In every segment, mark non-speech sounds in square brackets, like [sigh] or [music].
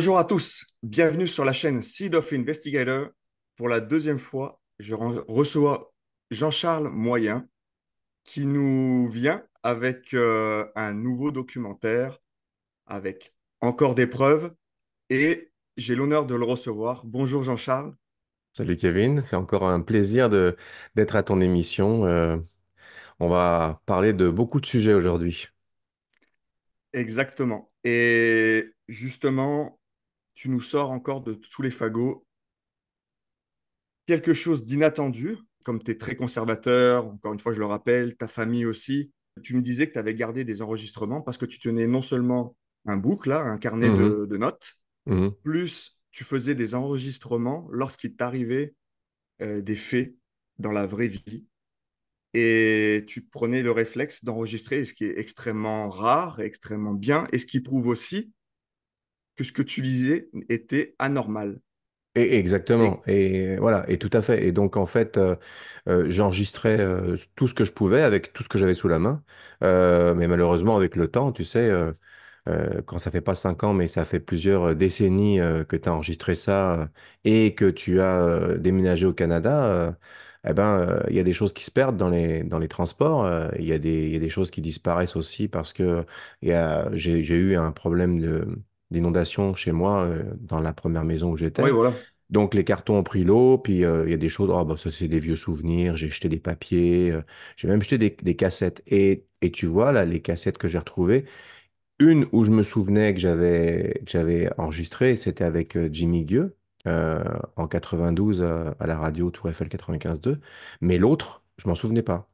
Bonjour à tous, bienvenue sur la chaîne Seed of Investigator. Pour la deuxième fois, je reçois Jean-Charles Moyen qui nous vient avec euh, un nouveau documentaire, avec encore des preuves, et j'ai l'honneur de le recevoir. Bonjour Jean-Charles. Salut Kevin, c'est encore un plaisir d'être à ton émission. Euh, on va parler de beaucoup de sujets aujourd'hui. Exactement. Et justement, tu nous sors encore de tous les fagots quelque chose d'inattendu, comme tu es très conservateur, encore une fois, je le rappelle, ta famille aussi. Tu me disais que tu avais gardé des enregistrements parce que tu tenais non seulement un boucle, là, un carnet de, mhm. notes, mhm. plus tu faisais des enregistrements lorsqu'il t'arrivait euh, des faits dans la vraie vie. Et tu prenais le réflexe d'enregistrer, ce qui est extrêmement rare, extrêmement bien, et ce qui prouve aussi que ce que tu lisais était anormal. Et, exactement, et... voilà, et tout à fait. Et donc en fait, euh, euh, j'enregistrais euh, tout ce que je pouvais avec tout ce que j'avais sous la main, mais malheureusement avec le temps, tu sais, quand ça fait pas cinq ans, mais ça fait plusieurs décennies que tu as enregistré ça et que tu as déménagé au Canada, eh ben, il y a des choses qui se perdent dans les, dans les transports, il y, y, a des choses qui disparaissent aussi parce que j'ai eu un problème de, d'inondation chez moi, euh, dans la première maison où j'étais. voilà. Donc les cartons ont pris l'eau, puis euh, il y a des choses, oh, bah, ça c'est des vieux souvenirs, j'ai jeté des papiers, euh, j'ai même jeté des, cassettes. Et, et, tu vois, là, les cassettes que j'ai retrouvées, une où je me souvenais que j'avais, c'était avec Jimmy Gueux en 92 à la radio Tour Eiffel 95.2, mais l'autre, je m'en souvenais pas.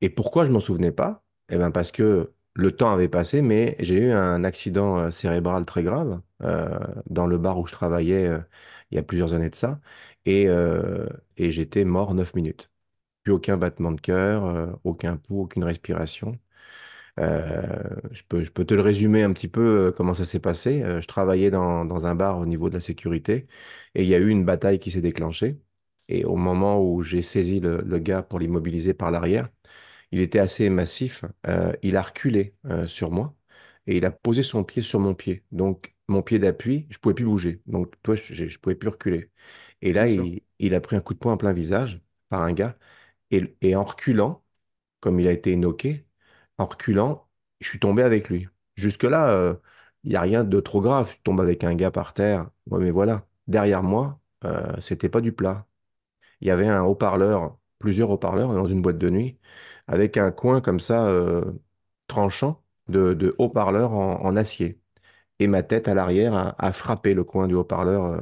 Et pourquoi je m'en souvenais pas Eh bien parce que le temps avait passé, mais j'ai eu un accident euh, cérébral très grave euh, dans le bar où je travaillais euh, il y a plusieurs années de ça, et, j'étais mort 9 minutes. Plus aucun battement de cœur, aucun pouls, aucune respiration. je peux, te le résumer un petit peu comment ça s'est passé. je travaillais dans, un bar au niveau de la sécurité et il y a eu une bataille qui s'est déclenchée. Et au moment où j'ai saisi le gars pour l'immobiliser par l'arrière, il était assez massif, euh, il a reculé euh, sur moi et il a posé son pied sur mon pied. Donc, mon pied d'appui, je pouvais plus bouger. Donc, toi, je ne pouvais plus reculer. Et là, il, a pris un coup de poing en plein visage par un gars. Et, en reculant, comme il a été knocké, en reculant, je suis tombé avec lui. Jusque-là, euh, il y n'y a rien de trop grave. Je tombe avec un gars par terre. mais voilà, derrière moi, euh, c'était pas du plat. Il y avait un haut-parleur, plusieurs haut-parleurs dans une boîte de nuit avec un coin comme ça euh, tranchant de, haut-parleur en, acier. Et ma tête à l'arrière a, frappé le coin du haut-parleur euh,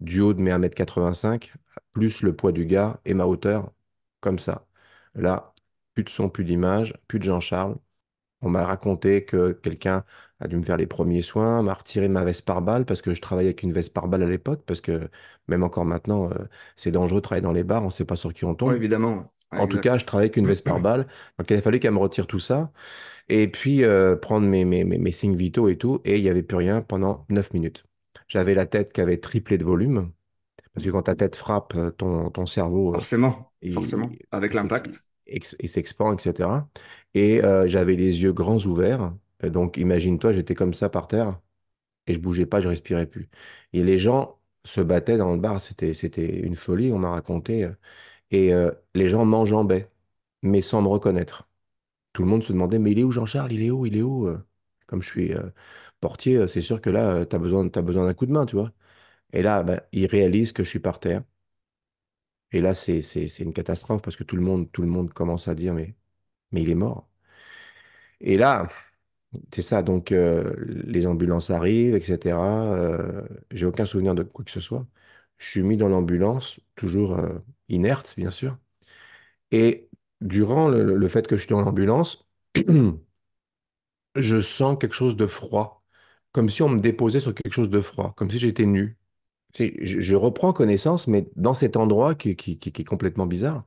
du haut de mes 1m85, plus le poids du gars et ma hauteur, comme ça. Là, plus de son, plus d'image, plus de Jean-Charles. On m'a raconté que quelqu'un a dû me faire les premiers soins, m'a retiré ma veste par balle parce que je travaillais avec une veste par balle à l'époque, parce que même encore maintenant, euh, c'est dangereux de travailler dans les bars, on ne sait pas sur qui on tombe. évidemment en tout cas, je travaillais qu'une veste par balle. Donc, il a fallu qu'elle me retire tout ça. Et puis, euh, prendre mes, mes, mes, signes vitaux et tout. Et il n'y avait plus rien pendant 9 minutes. J'avais la tête qui avait triplé de volume. Parce que quand ta tête frappe, euh, ton, cerveau. Euh, forcément, forcément, avec l'impact. Il s'expand, etc. Et j'avais les yeux grands ouverts. Donc, imagine-toi, j'étais comme ça par terre. Et je bougeais pas, je respirais plus. Et les gens se battaient dans le bar. C'était une folie. On m'a raconté et euh, les gens m'enjambaient, mais sans me reconnaître. Tout le monde se demandait, mais il est où Jean-Charles? Il est où? Il est où? Euh? Comme je suis euh, portier, c'est sûr que là, tu as besoin, besoin d'un coup de main, tu vois. Et là, ben, ils réalisent que je suis par terre. Et là, c'est, c'est, c'est une catastrophe parce que tout le monde, tout le monde commence à dire, mais, mais il est mort. Et là, c'est ça, donc les ambulances arrivent, etc. Je j'ai aucun souvenir de quoi que ce soit. Je suis mis dans l'ambulance, toujours inerte, bien sûr. Et durant le, fait que je suis dans l'ambulance, [clears throat] je sens quelque chose de froid, comme si on me déposait sur quelque chose de froid, comme si j'étais nu. Je, reprends connaissance, mais dans cet endroit qui, est complètement bizarre,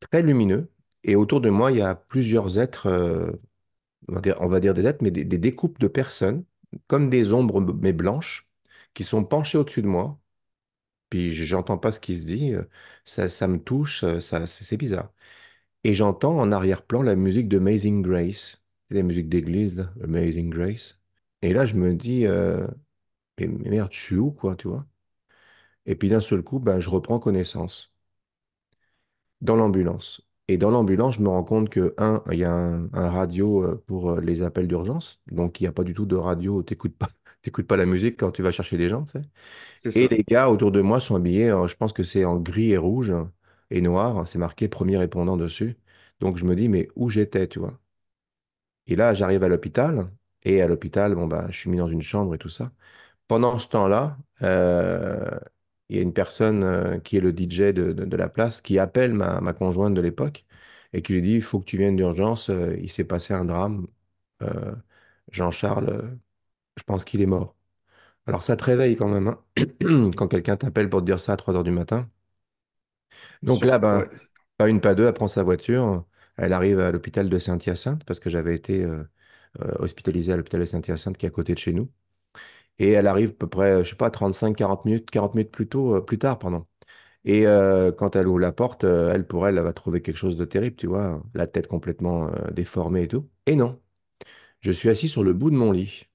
très lumineux, et autour de moi, il y a plusieurs êtres, euh, on, va dire, des êtres, mais des découpes de personnes, comme des ombres, mais blanches, qui sont penchées au-dessus de moi, puis j'entends pas ce qui se dit, ça, ça me touche, ça, c'est bizarre. Et j'entends en arrière-plan la musique de Amazing Grace, la musique d'église, Amazing Grace. Et là, je me dis, mais merde, je suis où, quoi, tu vois? Et puis d'un seul coup, ben, je reprends connaissance dans l'ambulance. Et dans l'ambulance, je me rends compte que, un, il y a un, radio pour les appels d'urgence, donc il n'y a pas du tout de radio, t'écoutes pas, t'écoutes pas la musique quand tu vas chercher des gens, tu sais. Et les gars autour de moi sont habillés, je pense que c'est en gris et rouge et noir, c'est marqué premier répondant dessus. Donc je me dis, mais où j'étais, tu vois? Et là, j'arrive à l'hôpital, et à l'hôpital, bon, bah, je suis mis dans une chambre et tout ça. Pendant ce temps-là, euh, il y a une personne euh, qui est le DJ de, la place qui appelle ma, conjointe de l'époque et qui lui dit, il faut que tu viennes d'urgence, euh, il s'est passé un drame. Jean-Charles, je pense qu'il est mort. Alors ça te réveille quand même, hein, [clears throat] quand quelqu'un t'appelle pour te dire ça à 3 h du matin. Donc là, ben, pas une, pas deux, elle prend sa voiture, elle arrive à l'hôpital de Saint-Hyacinthe, parce que j'avais été euh, euh, hospitalisé à l'hôpital de Saint-Hyacinthe qui est à côté de chez nous. Et elle arrive à peu près, je sais pas, 35, 40 minutes, 40 minutes plus tôt, euh, plus tard, pardon. Et quand elle ouvre la porte, elle, pour elle, elle va trouver quelque chose de terrible, tu vois, la tête complètement déformée et tout. Et non, je suis assis sur le bout de mon lit.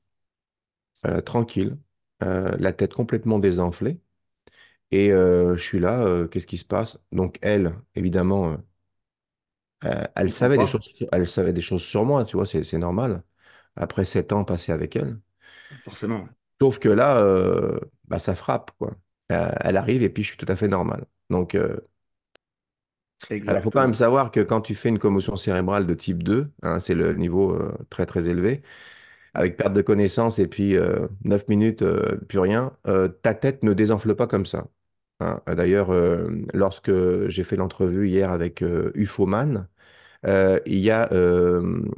Euh, tranquille, euh, la tête complètement désenflée. Et euh, je suis là, qu'est-ce qui se passe Donc elle, évidemment, elle, savait des choses, sur, elle savait des choses sur moi, tu vois, c'est normal. Après sept ans passés avec elle. Forcément. Sauf que là, bah, ça frappe, quoi. elle arrive et puis je suis tout à fait normal. Donc, il faut quand même savoir que quand tu fais une commotion cérébrale de type 2, hein, c'est le niveau très très élevé, avec perte de connaissance et puis 9 euh, minutes, euh, plus rien, euh, ta tête ne désenfle pas comme ça. Hein. D'ailleurs, lorsque j'ai fait l'entrevue hier avec Ufoman, il y a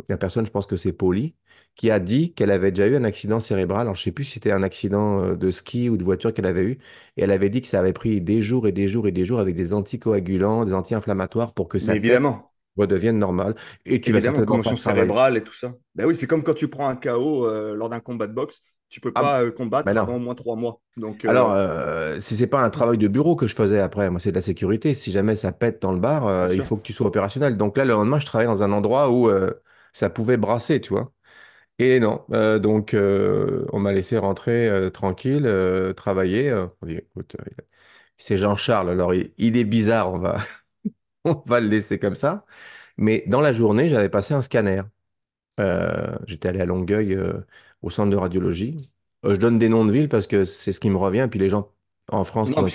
la personne, je pense que c'est Polly, qui a dit qu'elle avait déjà eu un accident cérébral. Alors, je ne sais plus si c'était un accident de ski ou de voiture qu'elle avait eu. Et elle avait dit que ça avait pris des jours et des jours et des jours avec des anticoagulants, des anti-inflammatoires pour que ça. évidemment redevienne normal. Et tu Évidemment, vas commotion cérébrale et tout ça. Ben oui, c'est comme quand tu prends un KO euh, lors d'un combat de boxe. Tu peux ah pas euh, combattre ben avant au moins trois mois. Donc, euh, Alors, si c'est pas un travail de bureau que je faisais après, moi c'est de la sécurité. Si jamais ça pète dans le bar, il faut que tu sois opérationnel. Donc là, le lendemain, je travaillais dans un endroit où ça pouvait brasser, tu vois. Et non, donc on m'a laissé rentrer tranquille, travailler. on dit, écoute, c'est Jean-Charles, alors il, est bizarre, on va, [laughs] on va le laisser comme ça. Mais dans la journée, j'avais passé un scanner. Euh, j'étais allé à Longueuil euh, au centre de radiologie. Euh, je donne des noms de villes parce que c'est ce qui me revient. Et Puis les gens en France, non,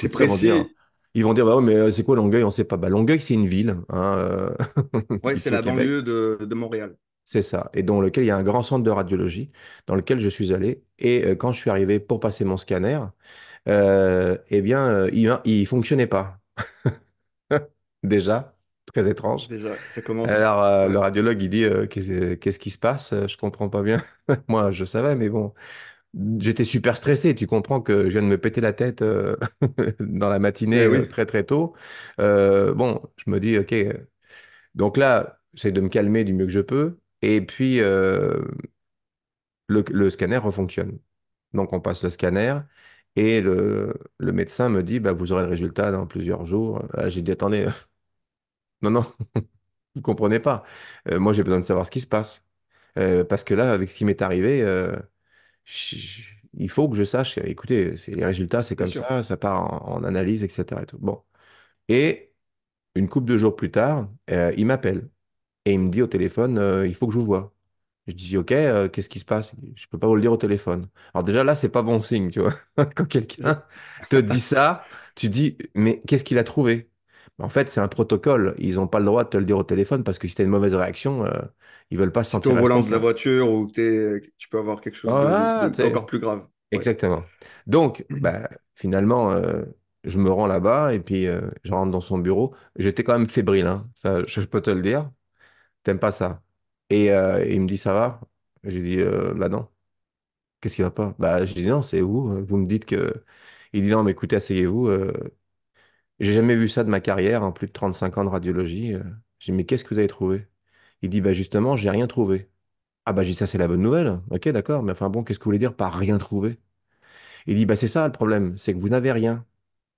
ils vont dire bah mais c'est quoi Longueuil On ne sait pas. Bah, Longueuil, c'est une ville. Hein, [laughs] oui, c'est la banlieue de, Montréal. C'est ça, et dans lequel il y a un grand centre de radiologie dans lequel je suis allé. Et quand je suis arrivé pour passer mon scanner, eh bien, il ne fonctionnait pas. [laughs] déjà. Très étrange. Déjà, ça commence. Alors, euh, le radiologue, il dit euh, euh, Qu'est-ce qui se passe Je comprends pas bien. [laughs] Moi, je savais, mais bon, j'étais super stressé. Tu comprends que je viens de me péter la tête [laughs] dans la matinée eh très, très tôt. bon, je me dis Ok. Donc là, j'essaie de me calmer du mieux que je peux. Et puis, le, scanner refonctionne. Donc, on passe le scanner et le, médecin me dit bah, Vous aurez le résultat dans plusieurs jours. Ah, j'ai dit Attendez, non, non, [laughs] vous ne comprenez pas. Euh, moi, j'ai besoin de savoir ce qui se passe. Euh, parce que là, avec ce qui m'est arrivé, euh, il faut que je sache, écoutez, les résultats, c'est comme ça, ça part en, analyse, etc. Et Bon. Et une couple de jours plus tard, il m'appelle et il me dit au téléphone, il faut que je vous voie. Je dis, OK, qu'est-ce qui se passe? Je ne peux pas vous le dire au téléphone. Alors déjà là, ce n'est pas bon signe, tu vois. [laughs] Quand quelqu'un te dit ça, tu dis, mais qu'est-ce qu'il a trouvé? En fait, c'est un protocole. Ils n'ont pas le droit de te le dire au téléphone parce que si tu as une mauvaise réaction, ils euh, ils veulent pas se sentir. Si au volant de la voiture ou que tu peux avoir quelque chose d'encore ah, encore plus grave. Exactement. Donc, [clears throat] bah, finalement, euh, je me rends là-bas et puis euh, je rentre dans son bureau. J'étais quand même fébrile, hein. ça, je, peux te le dire. T'aimes pas ça. Et il me dit ça va. Je lui dis bah non. Qu'est-ce qui va pas Bah je dis non, c'est vous. Hein. Vous me dites que. Il dit non, mais écoutez, asseyez-vous j'ai jamais vu ça de ma carrière, hein, plus de 35 ans de radiologie. Euh. J'ai dit, mais qu'est-ce que vous avez trouvé Il dit, bah justement, j'ai rien trouvé. Ah bah j'ai dit, ça c'est la bonne nouvelle. Ok, d'accord, mais enfin bon, qu'est-ce que vous voulez dire par rien trouvé Il dit, bah c'est ça le problème, c'est que vous n'avez rien.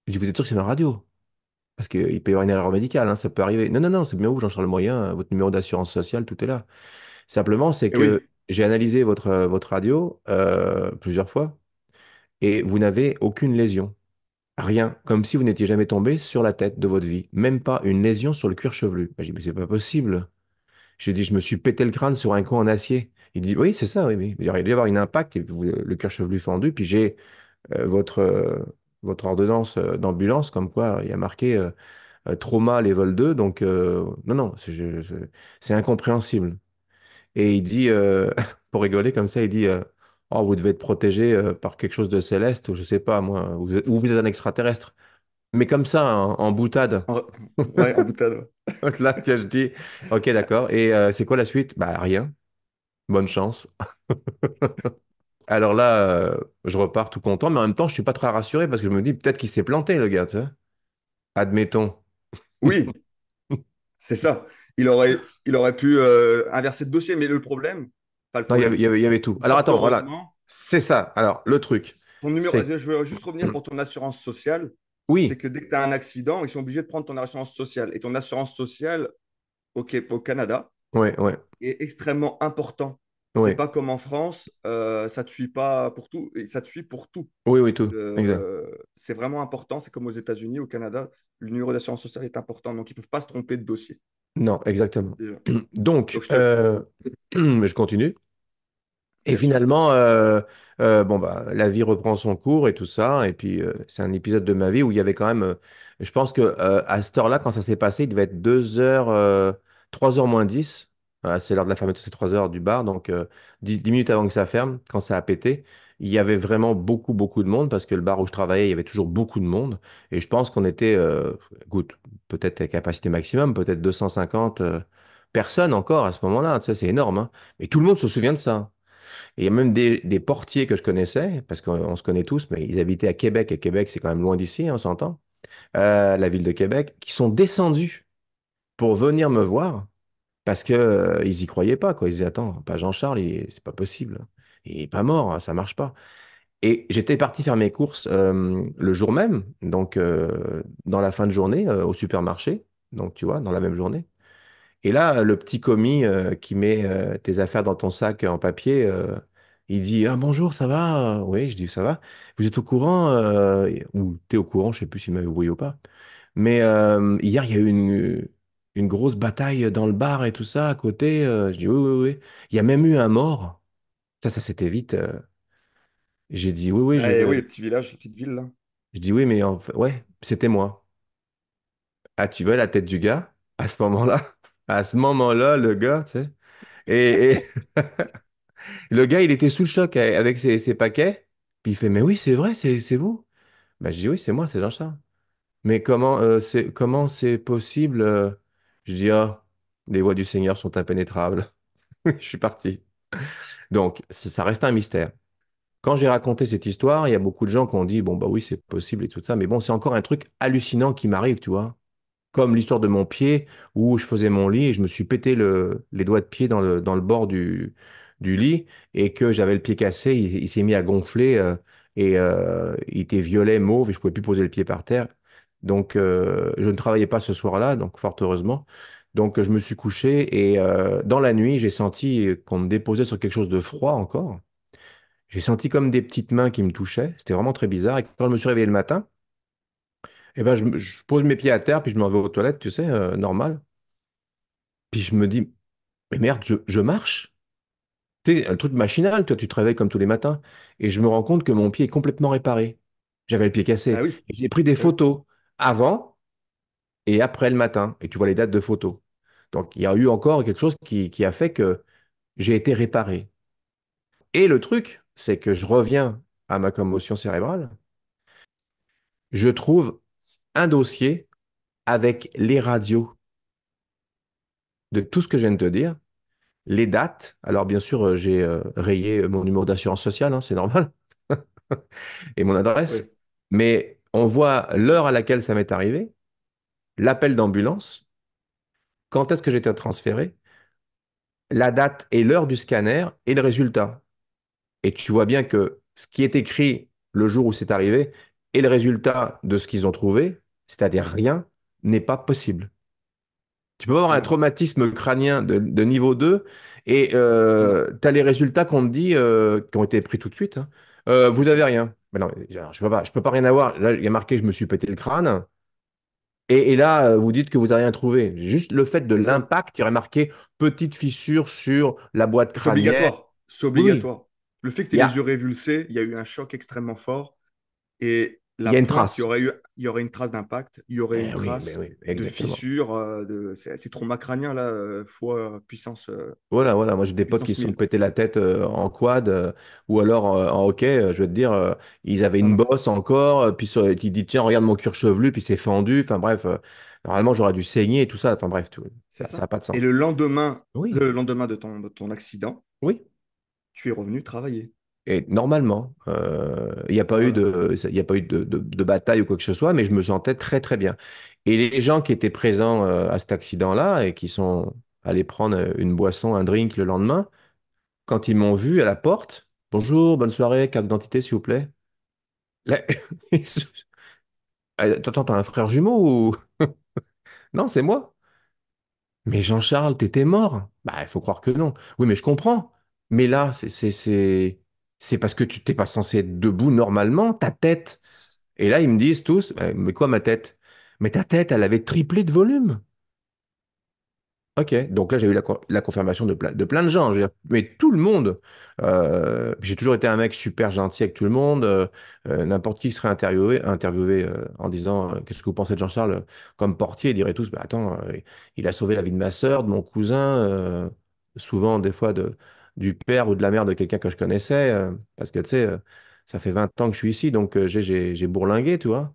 Je dis, vous êtes sûr que c'est ma radio Parce qu'il peut y avoir une erreur médicale, hein, ça peut arriver. Non, non, non, c'est bien vous, jean le Moyen, euh, votre numéro d'assurance sociale, tout est là. Simplement, c'est eh que j'ai analysé votre, euh, votre radio plusieurs fois et vous n'avez aucune lésion. Rien, comme si vous n'étiez jamais tombé sur la tête de votre vie, même pas une lésion sur le cuir chevelu. Ben, mais c'est pas possible. J'ai dit, je me suis pété le crâne sur un coin en acier. Il dit, oui, c'est ça, oui, oui. Il doit y avoir un impact, le cuir chevelu fendu, puis j'ai euh, euh, votre, ordonnance euh, d'ambulance, comme quoi il y a marqué trauma level 2, donc non, non, c'est incompréhensible. Et il dit, [laughs] pour rigoler comme ça, il dit, oh, vous devez être protégé euh, par quelque chose de céleste, ou je sais pas, moi, ou, vous êtes un extraterrestre. Mais comme ça, en, boutade. en boutade. [laughs] Là, que je dis, ok, d'accord. Et euh, c'est quoi la suite Bah, rien. Bonne chance. [laughs] Alors là, euh, je repars tout content, mais en même temps, je suis pas très rassuré parce que je me dis peut-être qu'il s'est planté, le gars. Admettons. Oui, [laughs] c'est ça. Il aurait, il aurait pu inverser le dossier, mais le problème, il y, avait, tout. Alors attends, voilà. C'est ça. Alors, le truc. je veux juste revenir mm. pour ton assurance sociale. Oui. C'est que dès que tu as un accident, ils sont obligés de prendre ton assurance sociale. Et ton assurance sociale au, au Canada est extrêmement important. Ce C'est pas comme en France, euh, ça te suit pas pour tout, et ça te suit pour tout. Oui, oui, tout. Euh, c'est vraiment important. C'est comme aux États-Unis, au Canada, le numéro d'assurance sociale est important, donc ils ne peuvent pas se tromper de dossier. Non, exactement. [clears throat] Donc, euh, [clears throat] je, continue. Et finalement, euh, euh, bon bah, la vie reprend son cours et tout ça. Et puis, c'est un épisode de ma vie où il y avait quand même. je pense que à cette heure-là, quand ça s'est passé, il devait être 2 heures, 3 heures moins 10. Euh, c'est l'heure de la fermeture, c'est 3 heures du bar. Donc, 10, euh, minutes avant que ça ferme, quand ça a pété, il y avait vraiment beaucoup, beaucoup de monde parce que le bar où je travaillais, il y avait toujours beaucoup de monde. Et je pense qu'on était, euh, écoute, peut-être à capacité maximum, peut-être 250 personnes encore à ce moment-là. Tu sais, c'est énorme. Hein. Mais tout le monde se souvient de ça. Et il y a même des, des portiers que je connaissais, parce qu'on se connaît tous, mais ils habitaient à Québec. Et Québec, c'est quand même loin d'ici, hein, on s'entend. la ville de Québec, qui sont descendus pour venir me voir parce qu'ils n'y y croyaient pas, quoi. Ils disaient, attends, pas Jean-Charles, c'est pas possible. Il n'est pas mort, ça marche pas. Et j'étais parti faire mes courses le jour même, donc dans la fin de journée, au supermarché, donc tu vois, dans la même journée. Et là, le petit commis qui met tes affaires dans ton sac en papier, il dit ah, bonjour, ça va Oui, je dis ça va. Vous êtes au courant Ou es au courant Je ne sais plus s'il m'avait oublié ou pas. Mais hier, il y a eu une, une grosse bataille dans le bar et tout ça à côté. Euh, je dis oui, oui, oui. Il y a même eu un mort. Ça, ça s'était vite. Euh. J'ai dit oui, oui. je- Eh oui, petit village, petite ville, là. Je dis oui, mais en fait, ouais, c'était moi. Ah, tu veux la tête du gars? À ce moment-là, [laughs] à ce moment-là, le gars, tu sais. Et, [laughs] le gars, il était sous le choc avec ses, paquets. Puis il fait, mais oui, c'est vrai, c'est vous. Bah, je dis oui, c'est moi, c'est Jean-Charles. Mais comment euh, c'est c'est possible? Je dis, ah, les voies du Seigneur sont impénétrables. [laughs] je suis parti. Donc, ça, reste un mystère. Quand j'ai raconté cette histoire, il y a beaucoup de gens qui ont dit, bon, bah oui, c'est possible et tout ça, mais bon, c'est encore un truc hallucinant qui m'arrive, tu vois. Comme l'histoire de mon pied, où je faisais mon lit et je me suis pété les doigts de pied dans le, dans le bord du, du lit et que j'avais le pied cassé, il, s'est mis à gonfler euh, et euh, il était violet, mauve et je pouvais plus poser le pied par terre. Donc, euh, je ne travaillais pas ce soir-là, donc fort heureusement. Donc, je me suis couché et euh, dans la nuit, j'ai senti qu'on me déposait sur quelque chose de froid encore. J'ai senti comme des petites mains qui me touchaient. C'était vraiment très bizarre. Et quand je me suis réveillé le matin, eh ben, je, pose mes pieds à terre, puis je m'en vais aux toilettes, tu sais, euh, normal. Puis je me dis, mais merde, je, marche. Tu un truc machinal, toi, tu te réveilles comme tous les matins. Et je me rends compte que mon pied est complètement réparé. J'avais le pied cassé. Ah j'ai pris des ah photos avant et après le matin. Et tu vois les dates de photos. Donc, il y a eu encore quelque chose qui, a fait que j'ai été réparé. Et le truc, c'est que je reviens à ma commotion cérébrale. Je trouve un dossier avec les radios de tout ce que je viens de te dire, les dates. Alors, bien sûr, euh, j'ai euh, rayé mon numéro d'assurance sociale, hein, c'est normal, [laughs] et mon adresse. Mais on voit l'heure à laquelle ça m'est arrivé, l'appel d'ambulance, quand est-ce que j'étais transféré, la date et l'heure du scanner et le résultat. Et tu vois bien que ce qui est écrit le jour où c'est arrivé et le résultat de ce qu'ils ont trouvé, c'est-à-dire rien, n'est pas possible. Tu peux avoir un traumatisme crânien de, niveau 2 et euh, tu as les résultats qu'on te dit euh, qui ont été pris tout de suite. Hein. Euh, vous avez rien je ne peux, pas, peux pas rien avoir. Là, il y a marqué je me suis pété le crâne. Et, là, euh, vous dites que vous n'avez rien trouvé. Juste le fait de l'impact, il y aurait marqué petite fissure sur la boîte crânienne. C'est obligatoire. C'est obligatoire. Le fait que tu aies les yeux révulsés, il y a eu un choc extrêmement fort. Et il y a une trace. Il y aurait, eu, il y aurait une trace d'impact, il y aurait eh une trace euh, de fissure, de, c'est trop crânien, là, euh, fois euh, puissance. voilà, voilà. Moi, j'ai des potes qui se sont pété la tête en quad ou alors en hockey. Je veux te dire, ils avaient une bosse encore, puis qui dit tiens, regarde mon cuir chevelu, puis c'est fendu. Enfin, bref, normalement, j'aurais dû saigner et tout ça. Enfin, bref, tout, ça n'a pas de sens. Et le lendemain, le lendemain de ton, de ton accident, oui. tu es revenu travailler. Et normalement, euh, il n'y a pas eu, de, a pas eu de, bataille ou quoi que ce soit, mais je me sentais très très bien. Et les gens qui étaient présents euh, à cet accident-là et qui sont allés prendre euh, une boisson, un drink le lendemain, quand ils m'ont vu à la porte, bonjour, bonne soirée, carte d'identité s'il vous plaît. Attends, [laughs] ah, t'as un frère jumeau ou... [laughs] non, c'est moi. Mais Jean-Charles, t'étais mort. Bah, il faut croire que non. Oui, mais je comprends. Mais là, c'est c'est parce que tu t'es pas censé être debout normalement, ta tête. Et là, ils me disent tous, bah, mais quoi ma tête Mais ta tête, elle avait triplé de volume. Ok, donc là j'ai eu la, confirmation de, plein de gens, mais tout le monde. Euh, j'ai toujours été un mec super gentil avec tout le monde. Euh, euh, n'importe qui serait interviewé, interviewé en disant qu'est-ce que vous pensez de Jean-Charles comme portier, ils diraient tous bah, attends, il a sauvé la vie de ma sœur, de mon cousin, souvent des fois de, du père ou de la mère de quelqu'un que je connaissais, euh, parce que tu sais, euh, ça fait 20 ans que je suis ici, donc euh, j'ai bourlingué, tu vois.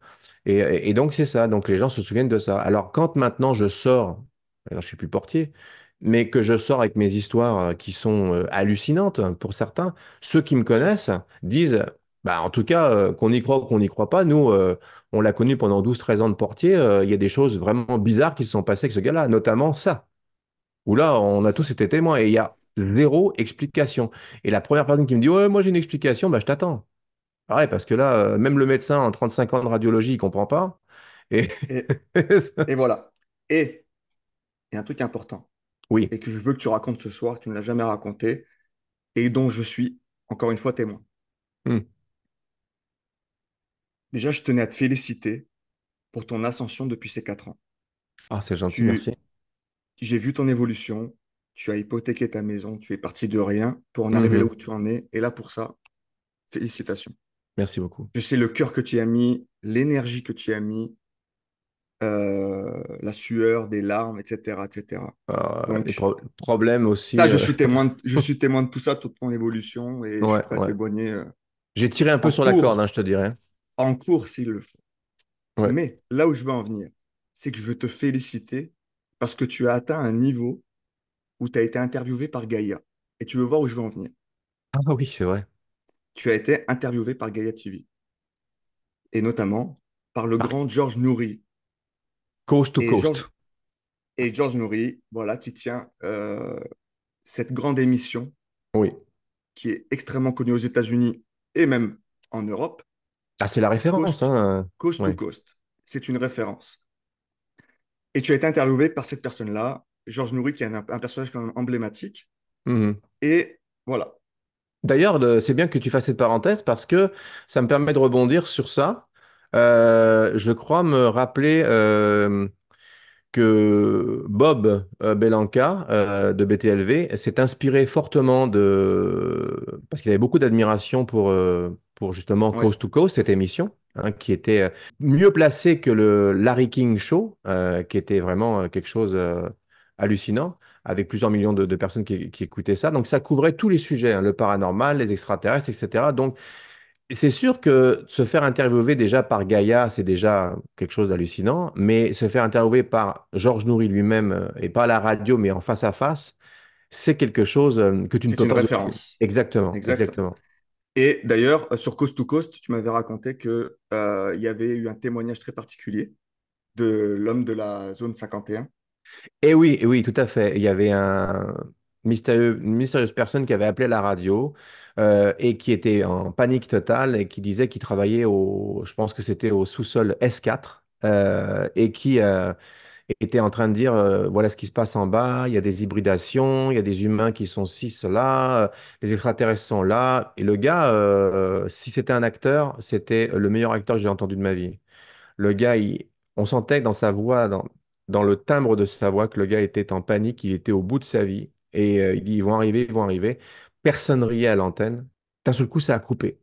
Et, donc c'est ça, donc les gens se souviennent de ça. Alors quand maintenant je sors, alors je suis plus portier, mais que je sors avec mes histoires qui sont hallucinantes hein, pour certains, ceux qui me connaissent disent, bah, en tout cas, qu'on y croit ou qu'on n'y croit pas, nous, on l'a connu pendant 12-13 ans de portier, il y a des choses vraiment bizarres qui se sont passées avec ce gars-là, notamment ça où là, on a tous été témoins. Et il y a zéro explication. Et la première personne qui me dit Ouais, moi j'ai une explication, bah, je t'attends. Ah parce que là, euh, même le médecin en 35 ans de radiologie, il comprend pas. Et, et, [laughs] et voilà. Et, et un truc important. Oui. Et que je veux que tu racontes ce soir, tu ne l'as jamais raconté, et dont je suis, encore une fois, témoin. Hmm. Déjà, je tenais à te féliciter pour ton ascension depuis ces quatre ans. Ah, c'est gentil, merci. J'ai vu ton évolution, tu as hypothéqué ta maison, tu es parti de rien pour en arriver mmh là où tu en es. Et là, pour ça, félicitations. Merci beaucoup. Je sais le cœur que tu as mis, l'énergie que tu as mis, euh, la sueur, des larmes, etc. etc. problèmes aussi. je, euh, suis témoin de, je [laughs] suis témoin de tout ça, toute ton évolution, et je euh, J'ai tiré un peu sur la corde, hein, je te dirais. En cours, s'il le faut. Mais là où je veux en venir, c'est que je veux te féliciter parce que tu as atteint un niveau où tu as été interviewé par Gaïa. Et tu veux voir où je veux en venir. Ah oui, c'est vrai. Tu as été interviewé par Gaïa TV. Et notamment par le ah. grand George Nouri. Coast to et coast. George... Et George Nourri, voilà, qui tient euh, cette grande émission. Oui. Qui est extrêmement connue aux États-Unis et même en Europe. Ah, c'est la référence. Coast, hein. to coast. C'est une référence. Et tu as été interviewé par cette personne-là Georges Nourri, qui est un, personnage emblématique. Mhm. Et voilà. D'ailleurs, c'est bien que tu fasses cette parenthèse parce que ça me permet de rebondir sur ça. Euh, je crois me rappeler euh, que Bob euh, Belanca de BTLV s'est inspiré fortement de. parce qu'il avait beaucoup d'admiration pour, pour justement *cause Coast to Coast, cette émission. Hein, qui était mieux placée que le Larry King Show, qui était vraiment quelque chose hallucinant, avec plusieurs millions de, personnes qui, écoutaient ça. Donc ça couvrait tous les sujets, hein, le paranormal, les extraterrestres, etc. Donc c'est sûr que se faire interviewer déjà par Gaïa, c'est déjà quelque chose d'hallucinant, mais se faire interviewer par Georges Nourri lui-même, euh, et pas à la radio, mais en face à face, c'est quelque chose euh, que tu ne peux une pas... référence. Exactement, exactement. exactement. Et d'ailleurs, euh, sur Coast to Coast, tu m'avais raconté qu'il euh, y avait eu un témoignage très particulier de l'homme de la zone 51 et eh oui, eh oui, tout à fait. Il y avait un une mystérieuse personne qui avait appelé la radio euh, et qui était en panique totale et qui disait qu'il travaillait au, je pense que c'était au sous-sol S4 euh, et qui euh, était en train de dire voilà ce qui se passe en bas, il y a des hybridations, il y a des humains qui sont ci, cela, les extraterrestres sont là. Et le gars, si c'était un acteur, c'était le meilleur acteur que j'ai entendu de ma vie. Le gars, on sentait dans sa voix, dans, dans le timbre de sa voix que le gars était en panique, il était au bout de sa vie. Et euh, il dit, ils vont arriver, ils vont arriver. Personne riait à l'antenne. D'un seul coup, ça a coupé.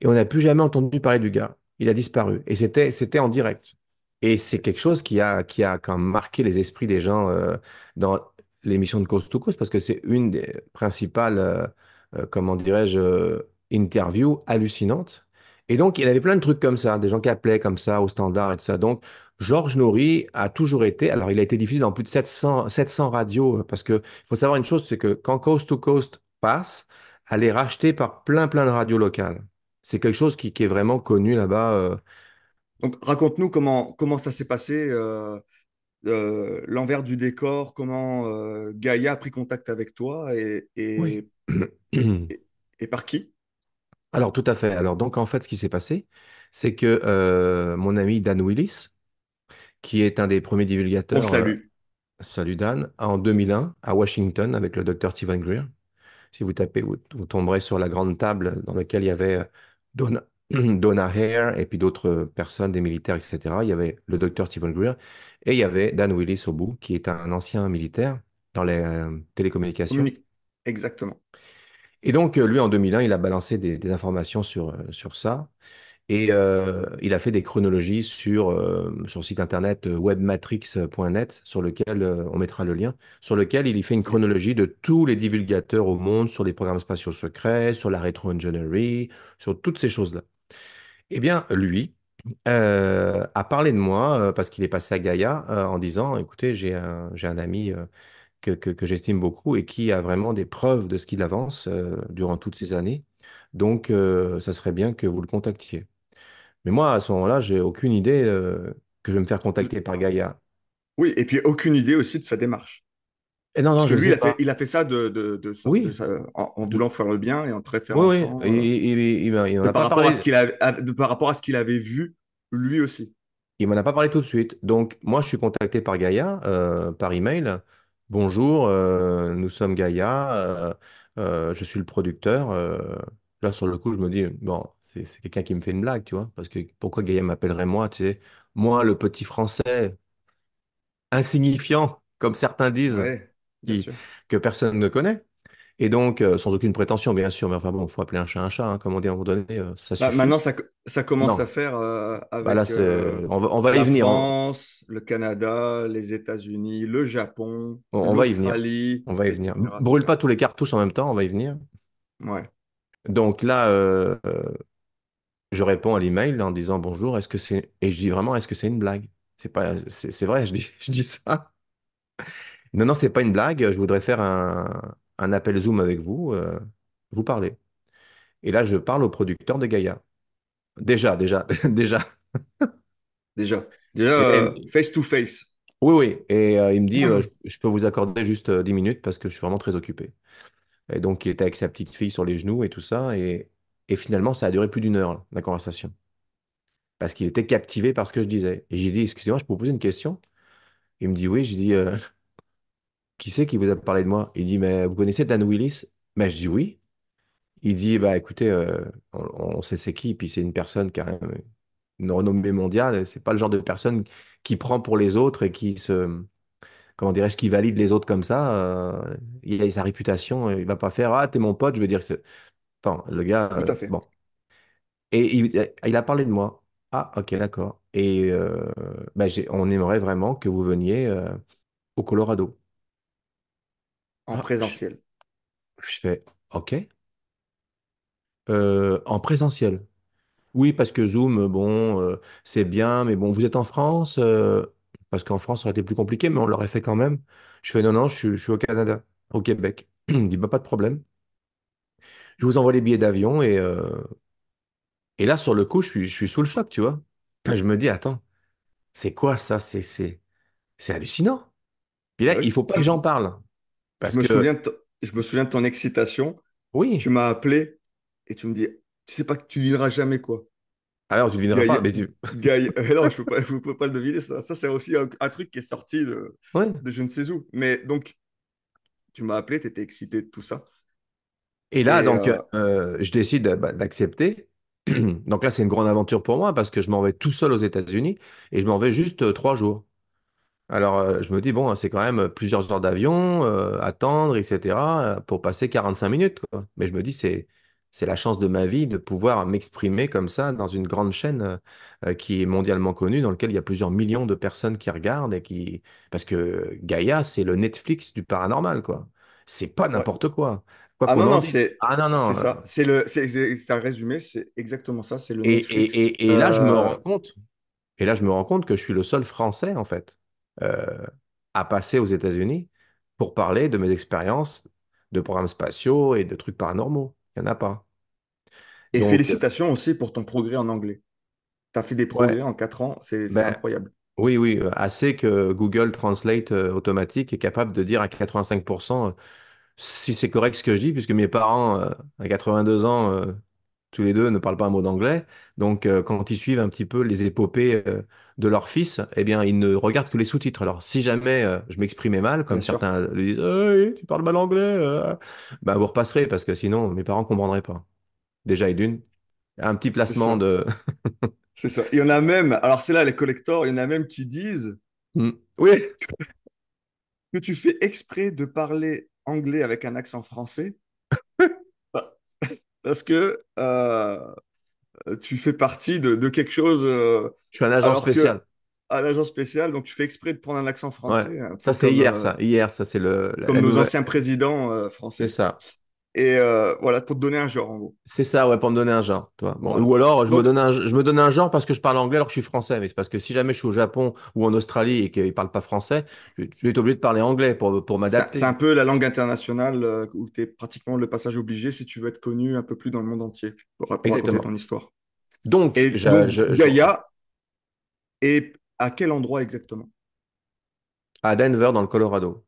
Et on n'a plus jamais entendu parler du gars. Il a disparu. Et c'était, c'était en direct. Et c'est quelque chose qui a, qui a quand marqué les esprits des gens euh, dans l'émission de Cause to Cause, parce que c'est une des principales, euh, comment dirais-je, interviews hallucinantes. Et donc, il avait plein de trucs comme ça, des gens qui appelaient comme ça au standard et tout ça. Donc, Georges Nori a toujours été, alors il a été diffusé dans plus de 700, 700 radios, euh, parce qu'il faut savoir une chose, c'est que quand Coast to Coast passe, elle est rachetée par plein plein de radios locales. C'est quelque chose qui, est vraiment connu là-bas. Euh. Donc raconte-nous comment, comment ça s'est passé, euh, l'envers du décor, comment Gaïa a pris contact avec toi et, et, et, et par qui Alors tout à fait. Alors donc en fait, ce qui s'est passé, c'est que mon ami Dan Willis, qui est un des premiers divulgateurs. Salut. Euh, salut Dan. En 2001, à Washington, avec le docteur Stephen Greer. Si vous tapez, vous, tomberez sur la grande table dans laquelle il y avait euh, [clears throat] Donna, Hare et puis d'autres personnes, des militaires, etc. Il y avait le docteur Stephen Greer et il y avait Dan Willis au bout, qui est un ancien militaire dans les euh, télécommunications. Exactement. Et donc, lui, en 2001, il a balancé des, des informations sur, sur ça. Et euh, il a fait des chronologies sur euh, son site internet euh, webmatrix.net, sur lequel on mettra le lien, sur lequel il y fait une chronologie de tous les divulgateurs au monde sur les programmes spatiaux secrets, sur la rétro-engineering, sur toutes ces choses-là. Eh bien, lui a parlé de moi parce qu'il est passé à Gaïa en disant Écoutez, j'ai un, ami que j'estime beaucoup et qui a vraiment des preuves de ce qu'il avance durant toutes ces années. Donc, ça serait bien que vous le contactiez. Mais moi, à ce moment-là, j'ai aucune idée euh, que je vais me faire contacter par Gaïa. Oui, et puis aucune idée aussi de sa démarche. Et eh non, non, Parce que lui, il a, fait, il a, fait, ça de, de, oui. en, voulant faire le bien et en très Oui, par rapport à ce qu'il ce qu'il avait vu, lui aussi. Il m'en a pas parlé tout de suite. Donc, moi, je suis contacté par Gaïa, euh, par email. Bonjour, euh, nous sommes Gaïa, euh, je suis le producteur. là, sur le coup, je me dis, bon, c'est quelqu'un qui me fait une blague, tu vois. Parce que pourquoi Gaïa m'appellerait moi, tu sais Moi, le petit français insignifiant, comme certains disent, que personne ne connaît. Et donc, euh, sans aucune prétention, bien sûr, mais enfin bon, il faut appeler un chat un chat, hein, comme on dit à un moment euh, ça bah, maintenant, ça, ça commence à faire euh, bah, avec on va, on va la y venir, hein. France, le Canada, les États-Unis, le Japon, on va y venir. On va y venir. Brûle pas tous les cartouches en même temps, on va y venir. Ouais. Donc là, je réponds à l'email en disant bonjour, est-ce que c'est. Et je dis vraiment, est-ce que c'est une blague C'est pas, c'est vrai, je dis, [laughs] je dis ça. Non, non, c'est pas une blague, je voudrais faire un, un appel Zoom avec vous, euh, vous parlez. Et là, je parle au producteur de Gaïa. Déjà, déjà, [laughs] déjà. Déjà, déjà, euh, face to face. Oui, oui. Et euh, il me dit, ah. je, je, peux vous accorder juste 10 minutes parce que je suis vraiment très occupé. Et donc, il était avec sa petite fille sur les genoux et tout ça. Et, et finalement, ça a duré plus d'une heure, la conversation. Parce qu'il était captivé par ce que je disais. Et j'ai dit, excusez-moi, je peux vous poser une question Il me dit, oui. J'ai dit, euh, [laughs] qui c'est qui vous a parlé de moi Il dit, mais vous connaissez Dan Willis Mais ben, je dis, oui. Il dit, bah écoutez, euh, on, sait c'est qui, puis c'est une personne qui a une, renommée mondiale. C'est pas le genre de personne qui prend pour les autres et qui se comment dirais-je, qui valide les autres comme ça, euh, il a sa réputation, il va pas faire Ah, t'es mon pote, je veux dire, le gars, Tout à euh, fait. bon. Et euh, il, a parlé de moi. Ah, ok, d'accord. Et euh, bah, on aimerait vraiment que vous veniez au Colorado. En ah, présentiel. je fais, ok, en présentiel. Oui, parce que Zoom, bon, c'est bien, mais bon, vous êtes en France, parce qu'en France, ça aurait été plus compliqué, mais on l'aurait fait quand même. Je fais, non, non, je, suis au Canada, au Québec. Il [clears throat] dit, bah, pas de problème je vous envoie les billets d'avion et, euh, et là, sur le coup, je suis, sous le choc, tu vois. Je me dis, attends, c'est quoi ça C'est, c'est, hallucinant. Puis là, bah il faut pas que j'en parle. je, me souviens de je me souviens de ton excitation. Oui. Tu m'as appelé et tu me dis, tu sais pas que tu ne viendras jamais quoi. Alors, ah tu ne viendras pas, mais tu... [laughs] Euh, non, je ne peux, pas le deviner, ça. Ça, c'est aussi un, truc qui est sorti de, de je ne sais où. Mais donc, tu m'as appelé, tu étais excité de tout ça. Et là, donc, euh, euh, je décide bah, d'accepter. [clears throat] donc là, c'est une grande aventure pour moi parce que je m'en vais tout seul aux États-Unis et je m'en vais juste euh, trois jours. Alors, je me dis, bon, c'est quand même plusieurs heures d'avion, attendre, etc., pour passer 45 minutes. Mais je me dis, c'est, c'est la chance de ma vie de pouvoir m'exprimer comme ça dans une grande chaîne qui est mondialement connue, dans laquelle il y a plusieurs millions de personnes qui regardent et qui. Parce que Gaïa, c'est le Netflix du paranormal, quoi. C'est pas n'importe quoi. Ah, ah, non, non, c'est ça. C'est le, un résumé, c'est exactement ça. C'est le et, et, là, je me euh, rends compte. Et là, je me rends compte que je suis le seul Français en fait euh, à passer aux États-Unis pour parler de mes expériences de programmes spatiaux et de trucs paranormaux. Il n'y en a pas. Et félicitations aussi pour ton progrès en anglais. Tu as fait des progrès en quatre ans, c'est ben, incroyable. Oui, oui, euh, assez que Google Translate automatique est capable de dire à 85% si c'est correct ce que je dis, puisque mes parents, euh, à 82 ans, euh, tous les deux ne parlent pas un mot d'anglais. Donc, euh, quand ils suivent un petit peu les épopées de leur fils, eh bien, ils ne regardent que les sous-titres. Alors, si jamais je m'exprimais mal, comme certains le disent, tu parles mal anglais, bah, vous repasserez, parce que sinon, mes parents ne comprendraient pas. Déjà, et d'une, un petit placement de. c'est ça. Il y en a même, alors c'est là les collecteurs, il y en a même qui disent. Mmh. Oui. Que tu fais exprès de parler anglais avec un accent français. [laughs] Bah, parce que euh, tu fais partie de, quelque chose. Euh, je suis un agent spécial. Un agent spécial, donc tu fais exprès de prendre un accent français. Hein, ça, c'est hier, euh, ça. Hier, ça, c'est le. Comme nos anciens présidents français. C'est ça. Et euh, voilà, pour te donner un genre, en gros. C'est ça, ouais, pour me donner un genre. Toi. Bon, Ou alors, je, me donne un, je me donne un genre parce que je parle anglais alors que je suis français. Mais parce que si jamais je suis au Japon ou en Australie et qu'ils ne parlent pas français, je, vais être obligé de parler anglais pour, pour m'adapter. C'est un peu la langue internationale euh, où tu es pratiquement le passage obligé si tu veux être connu un peu plus dans le monde entier pour, pour raconter ton histoire. Donc, et Gaïa à quel endroit exactement À Denver, dans le Colorado.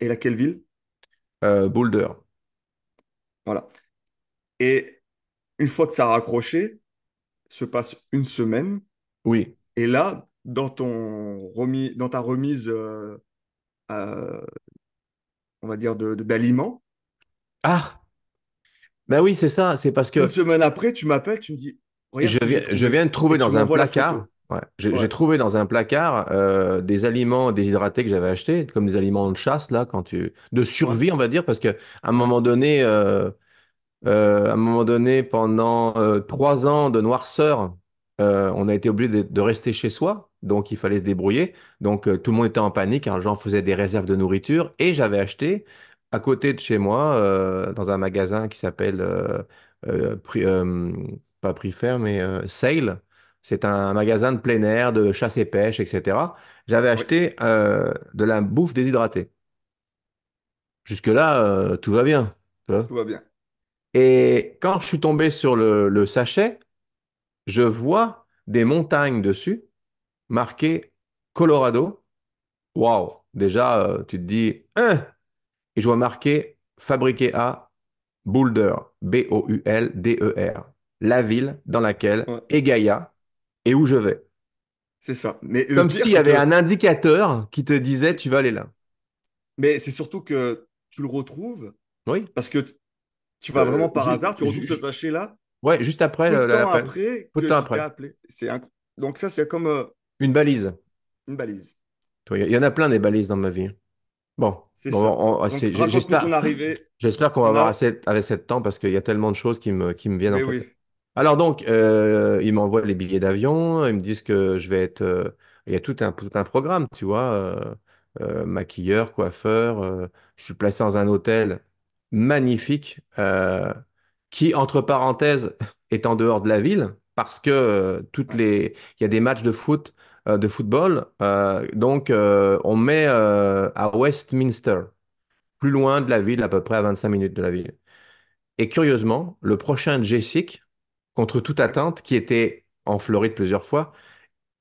Et laquelle ville euh, Boulder. Voilà. Et une fois que ça a raccroché, se passe une semaine. Oui. Et là, dans, ton remis, dans ta remise, euh, euh, on va dire, d'aliments. ah Ben oui, c'est ça. C'est parce que. Une semaine après, tu m'appelles, tu me dis. je, viens, je viens de trouver dans un placard. J'ai trouvé dans un placard euh, des aliments déshydratés que j'avais achetés, comme des aliments de chasse, là, quand tu... de survie, on va dire, parce qu'à un moment donné, euh, euh, à un moment donné pendant trois ans de noirceur, on a été obligé de, rester chez soi, donc il fallait se débrouiller. Donc tout le monde était en panique, les gens faisaient des réserves de nourriture, et j'avais acheté à côté de chez moi, dans un magasin qui s'appelle, pas ferme mais Sale c'est un magasin de plein air, de chasse et pêche, etc. J'avais acheté euh, de la bouffe déshydratée. Jusque-là, euh, tout va bien. Tout va bien. Et quand je suis tombé sur le, sachet, je vois des montagnes dessus marquées Colorado. Waouh! Déjà, euh, tu te dis, hein? Et je vois marqué fabriqué à Boulder, B-O-U-L-D-E-R, la ville dans laquelle Egaïa et où je vais. C'est ça. Mais Comme s'il y avait un indicateur qui te disait tu vas aller là. Mais c'est surtout que tu le retrouves. Oui. Parce que tu vas euh, vraiment par hasard, tu retrouves ce sachet-là. Ouais, juste après. Le, temps après, que temps Donc ça, c'est comme. Euh, une balise. Une balise. Il y en a plein des balises dans ma vie. Bon. bon J'espère qu'on va avoir assez, avec de temps parce qu'il y a tellement de choses qui me, qui me viennent mais en oui. Alors donc, euh, ils m'envoient les billets d'avion, ils me disent que je vais être... Euh, il y a tout un, programme, tu vois, euh, maquilleur, coiffeur. je suis placé dans un hôtel magnifique qui, entre parenthèses, [laughs] est en dehors de la ville parce que toutes les... il y a des matchs de foot, de football. donc, on met à Westminster, plus loin de la ville, à peu près à 25 minutes de la ville. Et curieusement, le prochain Jessica, contre toute attente, qui était en Floride plusieurs fois,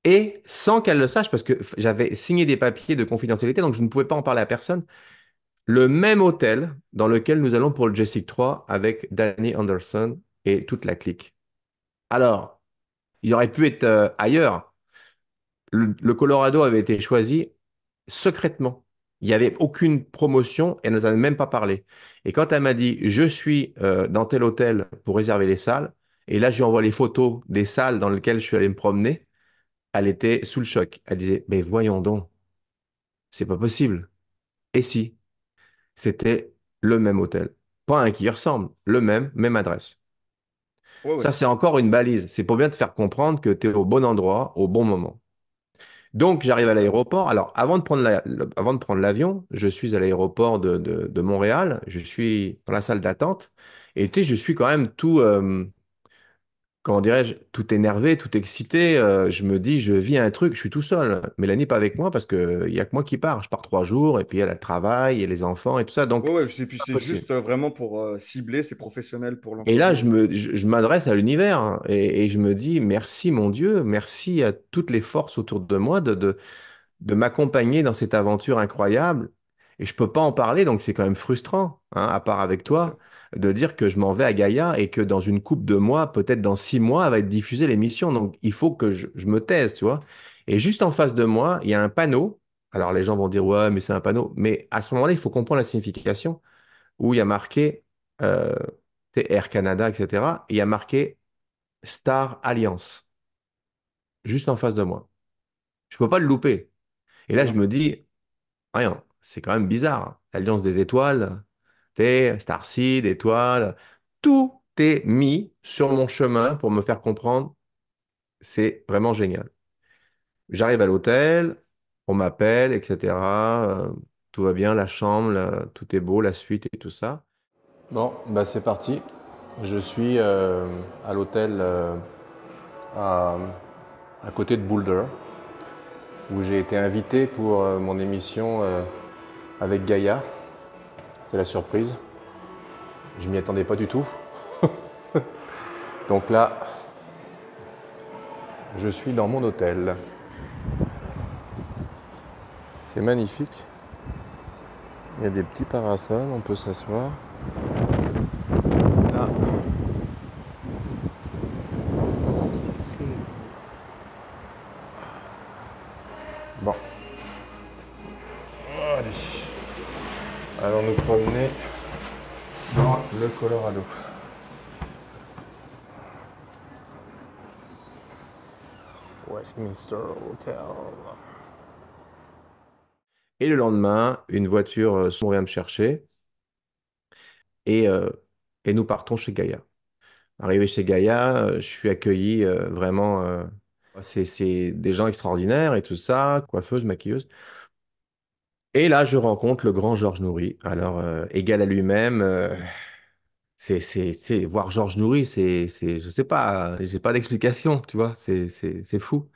et sans qu'elle le sache, parce que j'avais signé des papiers de confidentialité, donc je ne pouvais pas en parler à personne, le même hôtel dans lequel nous allons pour le Jessic 3 avec Danny Anderson et toute la clique. Alors, il aurait pu être euh, ailleurs. Le, Colorado avait été choisi secrètement. Il n'y avait aucune promotion, elle ne nous avait même pas parlé. Et quand elle m'a dit, je suis euh, dans tel hôtel pour réserver les salles, et là, je lui envoie les photos des salles dans lesquelles je suis allé me promener. Elle était sous le choc. Elle disait, mais voyons donc, c'est pas possible. Et si C'était le même hôtel. Pas un qui ressemble, le même, même adresse. Ça, c'est encore une balise. C'est pour bien te faire comprendre que tu es au bon endroit, au bon moment. Donc, j'arrive à l'aéroport. Alors, avant de prendre l'avion, je suis à l'aéroport de, Montréal. Je suis dans la salle d'attente. Et tu sais, je suis quand même tout, euh, comment dirais-je, tout énervé, tout excité. Euh, je me dis, je vis un truc, je suis tout seul. Mélanie la' pas avec moi parce qu'il n'y a que moi qui pars. Je pars trois jours et puis elle, le travail et les enfants et tout ça. Donc, puis c'est juste euh, vraiment pour euh, cibler ces professionnels pour Et là, je m'adresse je, à l'univers hein, et, je me dis, merci mon Dieu, merci à toutes les forces autour de moi de, de, m'accompagner dans cette aventure incroyable. Et je ne peux pas en parler, donc c'est quand même frustrant, hein, à part avec toi de dire que je m'en vais à Gaïa et que dans une coupe de mois, peut-être dans six mois, va être diffusée l'émission. Donc, il faut que je, me taise, tu vois. Et juste en face de moi, il y a un panneau. Alors, les gens vont dire, ouais, mais c'est un panneau. Mais à ce moment-là, il faut comprendre la signification où il y a marqué Air euh, Canada, etc. il y a marqué Star Alliance, juste en face de moi. Je ne peux pas le louper. Et là, je me dis, rien, c'est quand même bizarre. Hein. L'Alliance des étoiles, Star Seed, étoiles, tout est mis sur mon chemin pour me faire comprendre. C'est vraiment génial. J'arrive à l'hôtel, on m'appelle, etc. Euh, tout va bien, la chambre, tout est beau, la suite et tout ça. Bon, bah c'est parti. Je suis euh, à l'hôtel euh, à, à, côté de Boulder, où j'ai été invité pour mon émission avec Gaïa, c'est la surprise. Je m'y attendais pas du tout. [laughs] Donc là, je suis dans mon hôtel. C'est magnifique. Il y a des petits parasols, on peut s'asseoir. Là. Bon. Allez. Oh, allons nous promener dans le Colorado. Westminster Hotel. Et le lendemain, une voiture euh, vient me chercher et, euh, et nous partons chez Gaïa. Arrivé chez Gaïa, euh, je suis accueilli vraiment. c'est des gens extraordinaires et tout ça, coiffeuse, maquilleuse. Et là, je rencontre le grand Georges Nourri. Alors, euh, égal à lui-même, euh, c'est, voir Georges Nourri, c'est, c'est, sais pas, j'ai pas d'explication, tu vois, c'est, fou.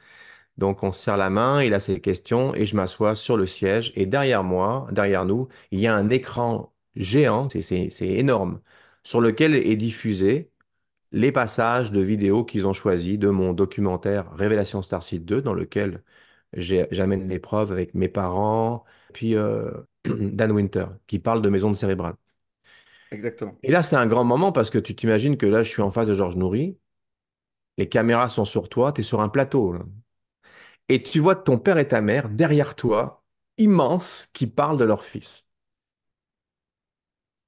Donc, on se serre la main, il a ses questions, et je m'assois sur le siège. Et derrière moi, derrière nous, il y a un écran géant, c'est, énorme, sur lequel est diffusé les passages de vidéos qu'ils ont choisis de mon documentaire Révélation Star 2, dans lequel j'ai, j'amène l'épreuve avec mes parents, puis euh, [clears throat] Dan Winter, qui parle de maison de cérébrale. Exactement. Et là, c'est un grand moment parce que tu t'imagines que là, je suis en face de Georges Nourri, les caméras sont sur toi, tu es sur un plateau. Et tu vois ton père et ta mère derrière toi, immenses, qui parlent de leur fils.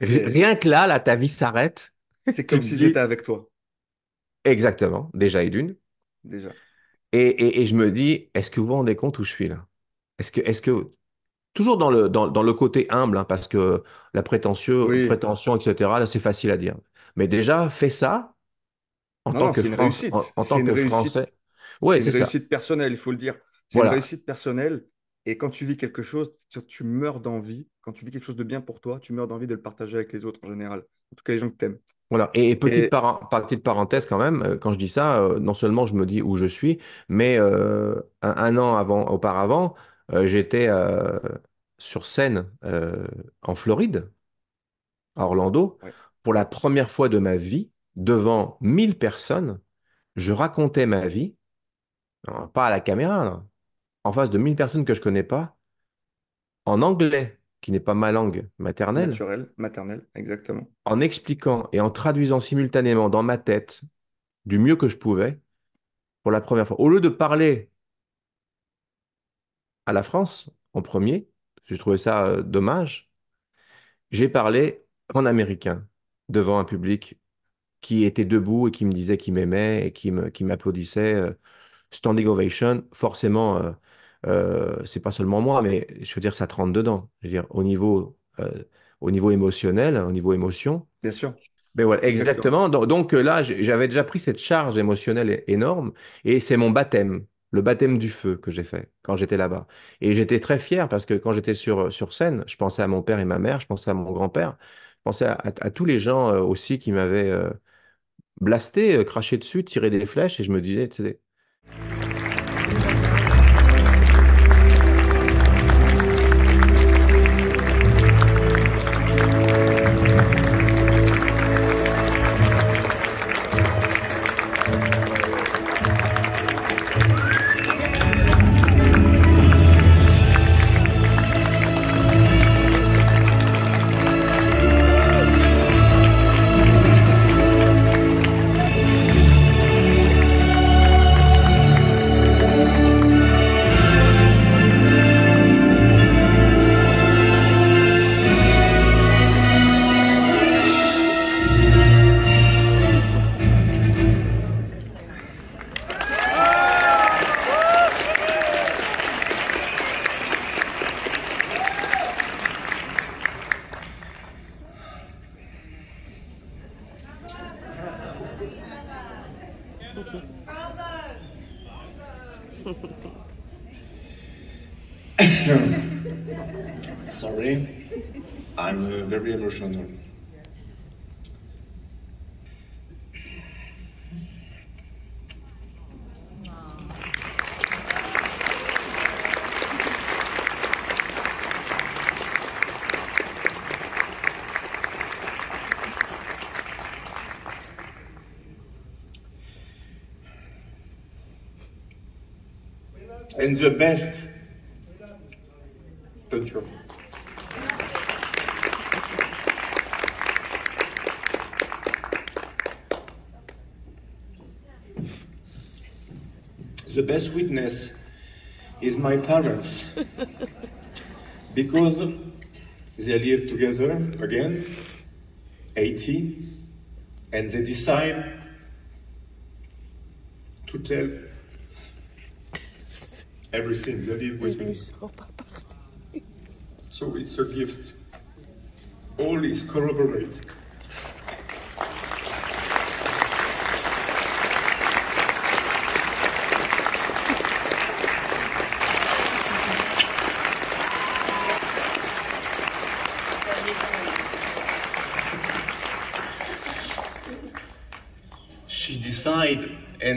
Rien que là, ta vie s'arrête. C'est comme s'ils j'étais étaient avec toi. Exactement, déjà et d'une. Déjà. Et, je me dis, est-ce que vous vous rendez compte où je suis là Est-ce que, est -ce que toujours dans le, dans, le côté humble, hein, parce que la prétentieux, prétention, etc., là, c'est facile à dire. Mais déjà, fais ça en tant que, une réussite. En, tant que Français. c'est une réussite personnelle, il faut le dire. C'est une réussite personnelle. Et quand tu vis quelque chose, tu meurs d'envie. Quand tu vis quelque chose de bien pour toi, tu meurs d'envie de le partager avec les autres en général. En tout cas, les gens que tu aimes. Voilà. Et, petite, Par... petite, parenthèse quand même, euh, quand je dis ça, euh, non seulement je me dis où je suis, mais euh, un, un, an avant, auparavant, euh, j'étais euh, sur scène euh, en Floride, à Orlando, pour la première fois de ma vie, devant 1000 personnes, je racontais ma vie, pas à la caméra, en face de 1000 personnes que je connais pas, en anglais, qui n'est pas ma langue maternelle. Naturelle, maternelle, exactement. En expliquant et en traduisant simultanément dans ma tête, du mieux que je pouvais, pour la première fois. Au lieu de parler à la France en premier. J'ai trouvé ça euh, dommage. J'ai parlé en américain devant un public qui était debout et qui me disait qu'il m'aimait et qui m'applaudissait. Euh, standing ovation, forcément, euh, c'est pas seulement moi, mais je veux dire, ça te rentre dedans. Je dire, au niveau, au niveau émotionnel, au niveau émotion. Bien sûr. Mais ben voilà, exactement. donc là, j'avais déjà pris cette charge émotionnelle énorme et c'est mon baptême le baptême du feu que j'ai fait quand j'étais là-bas. Et j'étais très fier parce que quand j'étais sur, sur scène, je pensais à mon père et ma mère, je pensais à mon grand-père, je pensais à, tous les gens euh, aussi qui m'avaient euh, blasté, euh, craché dessus, tiré des flèches, et je me disais, question. [laughs] Sorry, I'm uh, very emotional. and the best best witness is my parents. [laughs] because they live together again, 80, and they decide to tell [laughs] everything they live with me. Oh, so it's a gift. All is corroborated.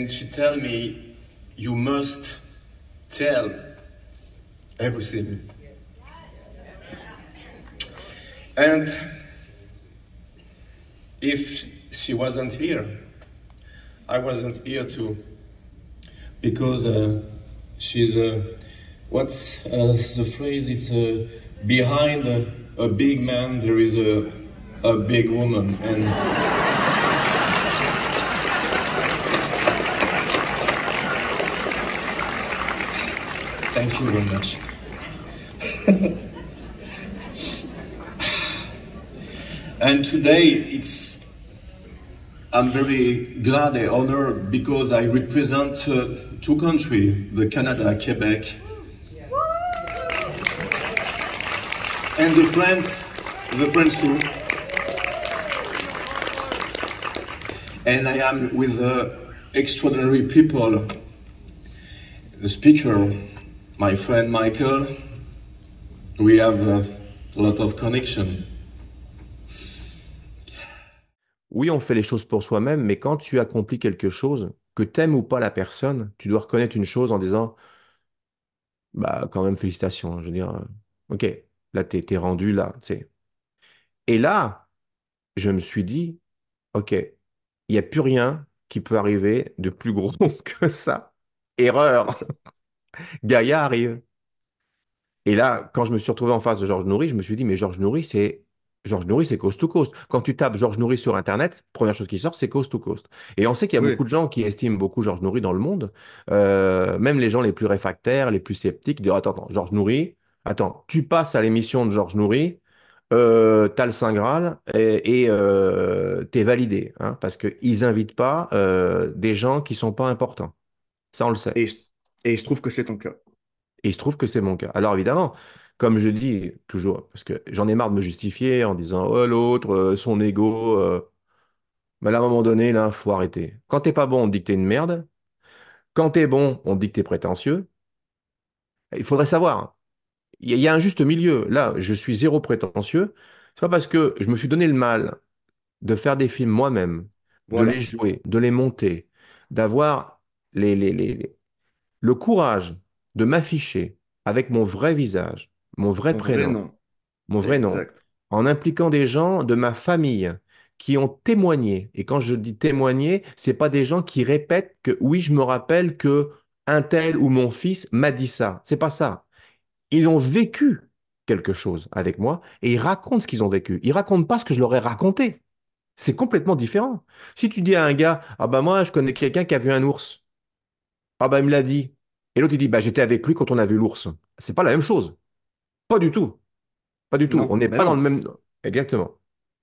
and she tell me, you must tell everything. And if she wasn't here, I wasn't here too, because uh, she's a, uh, what's uh, the phrase, it's a, uh, behind a, a, big man there is a, a big woman. and. Thank you very much. [laughs] and today it's I'm very glad and honored because I represent uh, two countries, the Canada, Quebec, and the France, the French too. And I am with uh, extraordinary people, the speaker, my friend Michael, we have a lot of connection. Oui, on fait les choses pour soi-même, mais quand tu accomplis quelque chose, que t'aimes ou pas la personne, tu dois reconnaître une chose en disant bah quand même félicitations, hein, je veux dire euh, OK, là t'es es rendu là, tu sais. Et là, je me suis dit OK, il n'y a plus rien qui peut arriver de plus gros [laughs] que ça. Erreur. [laughs] Gaïa arrive. Et là, quand je me suis retrouvé en face de Georges Nourri, je me suis dit, mais Georges Nourri, c'est Georges Nourri, c'est coast to cost Quand tu tapes Georges Nourri sur Internet, première chose qui sort, c'est cause to cost Et on sait qu'il y a beaucoup de gens qui estiment beaucoup Georges Nourri dans le monde, euh, même les gens les plus réfractaires, les plus sceptiques, disent Attends, attends, Georges Nourri, attends, tu passes à l'émission de Georges Nourri, euh, t'as le Saint Graal et, et euh, t'es validé, hein, parce qu'ils n'invitent pas euh, des gens qui sont pas importants. Ça, on le sait. Et et il se trouve que c'est ton cas. Et il se trouve que c'est mon cas. Alors évidemment, comme je dis toujours, parce que j'en ai marre de me justifier en disant oh l'autre, euh, son ego. Euh. Mais à un moment donné, là, il faut arrêter. Quand t'es pas bon, on te dit que t'es une merde. Quand t'es bon, on te dit que t'es prétentieux. Il faudrait savoir. Il y, a un juste milieu. Là, je suis zéro prétentieux. C'est pas parce que je me suis donné le mal de faire des films moi-même, de les jouer, de les monter, d'avoir les, les, le courage de m'afficher avec mon vrai visage, mon vrai prénom, mon vrai nom, en impliquant des gens de ma famille qui ont témoigné. Et quand je dis témoigner, c'est pas des gens qui répètent que oui, je me rappelle que un tel ou mon fils m'a dit ça. C'est pas ça. Ils ont vécu quelque chose avec moi et ils racontent ce qu'ils ont vécu. Ils racontent pas ce que je leur ai raconté. C'est complètement différent. Si tu dis à un gars, ah ben moi, je connais quelqu'un qui a vu un ours. Ah ben, il me l'a dit. Et l'autre il dit bah j'étais avec lui quand on a vu l'ours. C'est pas la même chose. Pas du tout. Pas du tout. on n'est pas dans le même. Exactement.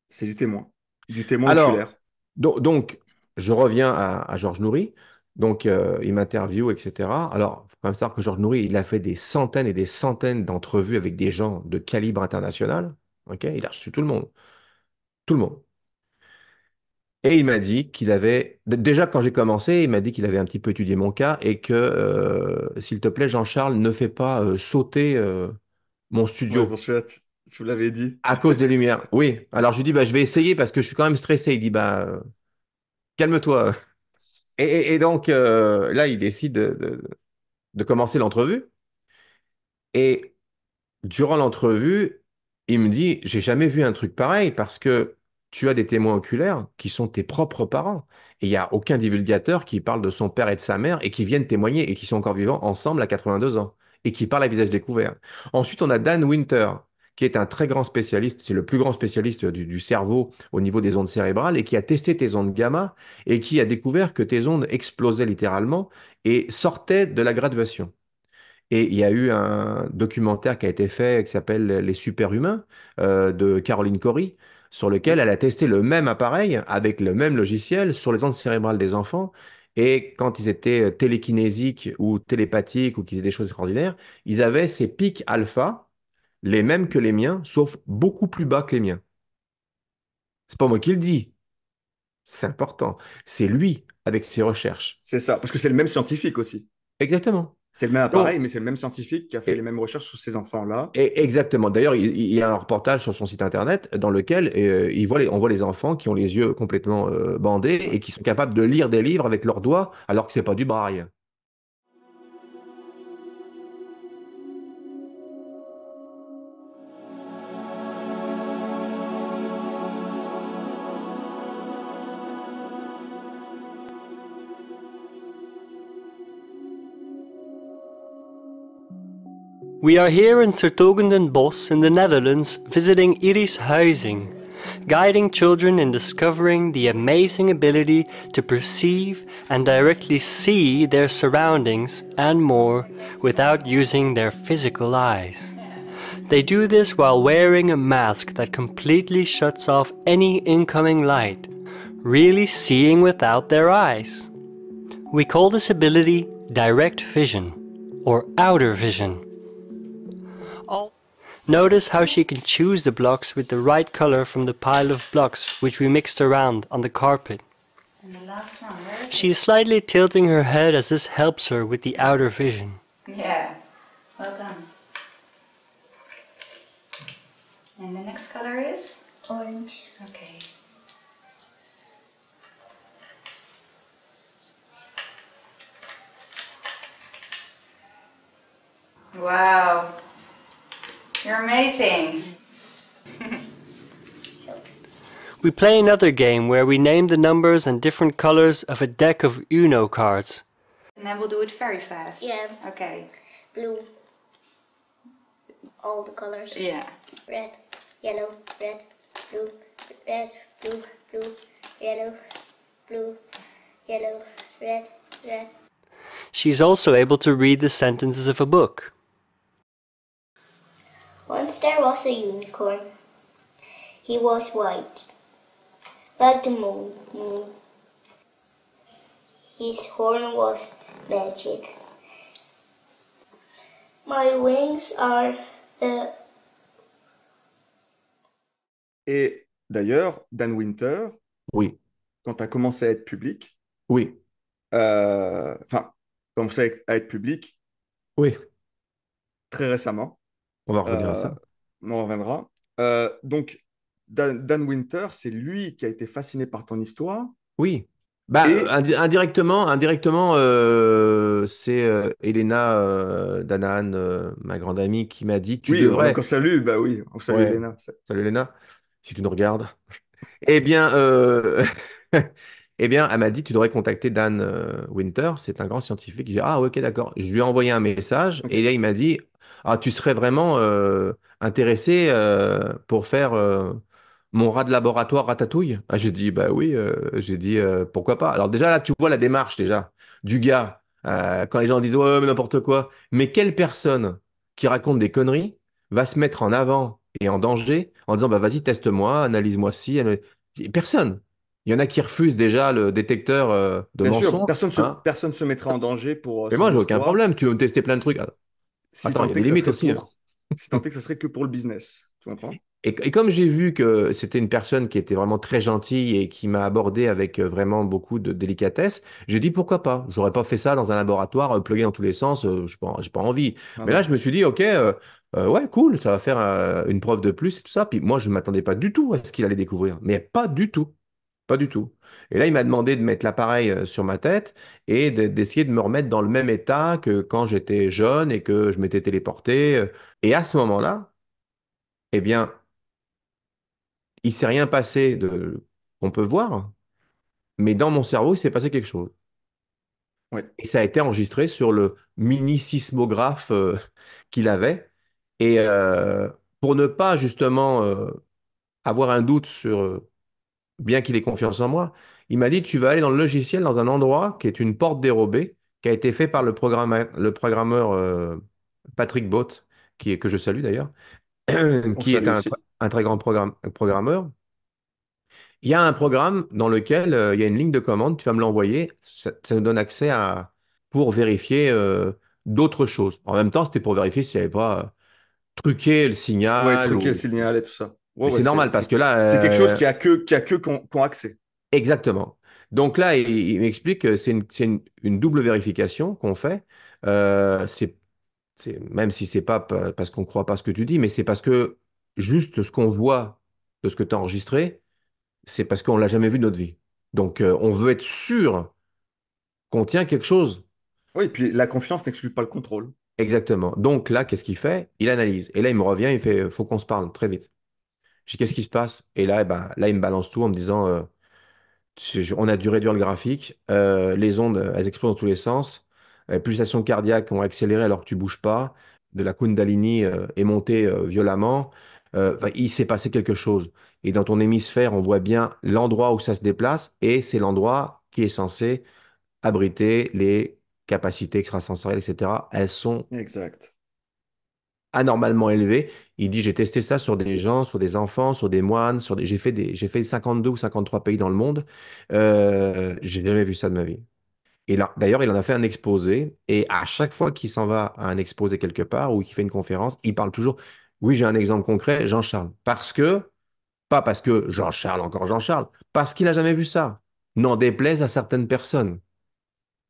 C'est du témoin. Du témoin Alors, oculaire. donc, je reviens à, Georges Nourri. Donc, euh, il m'interviewe, etc. Alors, il faut quand même savoir que Georges Nourry il a fait des centaines et des centaines d'entrevues avec des gens de calibre international. OK il a reçu tout le monde. Tout le monde. Et il m'a dit qu'il avait, déjà quand j'ai commencé, il m'a dit qu'il avait un petit peu étudié mon cas et que, euh, s'il te plaît, Jean-Charles, ne fais pas euh, sauter euh, mon studio. vous souhaite. Je vous l'avais dit. À cause des lumières, [laughs] oui. Alors je lui dis, bah, je vais essayer parce que je suis quand même stressé. Il dit, bah, calme-toi. Et, donc là, il décide de, de commencer l'entrevue. Et durant l'entrevue, il me dit, j'ai jamais vu un truc pareil parce que tu as des témoins oculaires qui sont tes propres parents. Et il n'y a aucun divulgateur qui parle de son père et de sa mère et qui viennent témoigner et qui sont encore vivants ensemble à 82 ans et qui parlent à visage découvert. Ensuite, on a Dan Winter, qui est un très grand spécialiste, c'est le plus grand spécialiste du, cerveau au niveau des ondes cérébrales, et qui a testé tes ondes gamma, et qui a découvert que tes ondes explosaient littéralement et sortaient de la graduation. Et il y a eu un documentaire qui a été fait qui s'appelle Les Superhumains euh, de Caroline Cory, sur lequel elle a testé le même appareil avec le même logiciel sur les ondes cérébrales des enfants. Et quand ils étaient euh, télékinésiques ou télépathiques ou qu'ils faisaient des choses extraordinaires, ils avaient ces pics alpha, les mêmes que les miens, sauf beaucoup plus bas que les miens. C'est pas moi qui le dis. C'est important. C'est lui avec ses recherches. C'est ça, parce que c'est le même scientifique aussi. Exactement. C'est le même appareil, mais c'est le même scientifique qui a fait les mêmes recherches sur ces enfants-là. Et exactement. D'ailleurs, il, y a un reportage sur son site internet dans lequel euh, on voit les enfants qui ont les yeux complètement euh, bandés et qui sont capables de lire des livres avec leurs doigts alors que c'est pas du braille. We are here in Sertogenden Bos in the Netherlands visiting Iris Huizing, guiding children in discovering the amazing ability to perceive and directly see their surroundings and more without using their physical eyes. They do this while wearing a mask that completely shuts off any incoming light, really seeing without their eyes. We call this ability direct vision or outer vision. Notice how she can choose the blocks with the right color from the pile of blocks which we mixed around on the carpet. she is slightly tilting her head as this helps her with the outer vision. Yeah, well done. And the next color is? Orange. Okay. Wow. You're amazing. [laughs] we play another game where we name the numbers and different colors of a deck of Uno cards. And then we'll do it very fast. Yeah. Okay. Blue. All the colors. Yeah. Red, yellow, red, blue, red, blue, blue, yellow, blue, yellow, red, red. She's also able to read the sentences of a book. Once there was a unicorn. He was white, like the moon. His horn was magic. My wings are the... Et d'ailleurs, Dan Winter, oui. quand tu as commencé à être public, oui. Euh, enfin, euh, commencé à être public, oui. Très récemment. On va revenir à ça. Euh, on reviendra. Euh, donc, Dan, Winter, c'est lui qui a été fasciné par ton histoire. Oui. Bah, euh, indirectement, indirectement c'est Elena Danahan, ma grande amie, qui m'a dit tu oui, devrais. Oui, salut, bah oui, on salue Elena. Salut Elena, si tu nous regardes. [laughs] eh bien, [laughs] eh bien, elle m'a dit tu devrais contacter Dan Winter, c'est un grand scientifique. J'ai dit ah ok d'accord. Je lui ai envoyé un message et là il m'a dit ah, tu serais vraiment euh, intéressé euh, pour faire euh, mon rat de laboratoire ratatouille ah, J'ai dit, bah oui, j'ai dit, pourquoi pas Alors déjà, là, tu vois la démarche déjà du gars, quand les gens disent, ouais, mais n'importe quoi, mais quelle personne qui raconte des conneries va se mettre en avant et en danger en disant, bah vas-y, teste-moi, analyse-moi si, personne. Il y en a qui refusent déjà le détecteur de Bien Sûr, personne, ne se, hein. se mettra en danger pour. Mais moi, j'ai aucun problème. Tu veux me tester plein de trucs. Si Attends, il aussi. tant hein. [laughs] que ça serait que pour le business, tu comprends et, comme j'ai vu que c'était une personne qui était vraiment très gentille et qui m'a abordé avec euh, vraiment beaucoup de délicatesse, j'ai dit pourquoi pas. J'aurais pas fait ça dans un laboratoire euh, plugé dans tous les sens. Euh, je n'ai pas, envie. Ah Mais là, je me suis dit ok, ouais, cool, ça va faire une preuve de plus et tout ça. Puis moi, je ne m'attendais pas du tout à ce qu'il allait découvrir. Mais pas du tout, pas du tout. Et là, il m'a demandé de mettre l'appareil euh, sur ma tête et d'essayer de me remettre dans le même état que quand j'étais jeune et que je m'étais téléporté. Euh. Et à ce moment-là, eh bien, il s'est rien passé de qu'on peut voir, mais dans mon cerveau, il s'est passé quelque chose. Ouais. Et ça a été enregistré sur le mini sismographe euh, qu'il avait. Et pour ne pas justement avoir un doute sur, bien qu'il ait confiance en moi, il m'a dit, tu vas aller dans le logiciel, dans un endroit qui est une porte dérobée, qui a été fait par le, le programmeur euh, Patrick Bott, qui est, que je salue d'ailleurs, [clears throat] qui est un, très grand programmeur. Il y a un programme dans lequel euh, il y a une ligne de commande, tu vas me l'envoyer, ça, nous donne accès à pour vérifier euh, d'autres choses. En même temps, c'était pour vérifier s'il n'y avait pas truqué le signal. truqué le signal et tout ça. c'est normal parce que là. C'est quelque chose qui a que, qui a que qu'on, accès. Exactement. Donc là, il, m'explique que c'est une, double vérification qu'on fait. Euh, même si c'est pas parce qu'on ne croit pas ce que tu dis, mais c'est parce que juste ce qu'on voit de ce que tu as enregistré, c'est parce qu'on ne l'a jamais vu de notre vie. Donc euh, on veut être sûr qu'on tient quelque chose. Oui, et puis la confiance n'exclut pas le contrôle. Exactement. Donc là, qu'est-ce qu'il fait? Il analyse. Et là, il me revient, il fait, euh, faut qu'on se parle très vite. Je dis, qu'est-ce qui se passe? Et là, eh ben, là, il me balance tout en me disant, on a dû réduire le graphique. Euh, les ondes, elles explosent dans tous les sens. Les euh, pulsations cardiaques ont accéléré alors que tu bouges pas. De la Kundalini euh, est montée violemment. il s'est passé quelque chose. Et dans ton hémisphère, on voit bien l'endroit où ça se déplace et c'est l'endroit qui est censé abriter les capacités extrasensorielles, etc. Elles sont exact anormalement élevé. Il dit, j'ai testé ça sur des gens, sur des enfants, sur des moines, sur des... j'ai fait, des... j'ai fait 52 ou 53 pays dans le monde. Euh, j'ai jamais vu ça de ma vie. Et là, d'ailleurs, il en a fait un exposé. Et à chaque fois qu'il s'en va à un exposé quelque part ou qu'il fait une conférence, il parle toujours, oui, j'ai un exemple concret, Jean-Charles. Parce que, pas parce que Jean-Charles, encore Jean-Charles, parce qu'il n'a jamais vu ça. N'en déplaise à certaines personnes.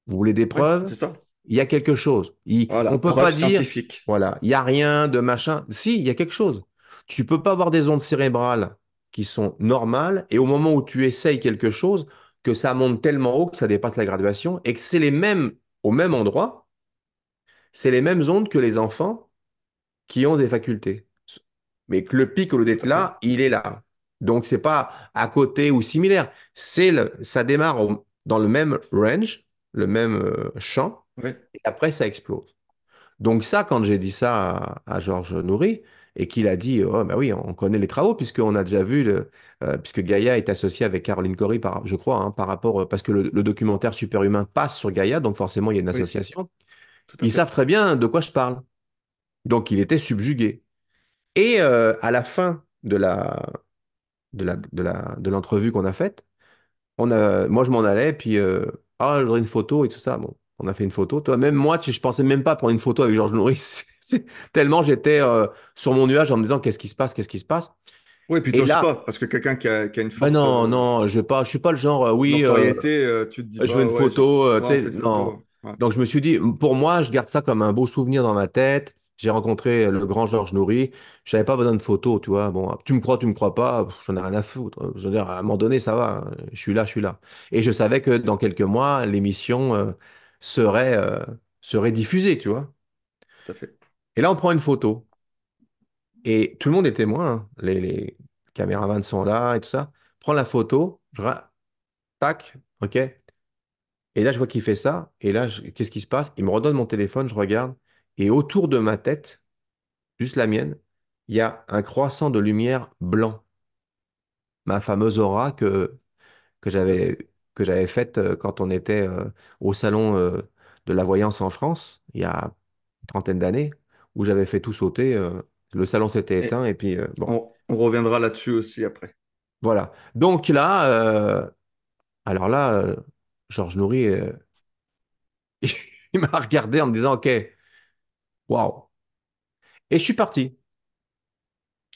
Vous voulez des preuves C'est ça il y a quelque chose. Il, ne on peut pas dire. Voilà, il y a rien de machin. Si, il y a quelque chose. Tu peux pas avoir des ondes cérébrales qui sont normales et au moment où tu essayes quelque chose, que ça monte tellement haut que ça dépasse la graduation et que c'est les mêmes au même endroit, c'est les mêmes ondes que les enfants qui ont des facultés. Mais que le pic au lieu là, il est là. Donc c'est pas à côté ou similaire. C'est ça démarre dans le même range, le même euh, champ et après, ça explose. Donc ça, quand j'ai dit ça à, Georges Nourri, et qu'il a dit, oh, bah oui, on connaît les travaux, on a déjà vu, le, euh, puisque Gaïa est associé avec Caroline Cory par, je crois, hein, par rapport, euh, parce que le, documentaire documentaire Superhumain passe sur Gaïa, donc forcément, il y a une association. Ils savent très bien de quoi je parle. Donc, il était subjugué. Et euh, à la fin de la de la, de la, de l'entrevue qu'on a faite, on a, moi, je m'en allais, puis, ah, j'aurais une photo et tout ça. Bon. On a fait une photo. Toi, même moi, je je pensais même pas prendre une photo avec Georges Nourris. [laughs] Tellement j'étais euh, sur mon nuage en me disant qu'est-ce qui se passe, qu'est-ce qui se passe. Oui, puis pas, parce que quelqu'un qui a, une bah photo. non, euh, non, je ne pas, je suis pas le genre, euh, oui. tu te dis. Je veux bah une photo. Donc je me suis dit, pour moi, je garde ça comme un beau souvenir dans ma tête. J'ai rencontré le grand Georges Nourri. Je n'avais pas besoin de photo, tu vois. Bon, tu me crois, tu me crois pas, j'en ai rien à foutre. Je veux dire, à un moment donné, ça va. Hein, je suis là, je suis là. Et je savais que dans quelques mois, l'émission serait, diffusé, euh, serait diffusé tu vois. Tout à fait. Et là, on prend une photo. Et tout le monde est témoin. Hein. Les, caméras caméramans sont là et tout ça. Prends la photo. Je... Tac. OK. Et là, je vois qu'il fait ça. Et là, qu'est-ce qui se passe Il me redonne mon téléphone. Je regarde. Et autour de ma tête, juste la mienne, il y a un croissant de lumière blanc. Ma fameuse aura que, que j'avais que j'avais faite euh, quand on était euh, au salon euh, de la voyance en France, il y a une trentaine d'années, où j'avais fait tout sauter. le salon s'était éteint et puis bon, on, reviendra là-dessus aussi après. voilà. Donc là, alors là, Georges Nourry [laughs] il m'a regardé en me disant, OK, waouh. Et je suis parti.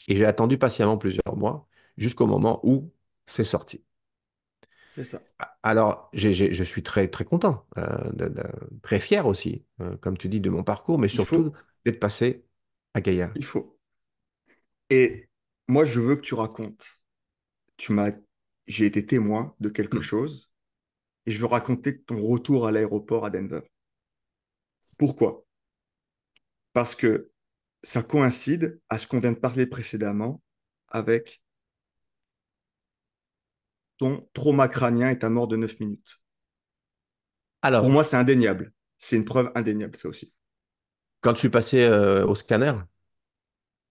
Et j'ai attendu patiemment plusieurs mois jusqu'au moment où c'est sorti. C'est ça. Alors, je suis très, très content, euh, très fier aussi, euh, comme tu dis, de mon parcours, mais surtout d'être passé à Gaïa. Il faut. Et moi, je veux que tu racontes. Tu m'as, j'ai été témoin de quelque mm. chose, et je veux raconter ton retour à l'aéroport à Denver. Pourquoi Parce que ça coïncide à ce qu'on vient de parler précédemment avec ton trauma crânien est à mort de 9 minutes. Alors, Pour moi, c'est indéniable. C'est une preuve indéniable, ça aussi. Quand je suis passé euh, au scanner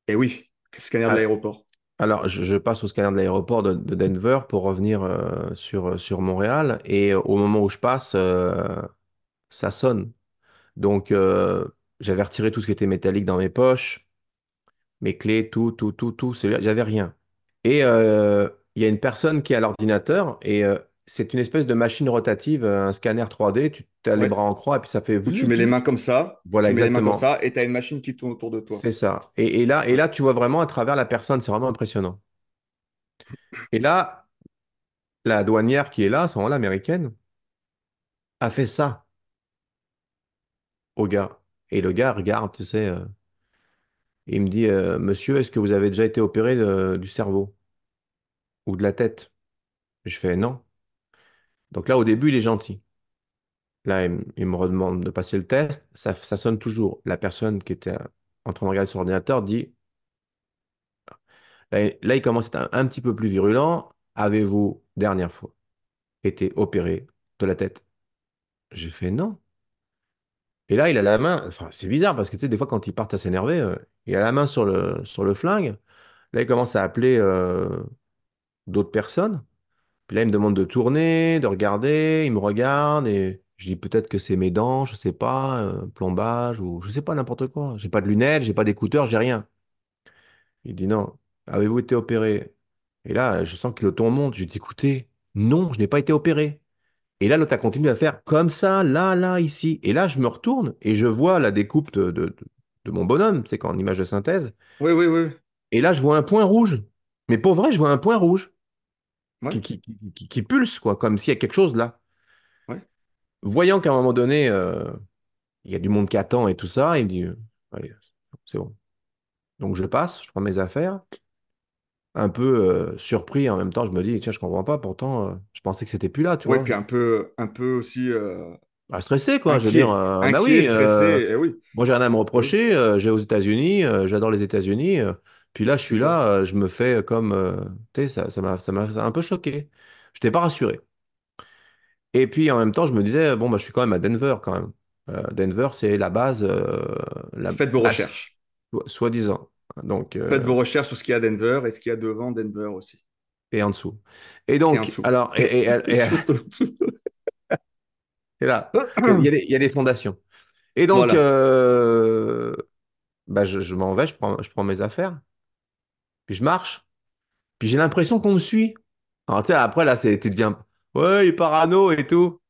Eh oui, scanner de ah. l'aéroport. Alors, je, passe au scanner de l'aéroport de, Denver pour revenir euh, sur, euh, sur Montréal. Et au moment où je passe, ça sonne. Donc, j'avais retiré tout ce qui était métallique dans mes poches, mes clés, tout, tout, tout, tout. J'avais rien. Et il y a une personne qui est à l'ordinateur et euh, c'est une espèce de machine rotative, euh, un scanner 3D. Tu as les bras en croix et puis ça fait. tu mets les mains comme ça. Voilà, comme ça et tu as une machine qui tourne autour de toi. C'est ça. Et, là, et là, tu vois vraiment à travers la personne. C'est vraiment impressionnant. Et là, la douanière qui est là, à ce moment-là, américaine, a fait ça au gars. Et le gars regarde, tu sais, euh, il me dit Monsieur, est-ce que vous avez déjà été opéré du cerveau ou de la tête Je fais non. Donc là, au début, il est gentil. Là, il, me redemande de passer le test. Ça, sonne toujours. La personne qui était en train de regarder son ordinateur dit Là, il commence à être un, petit peu plus virulent. Avez-vous, dernière fois, été opéré de la tête J'ai fait non. Et là, il a la main. Enfin, c'est bizarre parce que tu sais, des fois, quand il part à s'énerver, euh, il a la main sur le, sur le flingue. Là, il commence à appeler euh, d'autres personnes. Puis là, il me demande de tourner, de regarder, il me regarde et je dis peut-être que c'est mes dents, je sais pas, euh, plombage ou je sais pas n'importe quoi. J'ai pas de lunettes, j'ai pas d'écouteurs, j'ai rien. Il dit non, avez-vous été opéré Et là, je sens que le ton monte. Je dis écoutez, non, je n'ai pas été opéré. Et là, l'autre a continué à faire comme ça, là, là, ici. Et là, je me retourne et je vois la découpe de, de mon bonhomme, c'est qu'en image de synthèse. Oui, oui, oui. Et là, je vois un point rouge. Mais pour vrai, je vois un point rouge qui, qui, pulse, quoi, comme s'il y a quelque chose là. Voyant qu'à un moment donné, euh, il y a du monde qui attend et tout ça, il me dit c'est bon. Donc je passe, je prends mes affaires. Un peu euh, surpris en même temps, je me dis tiens, je comprends pas, pourtant, euh, je pensais que c'était plus là. Tu ouais, vois. puis un peu, un peu aussi. Bah, stressé, quoi. je veux dire, bah oui, stressé, eh oui. Moi, j'ai rien à me reprocher. j'ai aux États-Unis, j'adore les États-Unis. Puis là, je suis là, euh, je me fais euh, comme. Euh, tu sais, ça, m'a, un peu choqué. Je n'étais pas rassuré. Et puis en même temps, je me disais, bon, bah, je suis quand même à Denver quand même. Denver, c'est la base, Faites vos recherches. soi-disant. Faites vos recherches sur ce qu'il y a à Denver et ce qu'il y a devant Denver aussi. et en dessous. Et donc, alors, et, là, il y, a des fondations. Et donc, bah, je, je m'en vais, je prends mes affaires puis je marche, puis j'ai l'impression qu'on me suit. Alors, tu sais, après, là, tu deviens, ouais, parano et tout.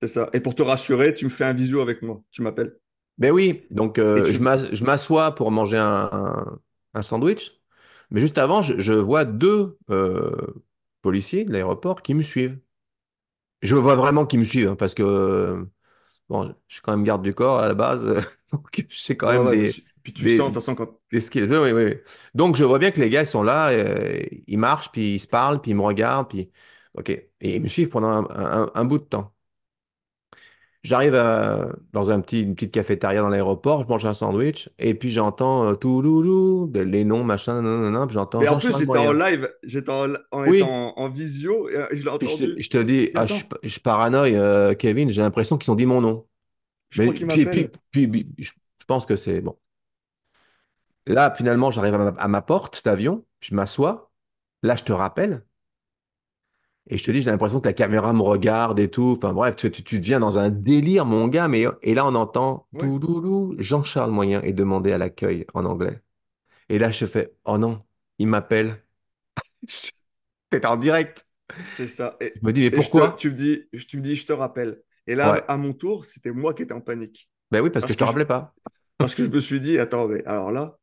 C'est ça. Et pour te rassurer, tu me fais un visio avec moi, tu m'appelles. Ben oui, donc euh, je m'assois pour manger un, sandwich, mais juste avant, je, vois deux euh, policiers de l'aéroport qui me suivent. Je vois vraiment qu'ils me suivent, hein, parce que, bon, je suis quand même garde du corps à la base, [laughs] donc je quand même des... Puis tu sens, de sens quand. oui, oui, oui. Donc, je vois bien que les gars, ils sont là, euh, ils marchent, puis ils se parlent, puis ils me regardent, puis. OK. Et ils me suivent pendant un, bout de temps. J'arrive euh, dans un petit, une petite cafétéria dans l'aéroport, je mange un sandwich, et puis j'entends euh, tout les noms, machin, nanana, puis j'entends. en plus, j'étais en live, j'étais en, en, en, visio, et euh, je l'ai entendu. Je te, dis, ah, je, je, paranoïe, Kevin, j'ai l'impression qu'ils ont dit mon nom. Je crois puis, puis, je pense que c'est bon. Là, finalement, j'arrive à, ma porte d'avion, je m'assois. Là, je te rappelle. Et je te dis, j'ai l'impression que la caméra me regarde et tout. Enfin bref, tu, tu, deviens dans un délire, mon gars. Mais, et là, on entend Jean-Charles Moyen est demandé à l'accueil en anglais. Et là, je fais, oh non, il m'appelle. [laughs] T'es en direct. C'est ça. je me dis, mais pourquoi tu, me dis, me dis, je te rappelle. Et là, à mon tour, c'était moi qui étais en panique. Ben oui, parce, que, je je te rappelais pas. parce que je me suis dit, attends, mais alors là,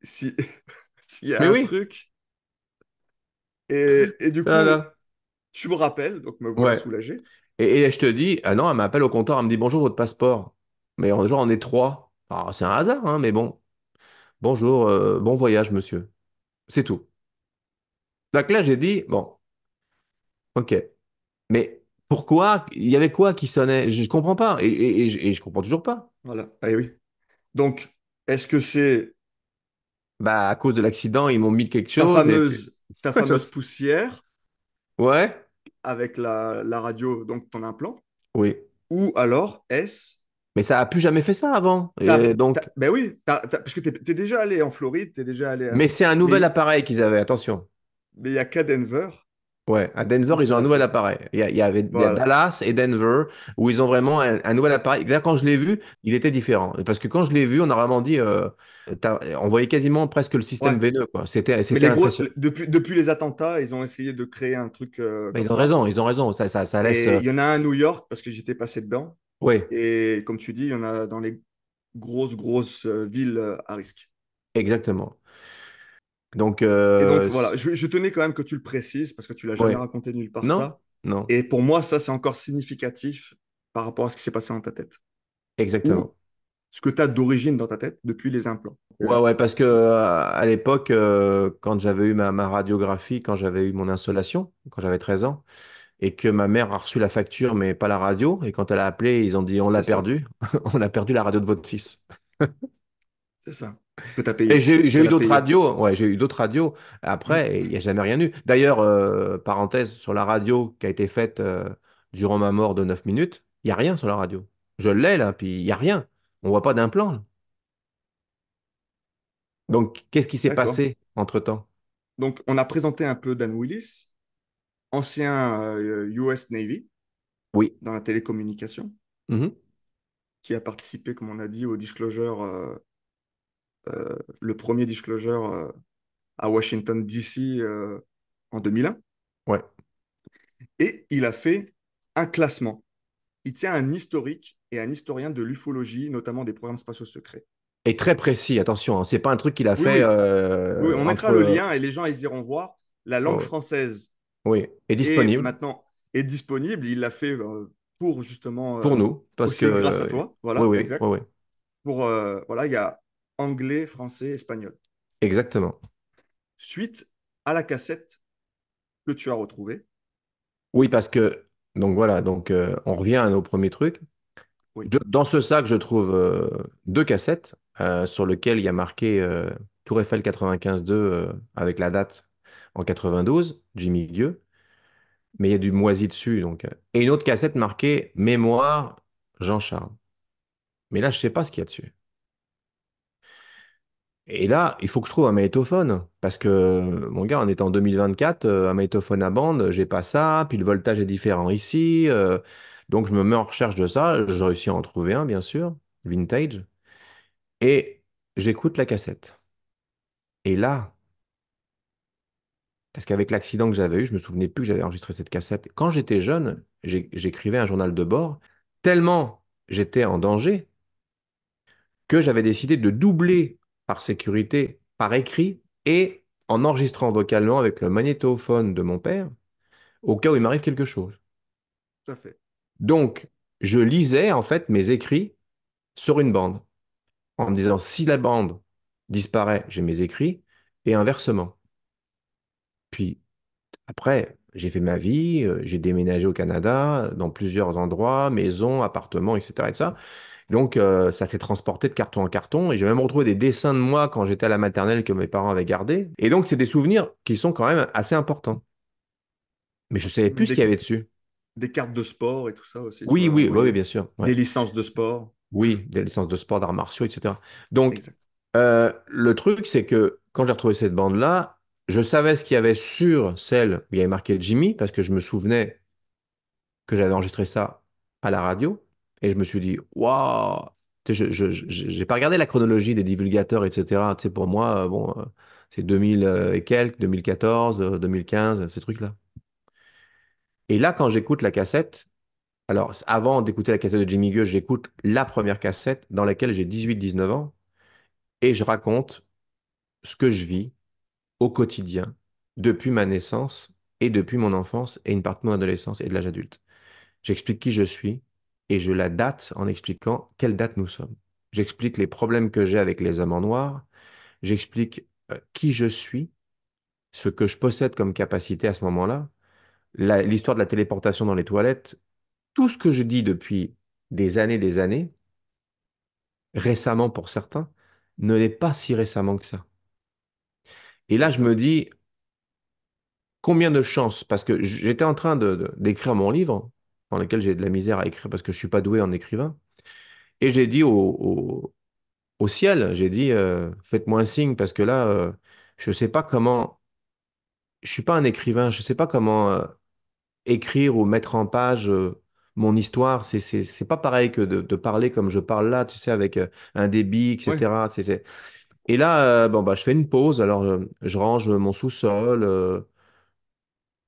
[laughs] s'il y a un truc. Et, et, du coup, tu me rappelles, donc me vois soulager soulagé. Et, et, je te dis, ah non, elle m'appelle au comptoir, elle me dit bonjour, votre passeport. Mais genre, on est trois. Ah, c'est un hasard, hein, mais bon. Bonjour, euh, bon voyage, monsieur. C'est tout. Donc là, j'ai dit, bon, ok. Mais pourquoi Il y avait quoi qui sonnait Je ne comprends pas. Et, et, et, je comprends toujours pas. Voilà. Ah oui. Donc, est-ce que c'est bah, à cause de l'accident, ils m'ont mis quelque chose. Ta [laughs] fameuse, poussière. Ouais. Avec la, la radio, donc ton implant. Oui. Ou alors, est-ce mais ça n'a plus jamais fait ça avant. donc... Ben oui, parce que tu es, déjà allé en Floride, tu es déjà allé. Mais c'est un nouvel appareil qu'ils avaient, attention. Mais il n'y a qu'à Denver Ouais, à Denver, ils ont un nouvel appareil. Il y, avait Dallas et Denver où ils ont vraiment un, nouvel appareil. Là, quand je l'ai vu, il était différent. Parce que quand je l'ai vu, on a vraiment dit, euh, on voyait quasiment presque le système ouais. veineux. C'était, c'était depuis, les attentats, ils ont essayé de créer un truc. Euh, bah, ils ont raison, ils ont raison. Ça, laisse. Euh il y en a à New York parce que j'étais passé dedans. Oui. Et comme tu dis, il y en a dans les grosses, grosses villes à risque. Exactement. Donc, euh, voilà, je, tenais quand même que tu le précises parce que tu l'as jamais raconté nulle part non. Et pour moi, ça c'est encore significatif par rapport à ce qui s'est passé dans ta tête. Exactement. ce que tu as d'origine dans ta tête depuis les implants. Ouais, ouais, parce que euh, à l'époque, euh, quand j'avais eu ma, radiographie, quand j'avais eu mon insolation, quand j'avais 13 ans, et que ma mère a reçu la facture, mais pas la radio, et quand elle a appelé, ils ont dit on l'a perdu, [laughs] on a perdu la radio de votre fils. C'est ça j'ai eu d'autres radios. Ouais, j'ai eu d'autres radios. Après, mm. il n'y a jamais rien eu. D'ailleurs, euh, parenthèse sur la radio qui a été faite euh, durant ma mort de 9 minutes, il n'y a rien sur la radio. Je l'ai là, puis il n'y a rien. On ne voit pas d'implant. Donc, qu'est-ce qui s'est passé entre-temps Donc, on a présenté un peu Dan Willis, ancien US euh, Navy, oui. dans la télécommunication, mm-hmm. qui a participé, comme on a dit, au disclosure euh, le premier disclosure euh, à Washington, D.C. Euh, en 2001. Ouais. Et il a fait un classement. Il tient un historique et un historien de l'ufologie, notamment des programmes spatiaux secrets. Et très précis, attention, hein, c'est pas un truc qu'il a fait. Oui. on mettra le lien et les gens ils se diront voir. La langue française. Oui, est disponible. maintenant, est disponible. Il l'a fait pour justement. pour nous, parce que. Grâce à toi, voilà, exact. Pour voilà, il y a anglais, français, espagnol. Exactement. Suite à la cassette que tu as retrouvée. Oui, parce que, donc voilà, donc euh, on revient à nos premiers trucs. dans ce sac, je trouve euh, deux cassettes euh, sur lesquelles il y a marqué Tour Eiffel 95-2 avec la date en 92, Jimmy Dieu. Mais il y a du moisi dessus. Donc... Et une autre cassette marquée Mémoire Jean-Charles. Mais là, je ne sais pas ce qu'il y a dessus. Et là, il faut que je trouve un magnétophone. Parce que, mon gars, on est en 2024, euh, un magnétophone à bande, j'ai pas ça, puis le voltage est différent ici. Euh, donc, je me mets en recherche de ça. Je réussis à en trouver un, bien sûr, vintage. Et j'écoute la cassette. Et là, parce qu'avec l'accident que j'avais eu, je me souvenais plus que j'avais enregistré cette cassette. Quand j'étais jeune, j'écrivais un journal de bord, tellement j'étais en danger que j'avais décidé de doubler par sécurité, par écrit et en enregistrant vocalement avec le magnétophone de mon père, au cas où il m'arrive quelque chose. Tout fait. Donc, je lisais en fait mes écrits sur une bande, en disant si la bande disparaît, j'ai mes écrits, et inversement. Puis, après, j'ai fait ma vie, euh, j'ai déménagé au Canada, dans plusieurs endroits, maisons, appartements, etc. Et donc, euh, ça s'est transporté de carton en carton. Et j'ai même retrouvé des dessins de moi quand j'étais à la maternelle que mes parents avaient gardés. Et donc, c'est des souvenirs qui sont quand même assez importants. Mais je ne savais plus ce qu'il y avait dessus. Des cartes de sport et tout ça aussi. Oui, oui, oui, bien sûr. Des licences de sport. Oui, des licences de sport, d'arts martiaux, etc. Donc, euh, le truc, c'est que quand j'ai retrouvé cette bande-là, je savais ce qu'il y avait sur celle où il y avait marqué Jimmy, parce que je me souvenais que j'avais enregistré ça à la radio. Et je me suis dit, waouh Je n'ai pas regardé la chronologie des divulgateurs, etc. pour moi, euh, bon, euh, c'est 2000 euh, et quelques, 2014, 2015, ces trucs-là. Et là, quand j'écoute la cassette, alors avant d'écouter la cassette de Jimmy Gueux, j'écoute la première cassette dans laquelle j'ai 18-19 ans et je raconte ce que je vis au quotidien depuis ma naissance et depuis mon enfance et une partie de mon adolescence et de l'âge adulte. J'explique qui je suis, et je la date en expliquant quelle date nous sommes. J'explique les problèmes que j'ai avec les hommes en noir, j'explique euh, qui je suis, ce que je possède comme capacité à ce moment-là, l'histoire de la téléportation dans les toilettes, tout ce que je dis depuis des années, des années, récemment pour certains, ne l'est pas si récemment que ça. Et là, je me dis, combien de chances, parce que j'étais en train d'écrire de, mon livre, dans lesquels j'ai de la misère à écrire parce que je suis pas doué en écrivain. Et j'ai dit au, ciel, j'ai dit, euh, faites-moi un signe parce que là, euh, je ne sais pas comment, je suis pas un écrivain, je ne sais pas comment euh, écrire ou mettre en page mon histoire. C'est, c'est, pas pareil que de, parler comme je parle là, tu sais, avec un débit, etc. Et là, bon, bah, je fais une pause, alors je range mon sous-sol.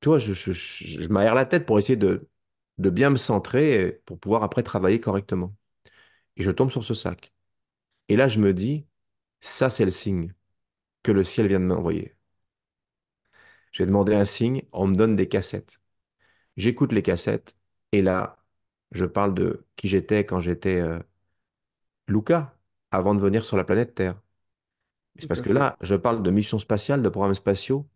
tu vois, je, je, je m'aère la tête pour essayer de, de bien me centrer pour pouvoir après travailler correctement. Et je tombe sur ce sac. Et là, je me dis, ça, c'est le signe que le ciel vient de m'envoyer. J'ai demandé un signe, on me donne des cassettes. J'écoute les cassettes, et là, je parle de qui j'étais quand j'étais euh, Luca, avant de venir sur la planète Terre. C'est parce que là, je parle de missions spatiales, de programmes spatiaux,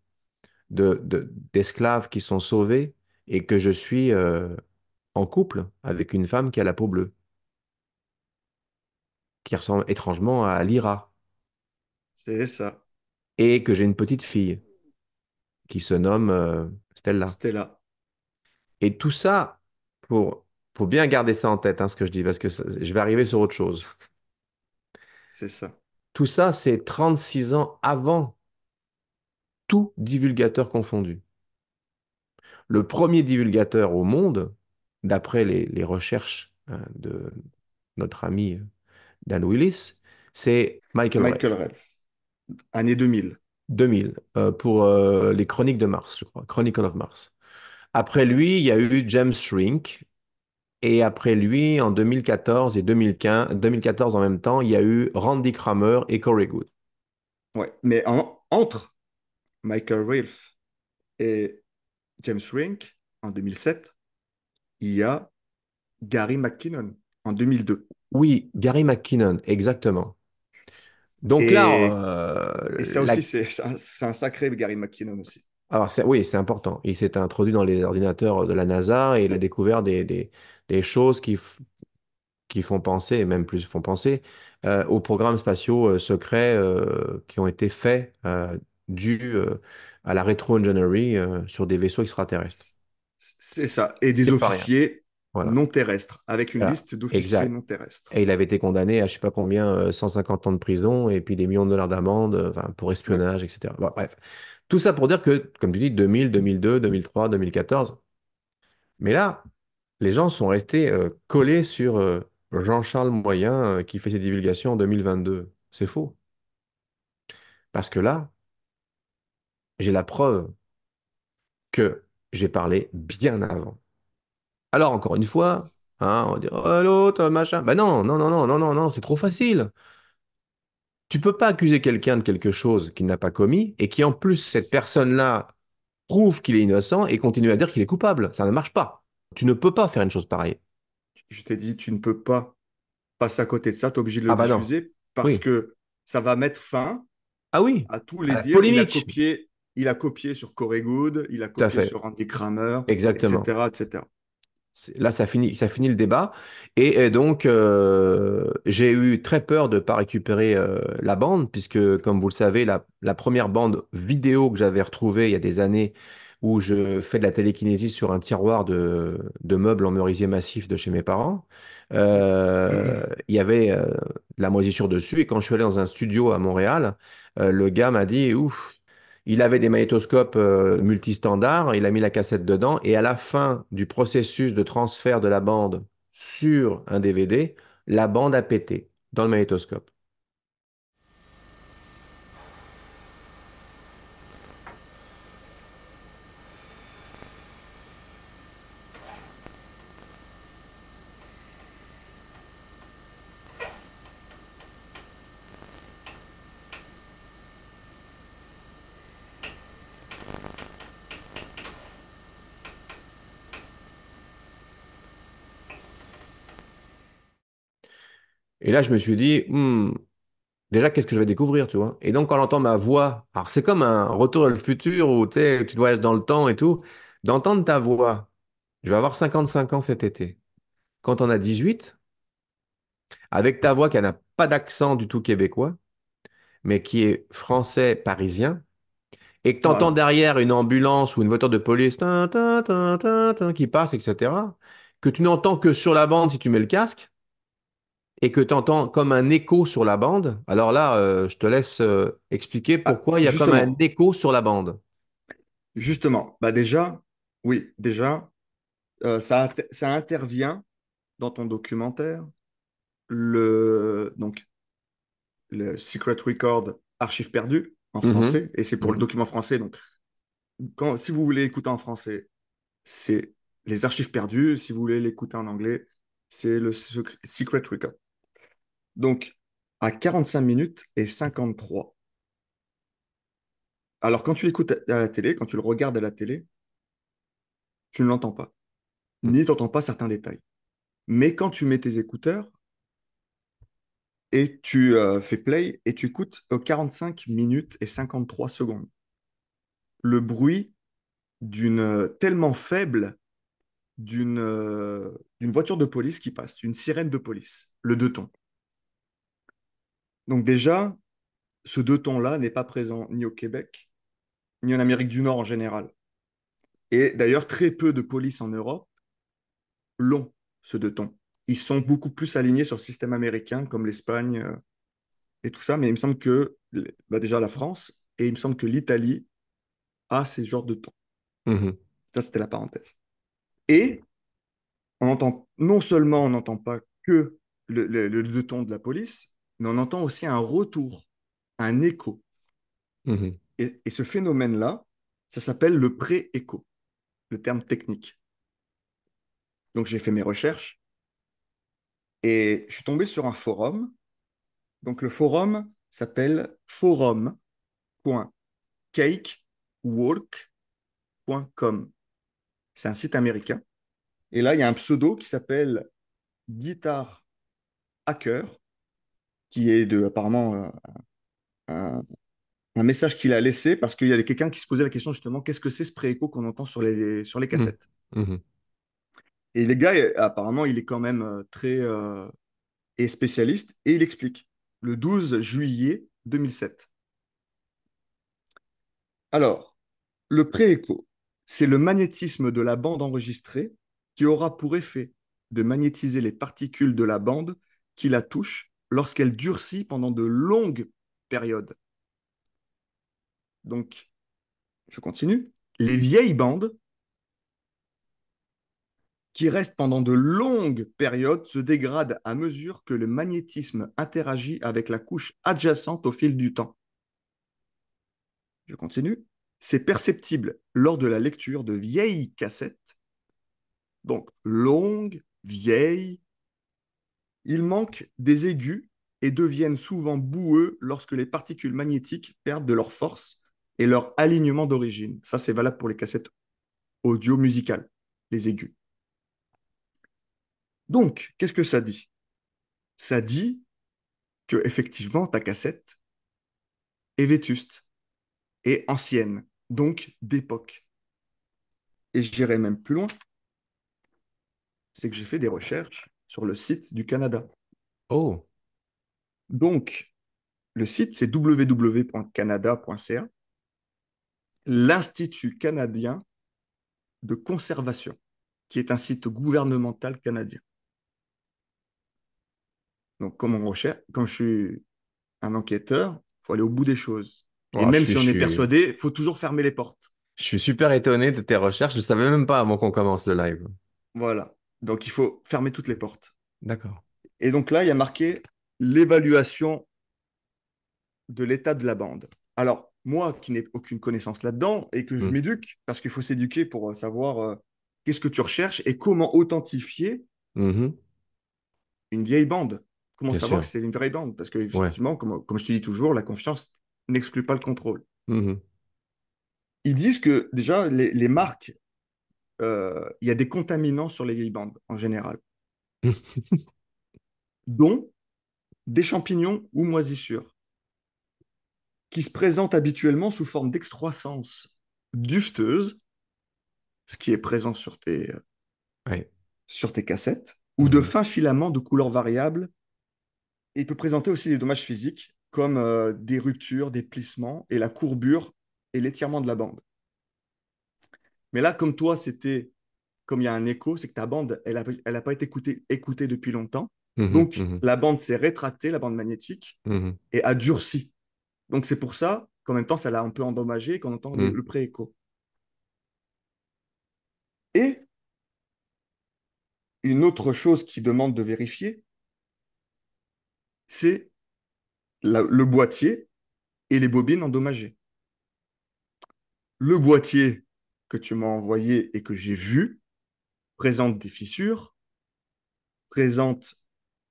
d'esclaves de, d'esclaves qui sont sauvés, et que je suis euh, en couple avec une femme qui a la peau bleue, qui ressemble étrangement à Lyra. C'est ça. Et que j'ai une petite fille qui se nomme euh, Stella. Stella. Et tout ça, pour, pour bien garder ça en tête, hein, ce que je dis, parce que je vais arriver sur autre chose. C'est ça. Tout ça, c'est 36 ans avant tout divulgateur confondu. Le premier divulgateur au monde, d'après les, recherches euh, de notre ami euh, Dan Willis, c'est Michael, Michael Relf. Année 2000. 2000, euh, pour les Chroniques de Mars, je crois, Chronicle of Mars. Après lui, il y a eu James Shrink. Et après lui, en 2014 et 2015, 2014 en même temps, il y a eu Randy Kramer et Corey Good. Ouais, mais entre Michael Relf et James Rink en 2007, il y a Gary McKinnon en 2002. Oui, Gary McKinnon, exactement. Donc là. et euh, ça aussi, c'est un, sacré Gary McKinnon aussi. Alors oui, c'est important. Il s'est introduit dans les ordinateurs de la NASA et il a découvert des, des, choses qui, qui font penser, et même plus font penser, euh, aux programmes spatiaux euh, secrets qui ont été faits dû à la rétro-engineering sur des vaisseaux extraterrestres. C'est ça. Et des officiers non terrestres, avec une ah, liste d'officiers non terrestres. Et il avait été condamné à je sais pas combien, 150 euh, ans de prison et puis des millions de dollars d'amende euh, pour espionnage, etc. bref. Tout ça pour dire que, comme tu dis, 2000, 2002, 2003, 2014. Mais là, les gens sont restés euh, collés sur Jean-Charles Moyen qui fait ses divulgations en 2022. C'est faux. Parce que là, j'ai la preuve que j'ai parlé bien avant. Alors, encore une fois, hein, on va dire oh, l'autre, machin. Ben non, non, non, non, non, non, non, c'est trop facile. Tu peux pas accuser quelqu'un de quelque chose qu'il n'a pas commis et qui, en plus, cette personne-là prouve qu'il est innocent et continue à dire qu'il est coupable. Ça ne marche pas. Tu ne peux pas faire une chose pareille. Je t'ai dit, tu ne peux pas passer à côté de ça. Tu es obligé de le ah bah diffuser parce que ça va mettre fin ah à tous les à euh, dires il a copié sur Corey Good, il a copié sur Andy Kramer, Exactement. etc. etc. Là, ça finit, ça finit le débat. Et, donc, euh, j'ai eu très peur de ne pas récupérer euh, la bande, puisque, comme vous le savez, la, première bande vidéo que j'avais retrouvée il y a des années, où je fais de la télékinésie sur un tiroir de, meubles en merisier massif de chez mes parents. Euh, il y avait de la moisissure dessus. Et quand je suis allé dans un studio à Montréal, le gars m'a dit Ouf, il avait des magnétoscopes euh, multistandards, il a mis la cassette dedans, et à la fin du processus de transfert de la bande sur un DVD, la bande a pété dans le magnétoscope. Et là, je me suis dit, hmm, déjà, qu'est-ce que je vais découvrir, tu vois Et donc, quand on entend ma voix, alors c'est comme un retour dans le futur où tu voyages dans le temps et tout, d'entendre ta voix, je vais avoir 55 ans cet été. Quand on a 18, avec ta voix qui n'a pas d'accent du tout québécois, mais qui est français parisien, et que tu entends derrière une ambulance ou une voiture de police qui passe, etc., que tu n'entends que sur la bande si tu mets le casque, et que tu entends comme un écho sur la bande, alors là, euh, je te laisse euh, expliquer ah, pourquoi il y a comme un écho sur la bande. Justement, bah déjà, oui, déjà, euh, ça, ça, intervient dans ton documentaire, le, donc, le Secret Record Archives perdu en mmh français, et c'est pour le mmh document français. Donc, quand, si vous voulez écouter en français, c'est les archives perdues. Si vous voulez l'écouter en anglais, c'est le Secret Record. Donc, à 45 minutes et 53. Alors, quand tu l'écoutes à la télé, quand tu le regardes à la télé, tu ne l'entends pas, hmm. ni tu n'entends pas certains détails. Mais quand tu mets tes écouteurs et tu euh, fais play et tu écoutes à 45 minutes et 53 secondes, le bruit d'une euh, tellement faible euh, d'une voiture de police qui passe, une sirène de police, le deux tons. Donc déjà, ce deux deux-tons là n'est pas présent ni au Québec, ni en Amérique du Nord en général. Et d'ailleurs, très peu de polices en Europe l'ont, ce deux deux-tons ». Ils sont beaucoup plus alignés sur le système américain, comme l'Espagne euh, et tout ça, mais il me semble que bah, déjà la France, et il me semble que l'Italie a ces genres de tons. Mmh ça, c'était la parenthèse. Et on entend, non seulement on n'entend pas que le, le, ton de la police, mais on entend aussi un retour, un écho. Mmh. Et, ce phénomène-là, ça s'appelle le pré-écho, le terme technique. Donc j'ai fait mes recherches et je suis tombé sur un forum. Donc le forum s'appelle forum.cakework.com. C'est un site américain. Et là, il y a un pseudo qui s'appelle Guitar Hacker qui est de, apparemment euh, un, message qu'il a laissé parce qu'il y a quelqu'un qui se posait la question justement qu'est-ce que c'est ce pré-écho qu'on entend sur les, sur les mmh. cassettes mmh. Et les gars, euh, apparemment, il est quand même euh, très et spécialiste et il explique le 12 juillet 2007. Alors, le pré-écho, c'est le magnétisme de la bande enregistrée qui aura pour effet de magnétiser les particules de la bande qui la touchent lorsqu'elle durcit pendant de longues périodes. Donc, je continue. Les vieilles bandes qui restent pendant de longues périodes se dégradent à mesure que le magnétisme interagit avec la couche adjacente au fil du temps. Je continue. C'est perceptible lors de la lecture de vieilles cassettes, donc longues, vieilles, il manque des aigus et deviennent souvent boueux lorsque les particules magnétiques perdent de leur force et leur alignement d'origine. Ça, c'est valable pour les cassettes audio musicales, les aigus. Donc, qu'est-ce que ça dit Ça dit que effectivement ta cassette est vétuste et ancienne, donc d'époque. Et j'irai même plus loin, c'est que j'ai fait des recherches sur le site du Canada. Oh. Donc, le site, c'est www.canada.ca, l'Institut canadien de conservation, qui est un site gouvernemental canadien. Donc, comme, on recherche, quand je suis un enquêteur, il faut aller au bout des choses. Et oh, même si on est persuadé, il faut toujours fermer les portes. Je suis super étonné de tes recherches. Je ne savais même pas avant qu'on commence le live. Voilà. Donc il faut fermer toutes les portes. D'accord. Et donc là, il y a marqué l'évaluation de l'état de la bande. Alors, moi qui n'ai aucune connaissance là-dedans et que je mm. m'éduque, parce qu'il faut s'éduquer pour euh, savoir euh, qu'est-ce que tu recherches et comment authentifier mm-hmm. une vieille bande. Comment savoir si c'est une vraie bande Parce que, effectivement, euh, comme, je te dis toujours, la confiance n'exclut pas le contrôle. Mm-hmm. Ils disent que déjà, les, les marques euh, il y a des contaminants sur les vieilles bandes en général, [laughs] dont des champignons ou moisissures qui se présentent habituellement sous forme d'extroissance dufteuse, ce qui est présent sur tes, euh, sur tes cassettes, ou de mmh. fins filaments de couleur variable Et il peut présenter aussi des dommages physiques comme euh, des ruptures, des plissements et la courbure et l'étirement de la bande. Mais là, comme toi, c'était, comme il y a un écho, c'est que ta bande, elle n'a a pas été écoutée, depuis longtemps. Mhm, Donc, mhm. la bande s'est rétractée, la bande magnétique, mhm. et a durci. Donc, c'est pour ça qu'en même temps, ça l'a un peu endommagé qu'on entend le pré-écho. Et une autre chose qui demande de vérifier, c'est le boîtier et les bobines endommagées. Le boîtier, que tu m'as envoyé et que j'ai vu présente des fissures, présente,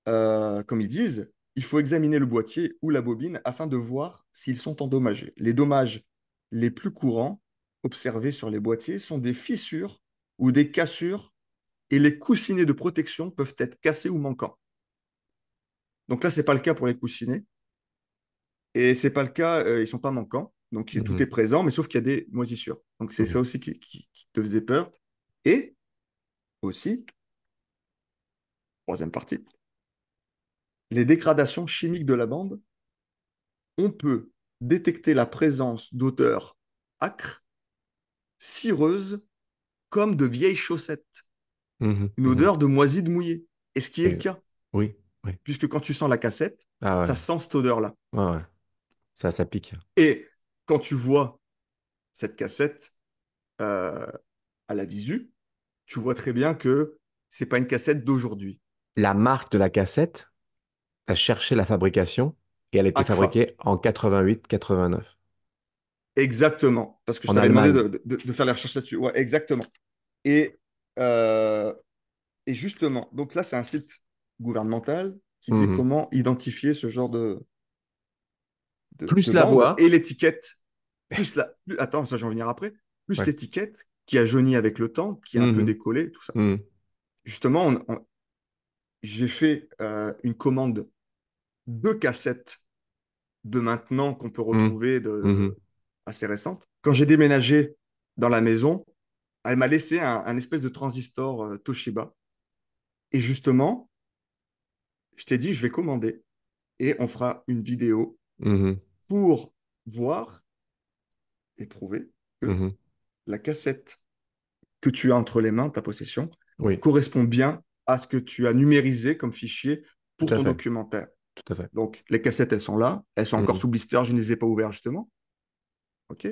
euh, comme ils disent, il faut examiner le boîtier ou la bobine afin de voir s'ils sont endommagés. Les dommages les plus courants observés sur les boîtiers sont des fissures ou des cassures et les coussinets de protection peuvent être cassés ou manquants. Donc là, ce n'est pas le cas pour les coussinets. Et ce n'est pas le cas, euh, ils ne sont pas manquants. Donc mmh tout est présent, mais sauf qu'il y a des moisissures. Donc c'est mmh ça aussi qui, te faisait peur. Et aussi, troisième partie, les dégradations chimiques de la bande, on peut détecter la présence d'odeurs acres, cireuses, comme de vieilles chaussettes. Mmh une odeur de moisie de mouillé. est ce qui est le cas. Oui, Puisque quand tu sens la cassette, ah ça sent cette odeur-là. Ça, ça pique. Et quand tu vois cette cassette euh, à la visu, tu vois très bien que c'est pas une cassette d'aujourd'hui. La marque de la cassette, a cherché la fabrication et elle a été fabriquée en 88-89. Exactement, parce que je t'avais demandé de, faire la recherche là-dessus. exactement. Et, euh, et justement, donc là, c'est un site gouvernemental qui dit comment identifier ce genre de, plus la voix et l'étiquette. Plus la. attends, ça, j'en venir après. Plus l'étiquette qui a jauni avec le temps, qui a un peu mhm. décollé, tout ça. Mhm. Justement, j'ai fait euh, une commande de cassettes de maintenant qu'on peut mhm. retrouver de, assez récente. Quand j'ai déménagé dans la maison, elle m'a laissé un, espèce de transistor euh, Toshiba. Et justement, je t'ai dit, je vais commander et on fera une vidéo pour voir et prouver que mhm. la cassette que tu as entre les mains, ta possession, correspond bien à ce que tu as numérisé comme fichier pour ton documentaire. Tout à fait. Donc, les cassettes, elles sont là. Elles sont encore mhm. sous blister. Je ne les ai pas ouvertes, justement. OK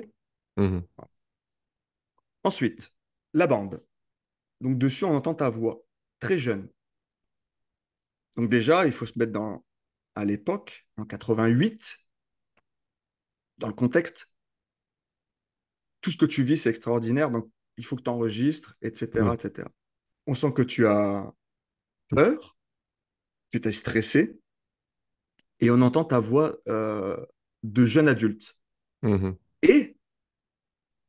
mhm. Ensuite, la bande. Donc, dessus, on entend ta voix, très jeune. Donc, déjà, il faut se mettre dans, à l'époque, en 88, dans le contexte, tout ce que tu vis, c'est extraordinaire, donc il faut que tu enregistres, etc., mm. etc. On sent que tu as peur, tu t'es stressé, et on entend ta voix euh, de jeune adulte. Mm-hmm. Et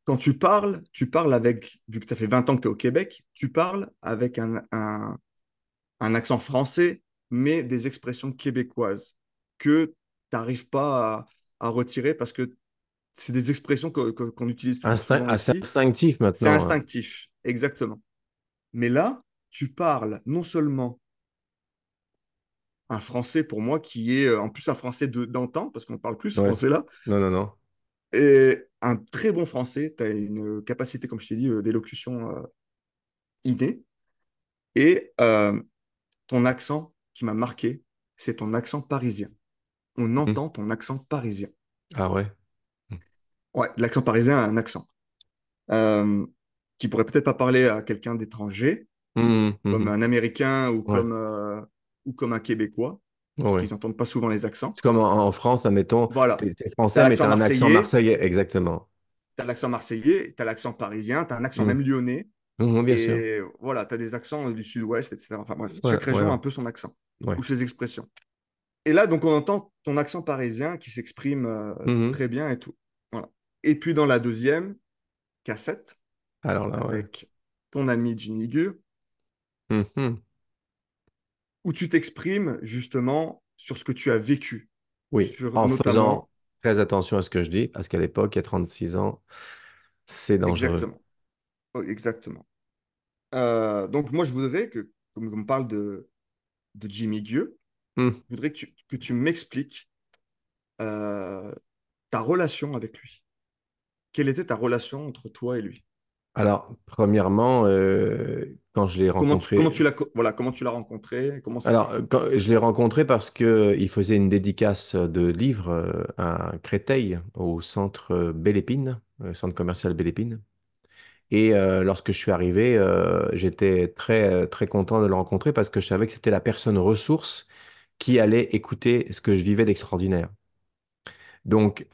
quand tu parles, tu parles avec, vu que ça fait 20 ans que tu es au Québec, tu parles avec un, un accent français, mais des expressions québécoises que tu n'arrives pas à, à retirer parce que c'est des expressions qu'on utilise tout C'est instinctif maintenant. C'est instinctif, exactement. Mais là, tu parles non seulement un français pour moi qui est euh, en plus un français d'antan, parce qu'on parle plus ce français-là. Non, non, non. Et un très bon français, tu as une capacité, comme je t'ai dit, euh, d'élocution euh, innée. Et ton accent qui m'a marqué, c'est ton accent parisien on mmh. entend ton accent parisien. Ah ouais mmh. Ouais, l'accent parisien a un accent. Euh, qui pourrait peut-être pas parler à quelqu'un d'étranger, mmh, comme un Américain ou, comme, euh, ou comme un Québécois. Parce qu'ils n'entendent pas souvent les accents. C'est comme en, France, admettons, voilà. tu es, français, mais un accent marseillais, exactement. Tu as l'accent marseillais, tu as l'accent parisien, tu as un accent même lyonnais. bien et voilà, tu as des accents du sud-ouest, etc. Enfin bref, tu chaque un peu son accent ou ses expressions. Et là, donc, on entend ton accent parisien qui s'exprime euh, mhm. très bien et tout. Et puis, dans la deuxième cassette, Alors avec ton ami Jimmy Gueux, mhm. où tu t'exprimes justement sur ce que tu as vécu. Oui, en faisant très attention à ce que je dis, parce qu'à l'époque, il y a 36 ans, c'est dangereux. Exactement. Oh, exactement. Euh, donc, moi, je voudrais que, comme on parle de, de Jimmy Gueux, Hmm. Je voudrais que tu, m'expliques euh, ta relation avec lui. Quelle était ta relation entre toi et lui Alors, premièrement, euh, quand je l'ai rencontré. Comment tu, l'as voilà, comment tu l'as rencontré Alors, je l'ai rencontré parce qu'il faisait une dédicace de livre euh, à Créteil, au centre belle centre commercial Belépine. Et lorsque je suis arrivé, j'étais très, très content de le rencontrer parce que je savais que c'était la personne ressource qui allait écouter ce que je vivais d'extraordinaire. Donc,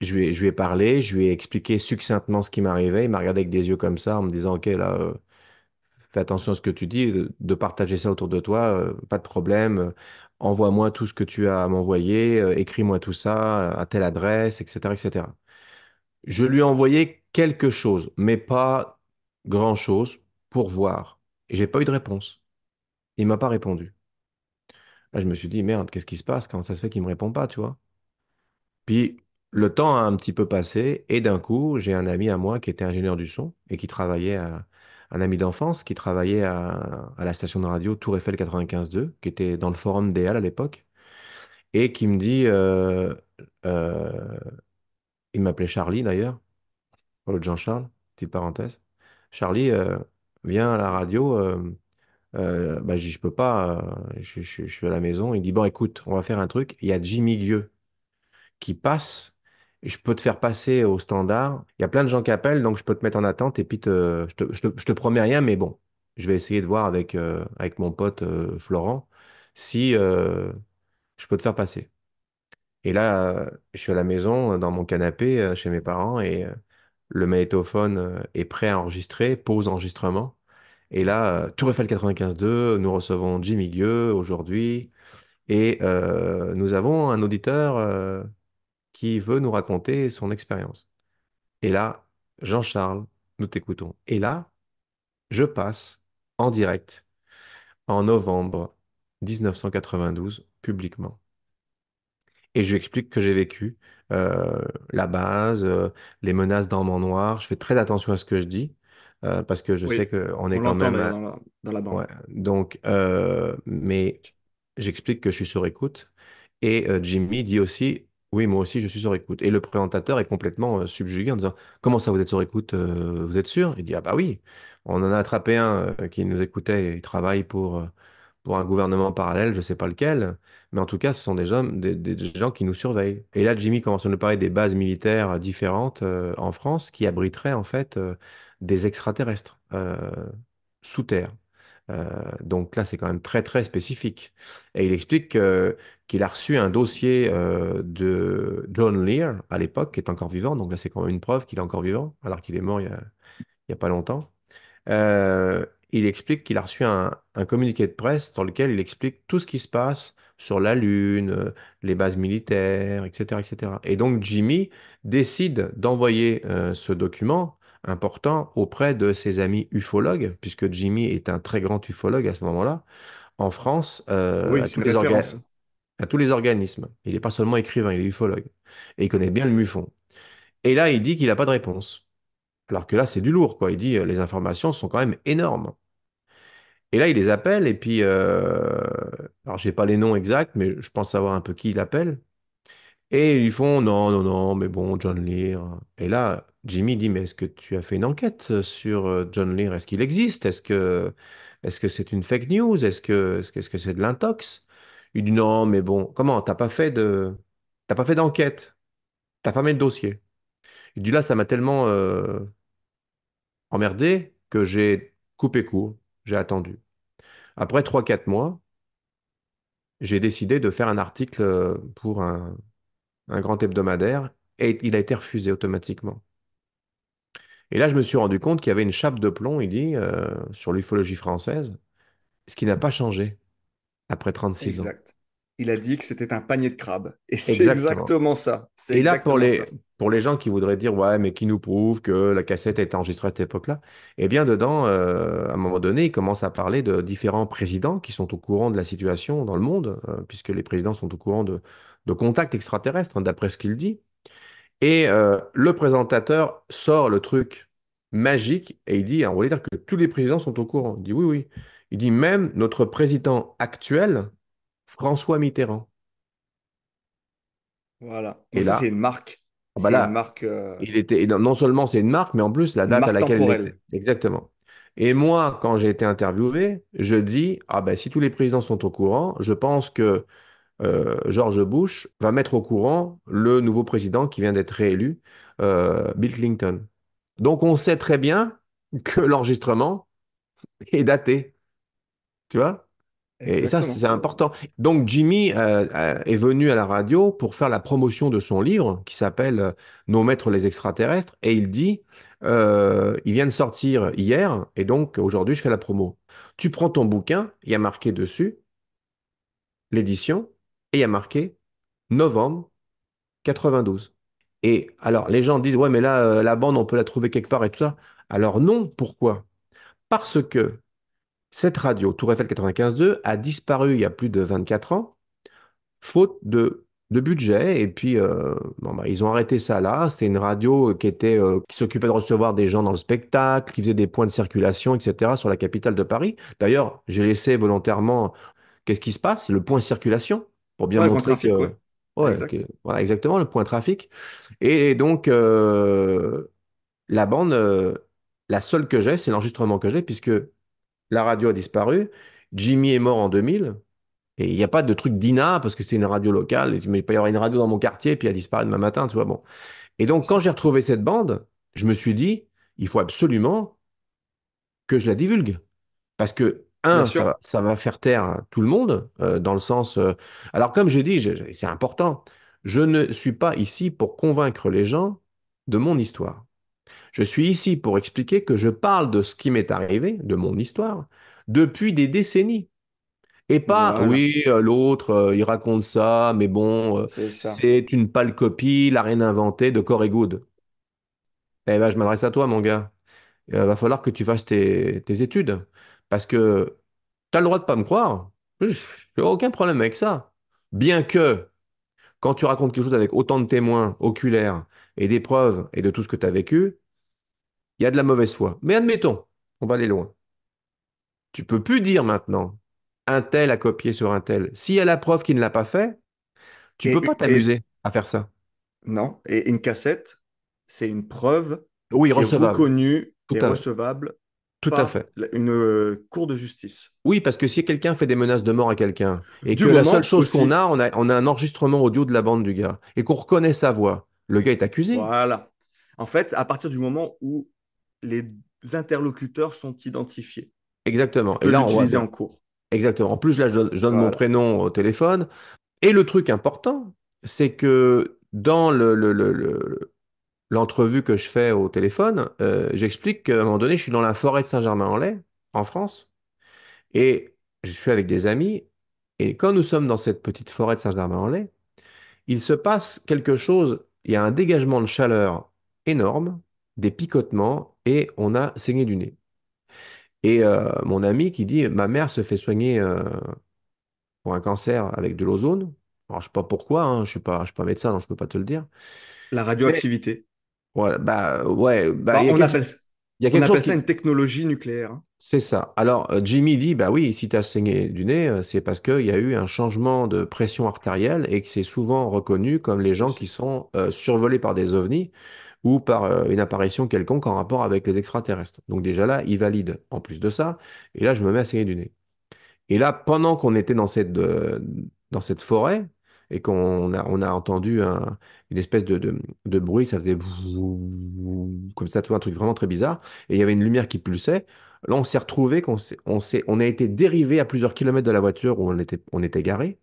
je lui, ai, parlé, je lui ai expliqué succinctement ce qui m'arrivait. Il m'a regardé avec des yeux comme ça en me disant, OK, là, euh, fais attention à ce que tu dis, de, partager ça autour de toi, euh, pas de problème, envoie-moi tout ce que tu as à m'envoyer, euh, écris-moi tout ça à telle adresse, etc., etc. Je lui ai envoyé quelque chose, mais pas grand-chose, pour voir. Et j'ai pas eu de réponse. Il m'a pas répondu. Bah, je me suis dit, merde, qu'est-ce qui se passe Comment ça se fait qu'il ne me répond pas, tu vois Puis le temps a un petit peu passé et d'un coup, j'ai un ami à moi qui était ingénieur du son et qui travaillait à un ami d'enfance qui travaillait à, la station de radio Tour Eiffel 95.2, qui était dans le forum des Halles à l'époque, et qui me dit, euh, euh, il m'appelait Charlie d'ailleurs, l'autre Jean-Charles, petite parenthèse, Charlie, euh, vient à la radio, euh, bah, je peux pas, hein. je, suis à la maison. Il dit, bon, écoute, on va faire un truc. Il y a Jimmy Gueux qui passe. Je peux te faire passer au standard. Il y a plein de gens qui appellent, donc je peux te mettre en attente. Et puis, je, te, te, promets rien, mais bon, je vais essayer de voir avec, euh, avec mon pote euh, Florent si je peux te faire passer. Et là, je suis à la maison, dans mon canapé, chez mes parents, et le magnétophone est prêt à enregistrer, pause enregistrement. Et là, euh, Tour Eiffel 95.2, nous recevons Jimmy Gueux aujourd'hui. Et euh, nous avons un auditeur euh, qui veut nous raconter son expérience. Et là, Jean-Charles, nous t'écoutons. Et là, je passe en direct en novembre 1992 publiquement. Et je lui explique que j'ai vécu la base, les menaces dans mon noir. Je fais très attention à ce que je dis. Euh, parce que je sais qu'on est quand même. Dans la, banque. Donc, euh, mais j'explique que je suis sur écoute. Et euh, Jimmy dit aussi Oui, moi aussi, je suis sur écoute. Et le présentateur est complètement subjugué en disant Comment ça, vous êtes sur écoute Vous êtes sûr Il dit Ah, bah oui, on en a attrapé un qui nous écoutait il travaille pour pour un gouvernement parallèle, je ne sais pas lequel, mais en tout cas, ce sont des gens, des, gens qui nous surveillent. Et là, Jimmy commence à nous parler des bases militaires différentes en France qui abriteraient en fait des extraterrestres euh, sous terre. Euh, donc là, c'est quand même très très spécifique. Et il explique qu'il a reçu un dossier euh, de John Lear à l'époque, qui est encore vivant. Donc là, c'est quand même une preuve qu'il est encore vivant, alors qu'il est mort il n'y a, pas longtemps. il explique qu'il a reçu un, un, communiqué de presse dans lequel il explique tout ce qui se passe sur la Lune, les bases militaires, etc. etc. Et donc Jimmy décide d'envoyer ce document important auprès de ses amis ufologues, puisque Jimmy est un très grand ufologue à ce moment-là, en France, euh, oui, à, tous les tous les organismes. Il n'est pas seulement écrivain, il est ufologue. Et il connaît bien le MUFON. Et là, il dit qu'il n'a pas de réponse. Alors que là, c'est du lourd, quoi. Il dit euh, les informations sont quand même énormes. Et là, il les appelle, et puis, euh... alors j'ai pas les noms exacts, mais je pense savoir un peu qui il appelle. Et ils font non, non, non, mais bon, John Lear. Et là, Jimmy dit, mais est-ce que tu as fait une enquête euh, sur euh, John Lear Est-ce qu'il existe Est-ce que ce c'est une fake news Est-ce que ce c'est de l'intox Il dit, non, mais bon, comment T'as pas fait de pas fait d'enquête tu as fermé le dossier Il dit, là, ça m'a tellement euh, emmerdé que j'ai coupé court, j'ai attendu. Après 3-4 mois, j'ai décidé de faire un article pour un grand hebdomadaire et il a été refusé automatiquement. Et là, je me suis rendu compte qu'il y avait une chape de plomb, il dit, euh, sur l'ufologie française, ce qui n'a pas changé après 36 ans. Exact. Il a dit que c'était un panier de crabes. Et c'est exactement. ça. Et là, pour les, pour les gens qui voudraient dire, ouais, mais qui nous prouve que la cassette est enregistrée à cette époque-là, eh bien, dedans, euh, à un moment donné, il commence à parler de différents présidents qui sont au courant de la situation dans le monde, euh, puisque les présidents sont au courant de, de contacts extraterrestres, hein, d'après ce qu'il dit. Et euh, le présentateur sort le truc magique et il dit, on voulait dire que tous les présidents sont au courant. Il dit oui, oui. Il dit même notre président actuel, François Mitterrand. Voilà. Et, là, c'est une marque. Ah bah c'est une marque euh, il était, non seulement c'est une marque, mais en plus la date à laquelle il était. Exactement. Et moi, quand j'ai été interviewé, je dis ah ben, si tous les présidents sont au courant, je pense que euh, George Bush va mettre au courant le nouveau président qui vient d'être réélu, euh, Bill Clinton. Donc on sait très bien que [laughs] l'enregistrement est daté. Tu vois Et ça, c'est important. Donc Jimmy euh, est venu à la radio pour faire la promotion de son livre qui s'appelle Nos maîtres les extraterrestres. Et il dit, il vient de sortir hier, et donc aujourd'hui je fais la promo. Tu prends ton bouquin, il y a marqué dessus l'édition, et il y a marqué novembre 92. Et alors, les gens disent, ouais, mais là, euh, la bande, on peut la trouver quelque part et tout ça. Alors non, pourquoi Parce que cette radio, Tour Eiffel 95.2, a disparu il y a plus de 24 ans, faute de, budget. Et puis, euh, bah, ils ont arrêté ça là. C'était une radio qui, était, euh, qui s'occupait de recevoir des gens dans le spectacle, qui faisait des points de circulation, etc., sur la capitale de Paris. D'ailleurs, j'ai laissé volontairement, qu'est-ce qui se passe Le point de circulation pour bien montrer voilà, exactement, le point trafic. Et donc, euh, la bande, euh, la seule que j'ai, c'est l'enregistrement que j'ai, puisque la radio a disparu, Jimmy est mort en 2000, et il n'y a pas de truc d'INA, parce que c'était une radio locale, mais il peut y avoir une radio dans mon quartier, puis elle disparaît demain matin, tu vois, bon. Et donc, quand j'ai retrouvé cette bande, je me suis dit, il faut absolument que je la divulgue. Parce que un, ça va, faire taire tout le monde, euh, dans le sens. Euh, alors, comme je dit, c'est important, je ne suis pas ici pour convaincre les gens de mon histoire. Je suis ici pour expliquer que je parle de ce qui m'est arrivé, de mon histoire, depuis des décennies. Et pas, oui, euh, l'autre, il raconte ça, mais bon, c'est une pâle copie, la reine inventée de Corey Good. Eh bien, je m'adresse à toi, mon gars. Il va falloir que tu fasses tes études parce que tu as le droit de pas me croire. Je n'ai aucun problème avec ça. Bien que, quand tu racontes quelque chose avec autant de témoins oculaires et des preuves et de tout ce que tu as vécu, il y a de la mauvaise foi. Mais admettons, on va aller loin. Tu peux plus dire maintenant, un tel a copié sur un tel. S'il y a la preuve qu'il ne l'a pas fait, tu ne peux pas t'amuser à faire ça. Non, et une cassette, c'est une preuve reconnue et recevable tout à fait. Une euh, cour de justice. Oui, parce que si quelqu'un fait des menaces de mort à quelqu'un, et que la seule chose qu'on a on, a, un enregistrement audio de la bande du gars, et qu'on reconnaît sa voix, le gars est accusé. Voilà. En fait, à partir du moment où les interlocuteurs sont identifiés. Exactement. et là, on en cours. Exactement. En plus, là, je donne, mon prénom au téléphone. Et le truc important, c'est que dans le, le, le l'entrevue que je fais au téléphone, euh, j'explique qu'à un moment donné, je suis dans la forêt de Saint-Germain-en-Laye, en France, et je suis avec des amis, et quand nous sommes dans cette petite forêt de Saint-Germain-en-Laye, il se passe quelque chose, il y a un dégagement de chaleur énorme, des picotements, et on a saigné du nez. Et euh, mon ami qui dit, ma mère se fait soigner euh, pour un cancer avec de l'ozone. je ne sais pas pourquoi, hein, je ne suis, suis, pas médecin, donc je ne peux pas te le dire. La radioactivité on appelle, ça une technologie nucléaire. Hein. C'est ça. Alors, euh, Jimmy dit, bah oui, si tu as saigné du nez, euh, c'est parce qu'il y a eu un changement de pression artérielle et que c'est souvent reconnu comme les gens qui sont euh, survolés par des ovnis ou par une apparition quelconque en rapport avec les extraterrestres. Donc déjà là, il valide en plus de ça. Et là, je me mets à saigner du nez. Et là, pendant qu'on était dans cette, dans cette forêt, et qu'on a, on a entendu une espèce de, de, bruit, ça faisait comme ça, tout un truc vraiment très bizarre, et il y avait une lumière qui pulsait. Là, on s'est retrouvé, qu'on on, on a été dérivé à plusieurs kilomètres de la voiture où on était, on était garé.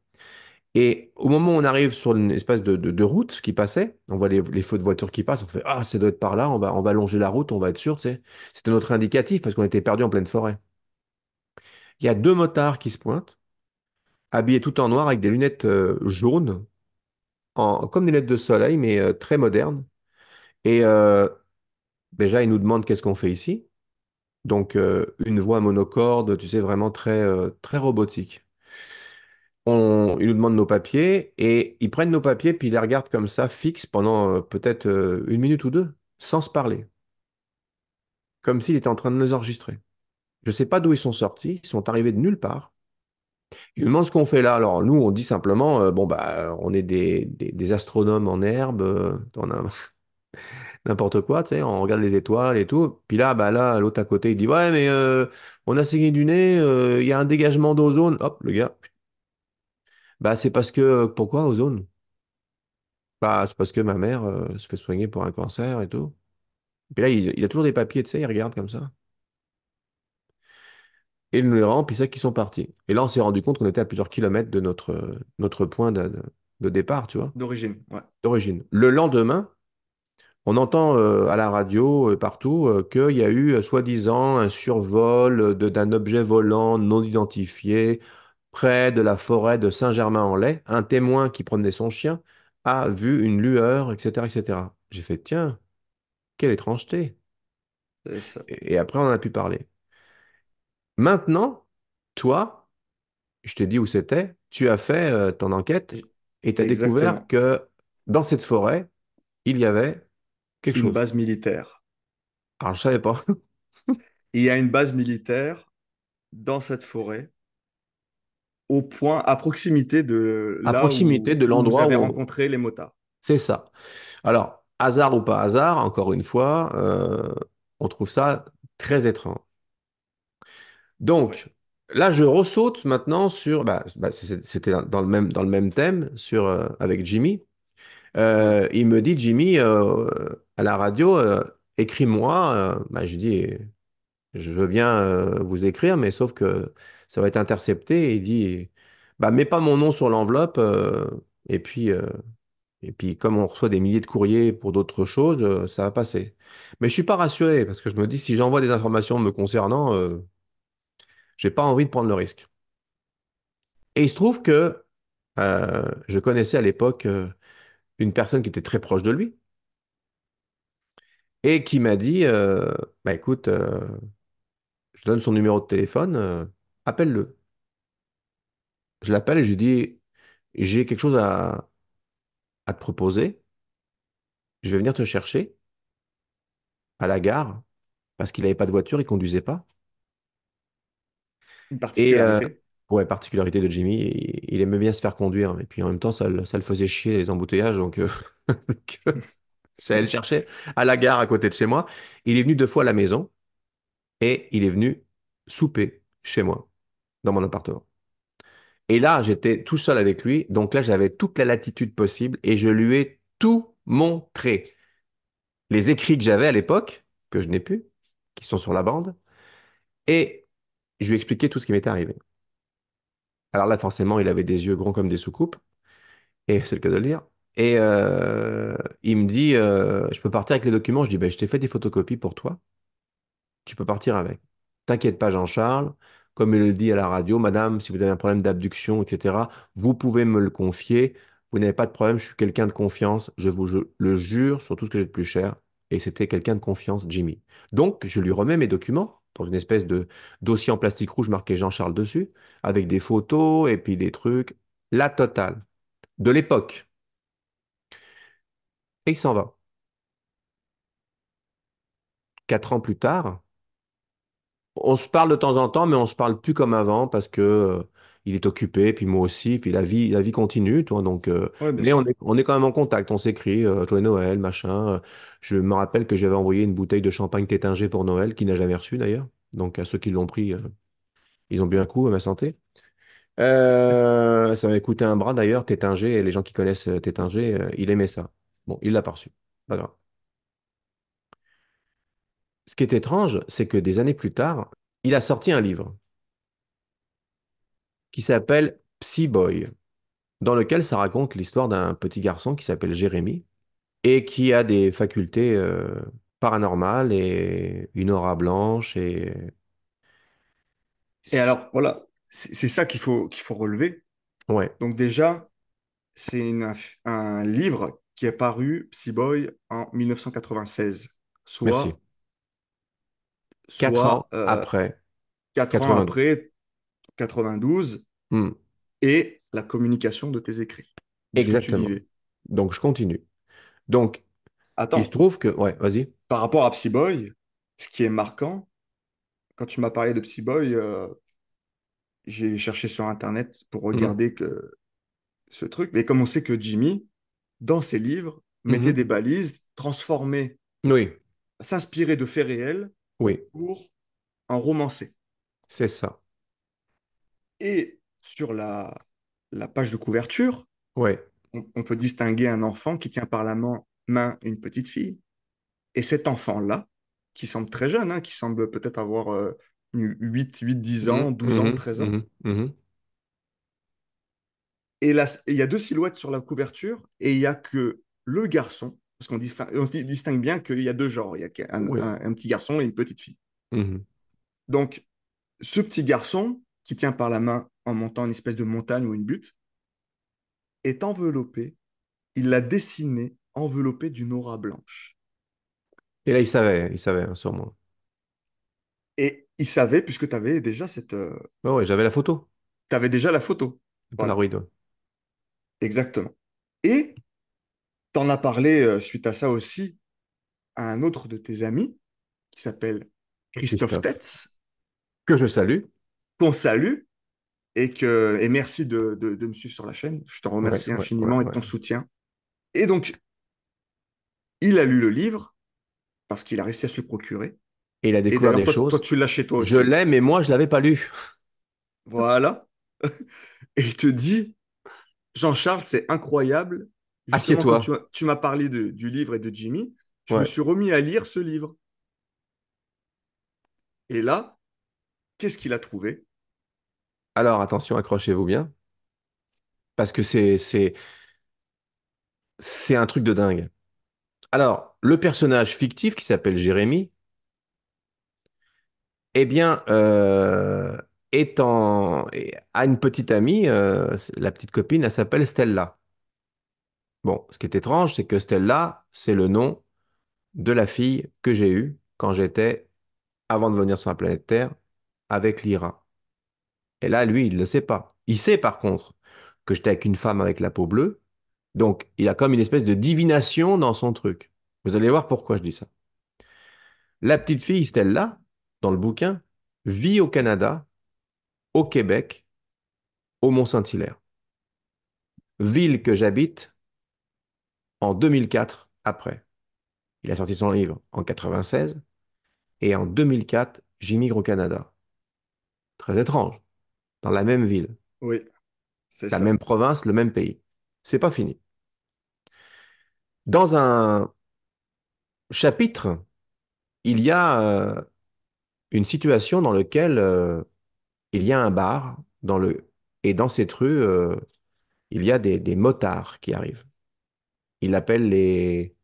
Et au moment où on arrive sur une espèce de, de, route qui passait, on voit les, les, feux de voiture qui passent, on fait Ah, ça doit être par là, on va, on va longer la route, on va être sûr. Tu sais. C'était notre indicatif parce qu'on était perdu en pleine forêt. Il y a deux motards qui se pointent habillé tout en noir avec des lunettes euh, jaunes, comme des lunettes de soleil, mais euh, très modernes. Et euh, déjà, il nous demande qu'est-ce qu'on fait ici. Donc, une voix monocorde, tu sais, vraiment très, très robotique. On, ils nous demande nos papiers et ils prennent nos papiers puis ils les regardent comme ça, fixe, pendant peut-être une minute ou deux, sans se parler. Comme s'ils étaient en train de nous enregistrer. Je ne sais pas d'où ils sont sortis, ils sont arrivés de nulle part. Il me demande ce qu'on fait là. Alors nous, on dit simplement, euh, bon, bah, on est des, astronomes en herbe, on euh, a [laughs] n'importe quoi, tu sais, on regarde les étoiles et tout. Puis là, bah là, l'autre à côté, il dit, ouais, mais euh, on a saigné du nez, il y a un dégagement d'ozone. Hop, le gars. Bah, c'est parce que, pourquoi ozone? Bah, c'est parce que ma mère se fait soigner pour un cancer et tout. Puis là, il, il a toujours des papiers, tu sais, il regarde comme ça et nous les rend, puis ça, qu'ils sont partis. Et là, on s'est rendu compte qu'on était à plusieurs kilomètres de notre, notre point de, départ, tu vois. D'origine, ouais. D'origine. Le lendemain, on entend euh, à la radio euh, partout que euh, qu'il y a eu soi-disant un survol d'un objet volant non identifié près de la forêt de Saint-Germain-en-Laye. Un témoin qui promenait son chien a vu une lueur, etc. etc. J'ai fait, tiens, quelle étrangeté. Ça. Et, après, on a pu parler. Maintenant, toi, je t'ai dit où c'était, tu as fait euh, ton enquête et tu as découvert que dans cette forêt, il y avait quelque chose. Une base militaire. Alors, je ne savais pas. [laughs] il y a une base militaire dans cette forêt, au point, à proximité de de l'endroit où vous rencontré les motards. C'est ça. Alors, hasard ou pas hasard, encore une fois, euh, on trouve ça très étrange. Donc, là, je ressaute maintenant sur. Bah, bah, c'était dans le, même, dans le même thème sur, euh, avec Jimmy. Euh, il me dit, Jimmy, euh, à la radio, écris-moi. Bah, je je dis, je veux bien vous écrire, mais sauf que ça va être intercepté. il dit, bah, mets pas mon nom sur l'enveloppe. et puis. Et puis, comme on reçoit des milliers de courriers pour d'autres choses, ça va passer. Mais je suis pas rassuré parce que je me dis, si j'envoie des informations me concernant, j'ai pas envie de prendre le risque. Et il se trouve que euh, je connaissais à l'époque euh, une personne qui était très proche de lui et qui m'a dit euh, bah, écoute, je donne son numéro de téléphone, appelle-le. Je l'appelle et je lui dis j'ai quelque chose à, à te proposer. Je vais venir te chercher à la gare parce qu'il n'avait pas de voiture, il ne conduisait pas. Une particularité. Euh, ouais, particularité de Jimmy, il aimait bien se faire conduire. Et puis en même temps, ça, le faisait chier les embouteillages. Donc, euh, [laughs] donc euh, [laughs] j'allais le chercher à la gare à côté de chez moi. Il est venu deux fois à la maison et il est venu souper chez moi, dans mon appartement. Et là, j'étais tout seul avec lui. Donc là, j'avais toute la latitude possible et je lui ai tout montré. Les écrits que j'avais à l'époque, que je n'ai plus, qui sont sur la bande, et je lui ai tout ce qui m'était arrivé. Alors là, forcément, il avait des yeux grands comme des soucoupes, et c'est le cas de le dire. Et euh, il me dit, euh, je peux partir avec les documents. Je dis, ben, je t'ai fait des photocopies pour toi. Tu peux partir avec. T'inquiète pas, Jean-Charles. Comme il le dit à la radio, madame, si vous avez un problème d'abduction, etc., vous pouvez me le confier. Vous n'avez pas de problème, je suis quelqu'un de confiance. Je vous le jure sur tout ce que j'ai de plus cher. Et c'était quelqu'un de confiance, Jimmy. Donc, je lui remets mes documents dans une espèce de dossier en plastique rouge marqué Jean-Charles dessus, avec des photos et puis des trucs, la totale, de l'époque. Et il s'en va. Quatre ans plus tard, on se parle de temps en temps, mais on se parle plus comme avant parce que euh, il est occupé, puis moi aussi, puis la vie, la vie continue, toi. Donc, euh, mais on est, quand même en contact, on s'écrit, euh, joyeux Noël, machin. Euh, je me rappelle que j'avais envoyé une bouteille de champagne tétingé pour Noël, qui n'a jamais reçu d'ailleurs. Donc, à ceux qui l'ont pris, ils ont bu un coup à ma santé. ça m'a coûté un bras d'ailleurs, tétingé, et les gens qui connaissent tétingé, il aimait ça. Bon, il l'a pas reçu, pas grave. Ce qui est étrange, c'est que des années plus tard, il a sorti un livre qui s'appelle Psyboy, Boy, dans lequel ça raconte l'histoire d'un petit garçon qui s'appelle Jérémy et qui a des facultés euh, paranormales et une aura blanche et et alors voilà, c'est ça qu'il faut qu'il faut relever. Ouais. Donc déjà, c'est un livre qui est paru Psy Boy en 1996, soit Merci. Soit, quatre ans euh, après. Quatre ans après, 92 hmm. et la communication de tes écrits. Exactement. Donc, je continue. Donc, Attends, il trouve que. Ouais, vas-y. Par rapport à Psy Boy, ce qui est marquant, quand tu m'as parlé de Psy Boy, euh, j'ai cherché sur Internet pour hmm. regarder que ce truc. Mais comme on sait que Jimmy, dans ses livres, mettait mhm. des balises, transformait, oui. s'inspirait de faits réels oui. pour en romancer. C'est ça. Et sur la, la page de couverture, ouais. on, peut distinguer un enfant qui tient par la main une petite fille. Et cet enfant-là, qui semble très jeune, hein, qui semble peut-être avoir 8, 8, 10 ans, 12 mhm. ans, 13 mhm. ans. Mhm. Et là, il y a deux silhouettes sur la couverture et il y a que le garçon, parce qu'on distingue bien qu'il y a deux genres, il y a un, un, petit garçon et une petite fille. Donc, ce petit garçon, qui tient par la main en montant une espèce de montagne ou une butte, est enveloppé, il l'a dessiné enveloppé d'une aura blanche. Et là, il savait, il savait, hein, sûrement. Et il savait, puisque tu avais déjà cette. Euh, j'avais la photo. Tu avais déjà la photo. Exactement. Et tu en as parlé euh, suite à ça aussi à un autre de tes amis qui s'appelle Christophe. Tetz. Que je salue qu'on salue. Et, que, et merci de, de, de, me suivre sur la chaîne. Je te remercie infiniment et de ton soutien. Et donc, il a lu le livre parce qu'il a réussi à se le procurer. Et il a découvert des choses. Toi, tu l'as chez toi aussi. Je l'ai, mais moi, je ne l'avais pas lu. Voilà. [laughs] et il te dit, Jean-Charles, c'est incroyable. Assieds-toi. Tu, m'as parlé de, du livre et de Jimmy. Je me suis remis à lire ce livre. Et là, qu'est-ce qu'il a trouvé alors attention, accrochez-vous bien, parce que c'est c'est c'est un truc de dingue. Alors, le personnage fictif qui s'appelle Jérémy, eh bien, euh, est en, a une petite amie, euh, la petite copine, elle s'appelle Stella. Bon, ce qui est étrange, c'est que Stella, c'est le nom de la fille que j'ai eue quand j'étais, avant de venir sur la planète Terre, avec Lyra. Et là, lui, il ne le sait pas. Il sait par contre que j'étais avec une femme avec la peau bleue. Donc, il a comme une espèce de divination dans son truc. Vous allez voir pourquoi je dis ça. La petite fille, Stella, dans le bouquin, vit au Canada, au Québec, au Mont-Saint-Hilaire. Ville que j'habite en 2004 après. Il a sorti son livre en 96 et en 2004, j'immigre au Canada. Très étrange dans la même ville. Oui. C'est la même province, le même pays. C'est pas fini. Dans un chapitre, il y a euh, une situation dans laquelle euh, il y a un bar dans le... et dans cette rue, euh, il y a des, motards qui arrivent. Il appelle les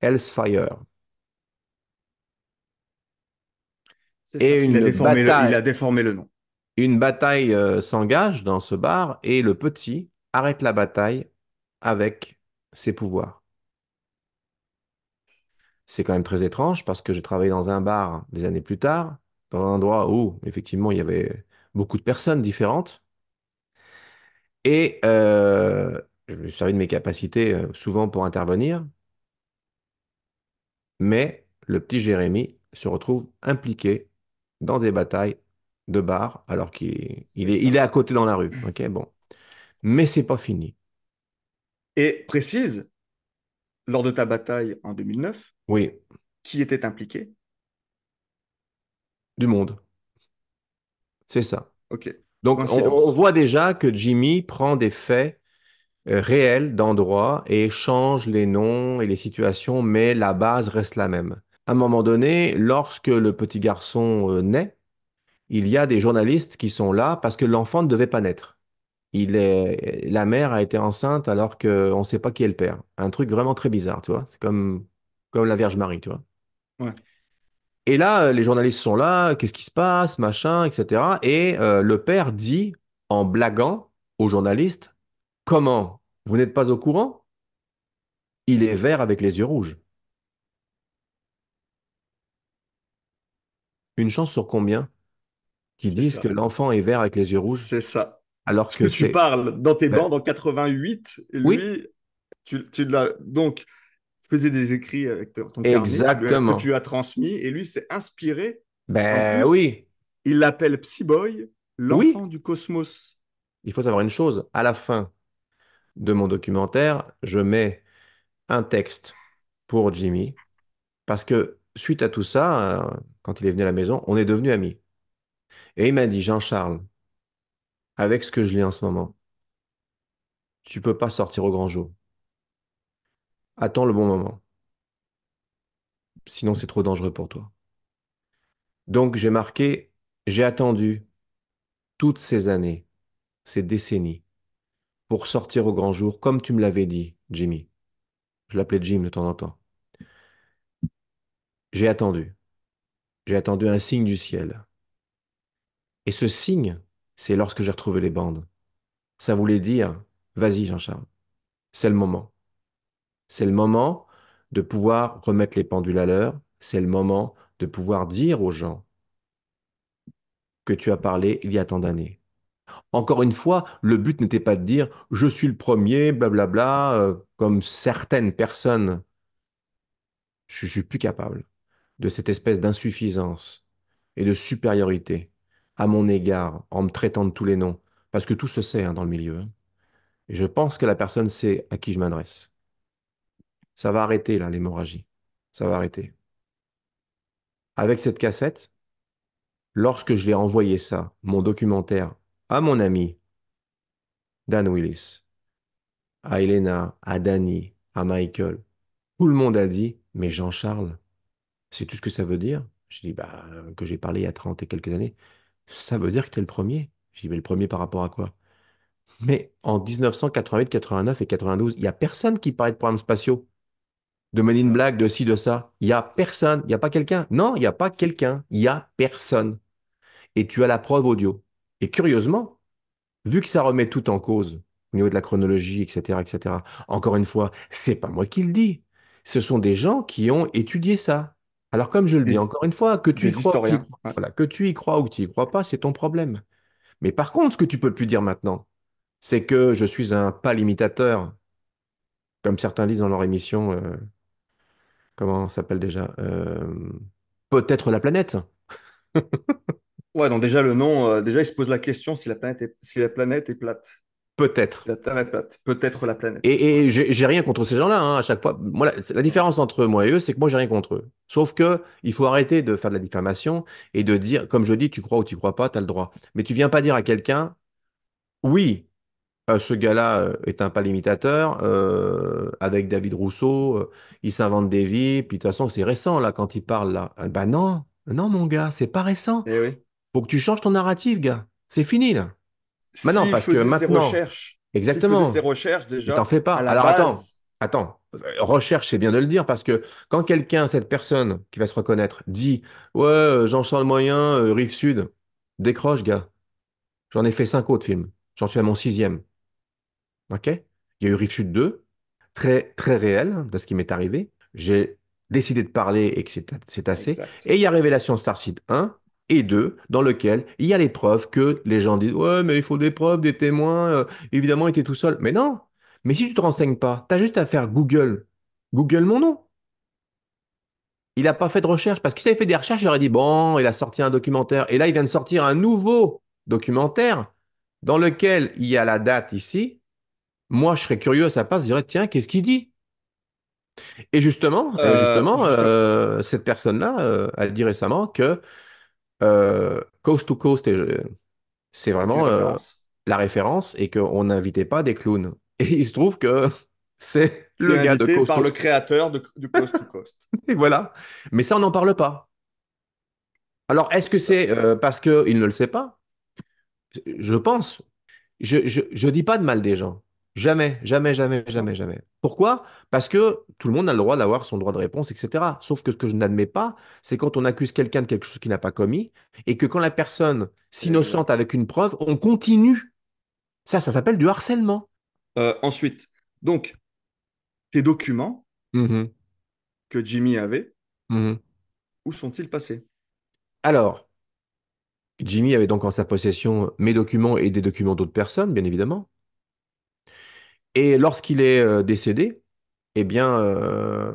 Hellsfire. C'est ça, il a déformé le nom. Une bataille euh, s'engage dans ce bar et le petit arrête la bataille avec ses pouvoirs. C'est quand même très étrange parce que j'ai travaillé dans un bar des années plus tard, dans un endroit où effectivement il y avait beaucoup de personnes différentes. Et euh, je me suis servi de mes capacités euh, souvent pour intervenir. Mais le petit Jérémy se retrouve impliqué dans des batailles de bar alors qu'il est, à côté dans la rue. Mmh. Ok, bon. Mais c'est pas fini. Et précise, lors de ta bataille en 2009, oui. qui était impliqué Du monde. C'est ça. Ok. Donc on, voit déjà que Jimmy prend des faits euh, réels d'endroits et change les noms et les situations, mais la base reste la même. À un moment donné, lorsque le petit garçon euh, naît, il y a des journalistes qui sont là parce que l'enfant ne devait pas naître. Il est, la mère a été enceinte alors qu'on ne sait pas qui est le père. Un truc vraiment très bizarre, tu vois. C'est comme, comme la Vierge Marie, tu vois. Et là, euh, les journalistes sont là, qu'est-ce qui se passe, machin, etc. Et euh, le père dit, en blaguant aux journalistes, comment Vous n'êtes pas au courant Il est vert avec les yeux rouges. Une chance sur combien qui disent que l'enfant est vert avec les yeux rouges. C'est ça. Alors que, tu parles dans tes bandes en 88, lui, oui. tu, tu l'as donc faisait des écrits avec ton Exactement. que tu as transmis et lui s'est inspiré. Ben oui. Il l'appelle Boy, l'enfant du cosmos. Il faut savoir une chose, à la fin de mon documentaire, je mets un texte pour Jimmy parce que suite à tout ça, euh, quand il est venu à la maison, on est devenus amis. Et il m'a dit, Jean-Charles, avec ce que je lis en ce moment, tu peux pas sortir au grand jour. Attends le bon moment. Sinon, c'est trop dangereux pour toi. Donc, j'ai marqué, j'ai attendu toutes ces années, ces décennies, pour sortir au grand jour, comme tu me l'avais dit, Jimmy. Je l'appelais Jim de temps en temps. J'ai attendu. J'ai attendu un signe du ciel. Et ce signe, c'est lorsque j'ai retrouvé les bandes. Ça voulait dire, vas-y Jean-Charles, c'est le moment. C'est le moment de pouvoir remettre les pendules à l'heure, c'est le moment de pouvoir dire aux gens que tu as parlé il y a tant d'années. Encore une fois, le but n'était pas de dire je suis le premier, blablabla, euh, comme certaines personnes. Je, je suis plus capable de cette espèce d'insuffisance et de supériorité à mon égard en me traitant de tous les noms, parce que tout se sait hein, dans le milieu. Hein. je pense que la personne sait à qui je m'adresse. Ça va arrêter là l'hémorragie. Ça va arrêter. Avec cette cassette, lorsque je vais envoyer ça, mon documentaire, à mon ami Dan Willis, à Elena, à Danny, à Michael, tout le monde a dit Mais Jean-Charles, c'est tout ce que ça veut dire Je dis bah, que j'ai parlé il y a 30 et quelques années ça veut dire que tu es le premier. J'y vais le premier par rapport à quoi Mais en 1988, 89 et 92, il n'y a personne qui parlait de programmes spatiaux, de mener une blague de ci, de ça. Il n'y a personne. Il n'y a pas quelqu'un. Non, il n'y a pas quelqu'un. Il n'y a personne. Et tu as la preuve audio. Et curieusement, vu que ça remet tout en cause au niveau de la chronologie, etc., etc., encore une fois, c'est pas moi qui le dis. Ce sont des gens qui ont étudié ça, alors, comme je le dis encore une fois, que tu, y crois, voilà, que tu y crois ou que tu n'y crois pas, c'est ton problème. Mais par contre, ce que tu peux plus dire maintenant, c'est que je suis un pas limitateur, comme certains disent dans leur émission, euh, comment comment s'appelle déjà euh, Peut-être la planète. ouais, donc déjà le nom, euh, déjà il se pose la question si la planète si la planète est plate. Peut-être. Peut-être la planète. Et, j'ai rien contre ces gens-là, hein, à chaque fois. Moi, la, différence entre moi et eux, c'est que moi, j'ai rien contre eux. Sauf que il faut arrêter de faire de la diffamation et de dire, comme je dis, tu crois ou tu crois pas, tu as le droit. Mais tu viens pas dire à quelqu'un, oui, euh, ce gars-là euh, est un palimitateur, euh, avec David Rousseau, il s'invente des vies, puis de toute façon, c'est récent, là, quand il parle, là. Eh ben non, non, mon gars, c'est pas récent. Et eh oui. Faut que tu changes ton narratif, gars. C'est fini, là. Mais bah parce que maintenant. exactement. ces recherches déjà. T'en fais pas. Alors attends, attends. Recherche, c'est bien de le dire parce que quand quelqu'un, cette personne qui va se reconnaître, dit Ouais, j'en sens le moyen, Riff euh, rive sud, décroche, gars. J'en ai fait cinq autres films. J'en suis à mon sixième. OK Il y a eu rive sud 2, très, très réel hein, de ce qui m'est arrivé. J'ai décidé de parler et que c'est assez. Et il y a Révélation Starseed 1 et deux, dans lequel il y a les preuves que les gens disent Ouais, mais il faut des preuves, des témoins, euh, évidemment, il était tout seul. Mais non Mais si tu ne te renseignes pas, tu as juste à faire Google. Google mon nom. Il n'a pas fait de recherche parce qu'il s'avait fait des recherches, il aurait dit Bon, il a sorti un documentaire. Et là, il vient de sortir un nouveau documentaire dans lequel il y a la date ici. Moi, je serais curieux à sa place, je dirais Tiens, qu'est-ce qu'il dit et justement, euh, euh, justement, cette personne-là a dit récemment que euh, Coast to Coast, c'est vraiment euh, la référence et qu'on n'invitait pas des clowns. [laughs] Et il se trouve que [laughs] c'est le gars de Coast par le créateur de, Coast to Coast. [laughs] et voilà. Mais ça, on n'en parle pas. Alors, est-ce que c'est euh, parce qu'il ne le sait pas Je pense. Je ne dis pas de mal des gens. Jamais, jamais, jamais, jamais, jamais. Pourquoi Parce que tout le monde a le droit d'avoir son droit de réponse, etc. Sauf que ce que je n'admets pas, c'est quand on accuse quelqu'un de quelque chose qu'il n'a pas commis et que quand la personne s'innocente avec une preuve, on continue. Ça, ça s'appelle du harcèlement. Euh, ensuite, donc, tes documents mmh que Jimmy avait, mmh où sont-ils passés Alors, Jimmy avait donc en sa possession mes documents et des documents d'autres personnes, bien évidemment. Et lorsqu'il est euh, décédé, eh bien, euh,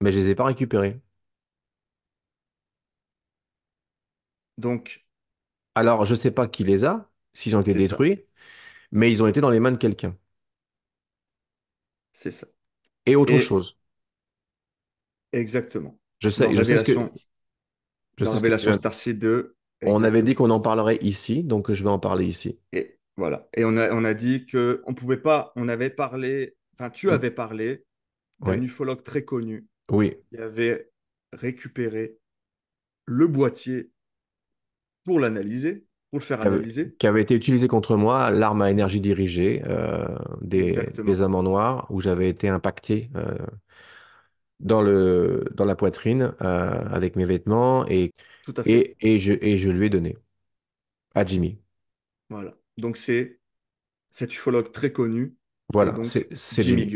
mais je les ai pas récupérés. Donc, Alors, je ne sais pas qui les a, s'ils ont été détruits, mais ils ont été dans les mains de quelqu'un. c'est ça. Et autre chose, exactement. je sais, je On avait dit qu'on en parlerait ici, donc je vais en parler ici. Et, voilà. Et on a, on a dit que on pouvait pas, on avait parlé, enfin, tu mmh. avais parlé d'un ufologue très connu. Oui. Qui avait récupéré le boîtier pour l'analyser, pour le faire analyser. qui avait été utilisé contre moi, l'arme à énergie dirigée euh, des, des, hommes en noir, où j'avais été impacté euh, dans, le, dans la poitrine euh, avec mes vêtements et, Et, je, et je lui ai donné à Jimmy. Voilà. Donc c'est cet ufologue très connu. Voilà, c'est Jimmy,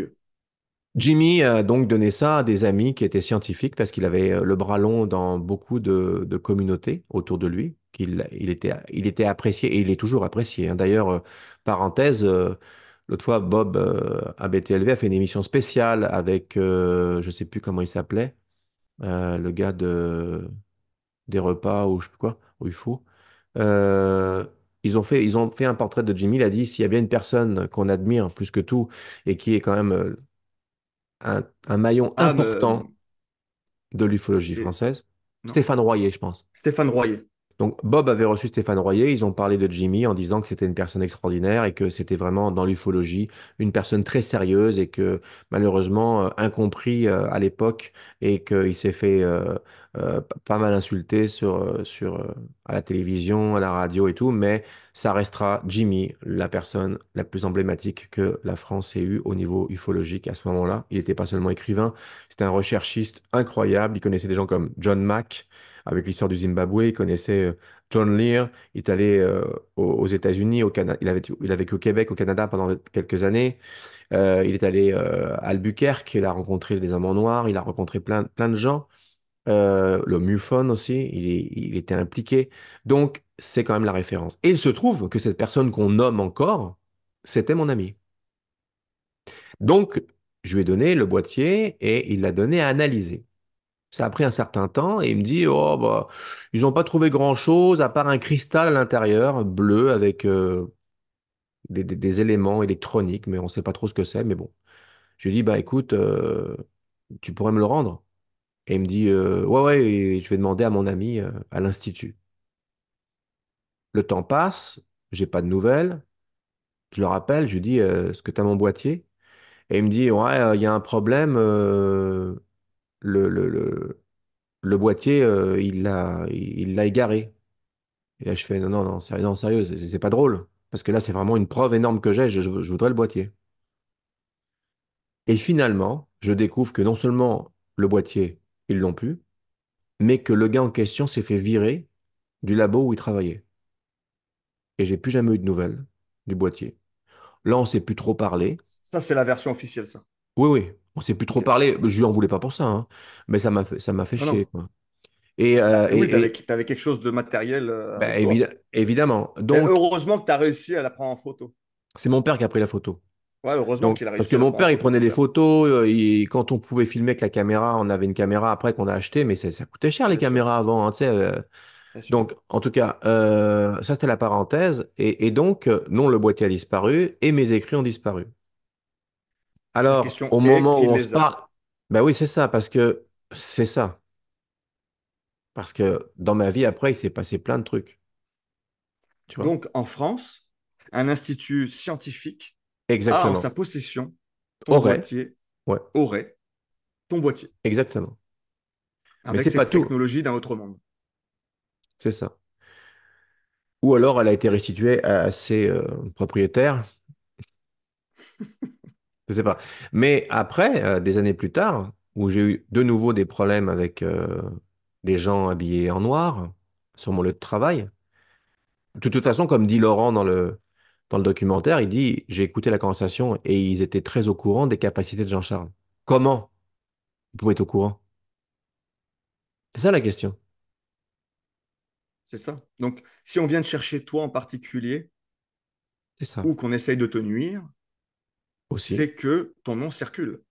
Jimmy a donc donné ça à des amis qui étaient scientifiques parce qu'il avait euh, le bras long dans beaucoup de, communautés autour de lui. qu'il il était, il était apprécié et il est toujours apprécié. Hein. D'ailleurs, euh, parenthèse, euh, l'autre fois, Bob à BTLV a fait une émission spéciale avec, je ne sais plus comment il s'appelait, le gars de, des repas ou je ne sais plus quoi, où il faut ils ont fait, ils ont fait un portrait de Jimmy. Il a dit s'il y a bien une personne qu'on admire plus que tout et qui est quand même euh, un, maillon ah, important euh, de l'ufologie française, Stéphane Royer, je pense. Stéphane Royer. Donc Bob avait reçu Stéphane Royer, ils ont parlé de Jimmy en disant que c'était une personne extraordinaire et que c'était vraiment dans l'ufologie une personne très sérieuse et que malheureusement euh, incompris euh, à l'époque et qu'il s'est fait euh, pas mal insulter sur, à la télévision, à la radio et tout, mais ça restera Jimmy, la personne la plus emblématique que la France ait eue au niveau ufologique à ce moment-là. Il n'était pas seulement écrivain, c'était un recherchiste incroyable, il connaissait des gens comme John Mack, avec l'histoire du Zimbabwe, il connaissait euh, John Lear, il est allé euh, aux, États-Unis, au Canada, il, avait, il a vécu au Québec, au Canada pendant quelques années, euh, il est allé à Albuquerque, il a rencontré les hommes Noirs. il a rencontré plein, de gens, le MUFON aussi, il, il était impliqué, donc c'est quand même la référence. Et il se trouve que cette personne qu'on nomme encore, c'était mon ami. Donc, je lui ai donné le boîtier et il l'a donné à analyser. Ça a pris un certain temps et il me dit Oh, bah, ils n'ont pas trouvé grand-chose à part un cristal à l'intérieur, bleu, avec euh, des, éléments électroniques, mais on ne sait pas trop ce que c'est. Mais bon. Je lui dis Bah écoute, euh, tu pourrais me le rendre Et il me dit euh, Ouais, ouais, et je vais demander à mon ami à l'institut. Le temps passe, je n'ai pas de nouvelles. Je le rappelle, je lui dis Est-ce que tu as mon boîtier Et il me dit Ouais, il y a un problème le, le, boîtier, euh, il l'a il, l'a égaré. Et là, je fais non, non, non, sérieux, non, c'est pas drôle. Parce que là, c'est vraiment une preuve énorme que j'ai, je, voudrais le boîtier. Et finalement, je découvre que non seulement le boîtier, ils l'ont pu, mais que le gars en question s'est fait virer du labo où il travaillait. Et j'ai plus jamais eu de nouvelles du boîtier. Là, on s'est plus trop parlé. Ça, c'est la version officielle, ça. Oui, oui. On s'est plus trop parlé. Je lui en voulais pas pour ça, hein. mais ça m'a fait, ça m'a fait ah chier. Et, euh, ah oui, tu avais, quelque chose de matériel. Euh, bah, évidemment. Donc, heureusement que tu as réussi à la prendre en photo. C'est mon père qui a pris la photo. Ouais, heureusement qu'il a réussi. Parce que mon père, euh, il prenait des photos. Et quand on pouvait filmer avec la caméra, on avait une caméra après qu'on a acheté, mais ça, coûtait cher les caméras avant. Hein, donc, en tout cas, ça c'était la parenthèse. et donc, non, le boîtier a disparu et mes écrits ont disparu. Alors, au moment où on parle, ben oui, c'est ça, parce que c'est ça. Parce que dans ma vie, après, il s'est passé plein de trucs, tu Donc, en France, un institut scientifique a en sa possession ton Aurait. boîtier, aurait ton boîtier, exactement. Mais c'est pas cette technologie d'un autre monde. c'est ça. Ou alors, elle a été restituée à ses euh, propriétaires. [laughs] Je sais pas. Mais après, euh, des années plus tard, où j'ai eu de nouveau des problèmes avec euh, des gens habillés en noir sur mon lieu de travail, de toute façon, comme dit Laurent dans le, dans le documentaire, il dit J'ai écouté la conversation et ils étaient très au courant des capacités de Jean-Charles. Comment ils pouvaient être au courant C'est ça la question. C'est ça. Donc, si on vient de chercher toi en particulier, ou qu'on essaye de te nuire, c'est que ton nom circule.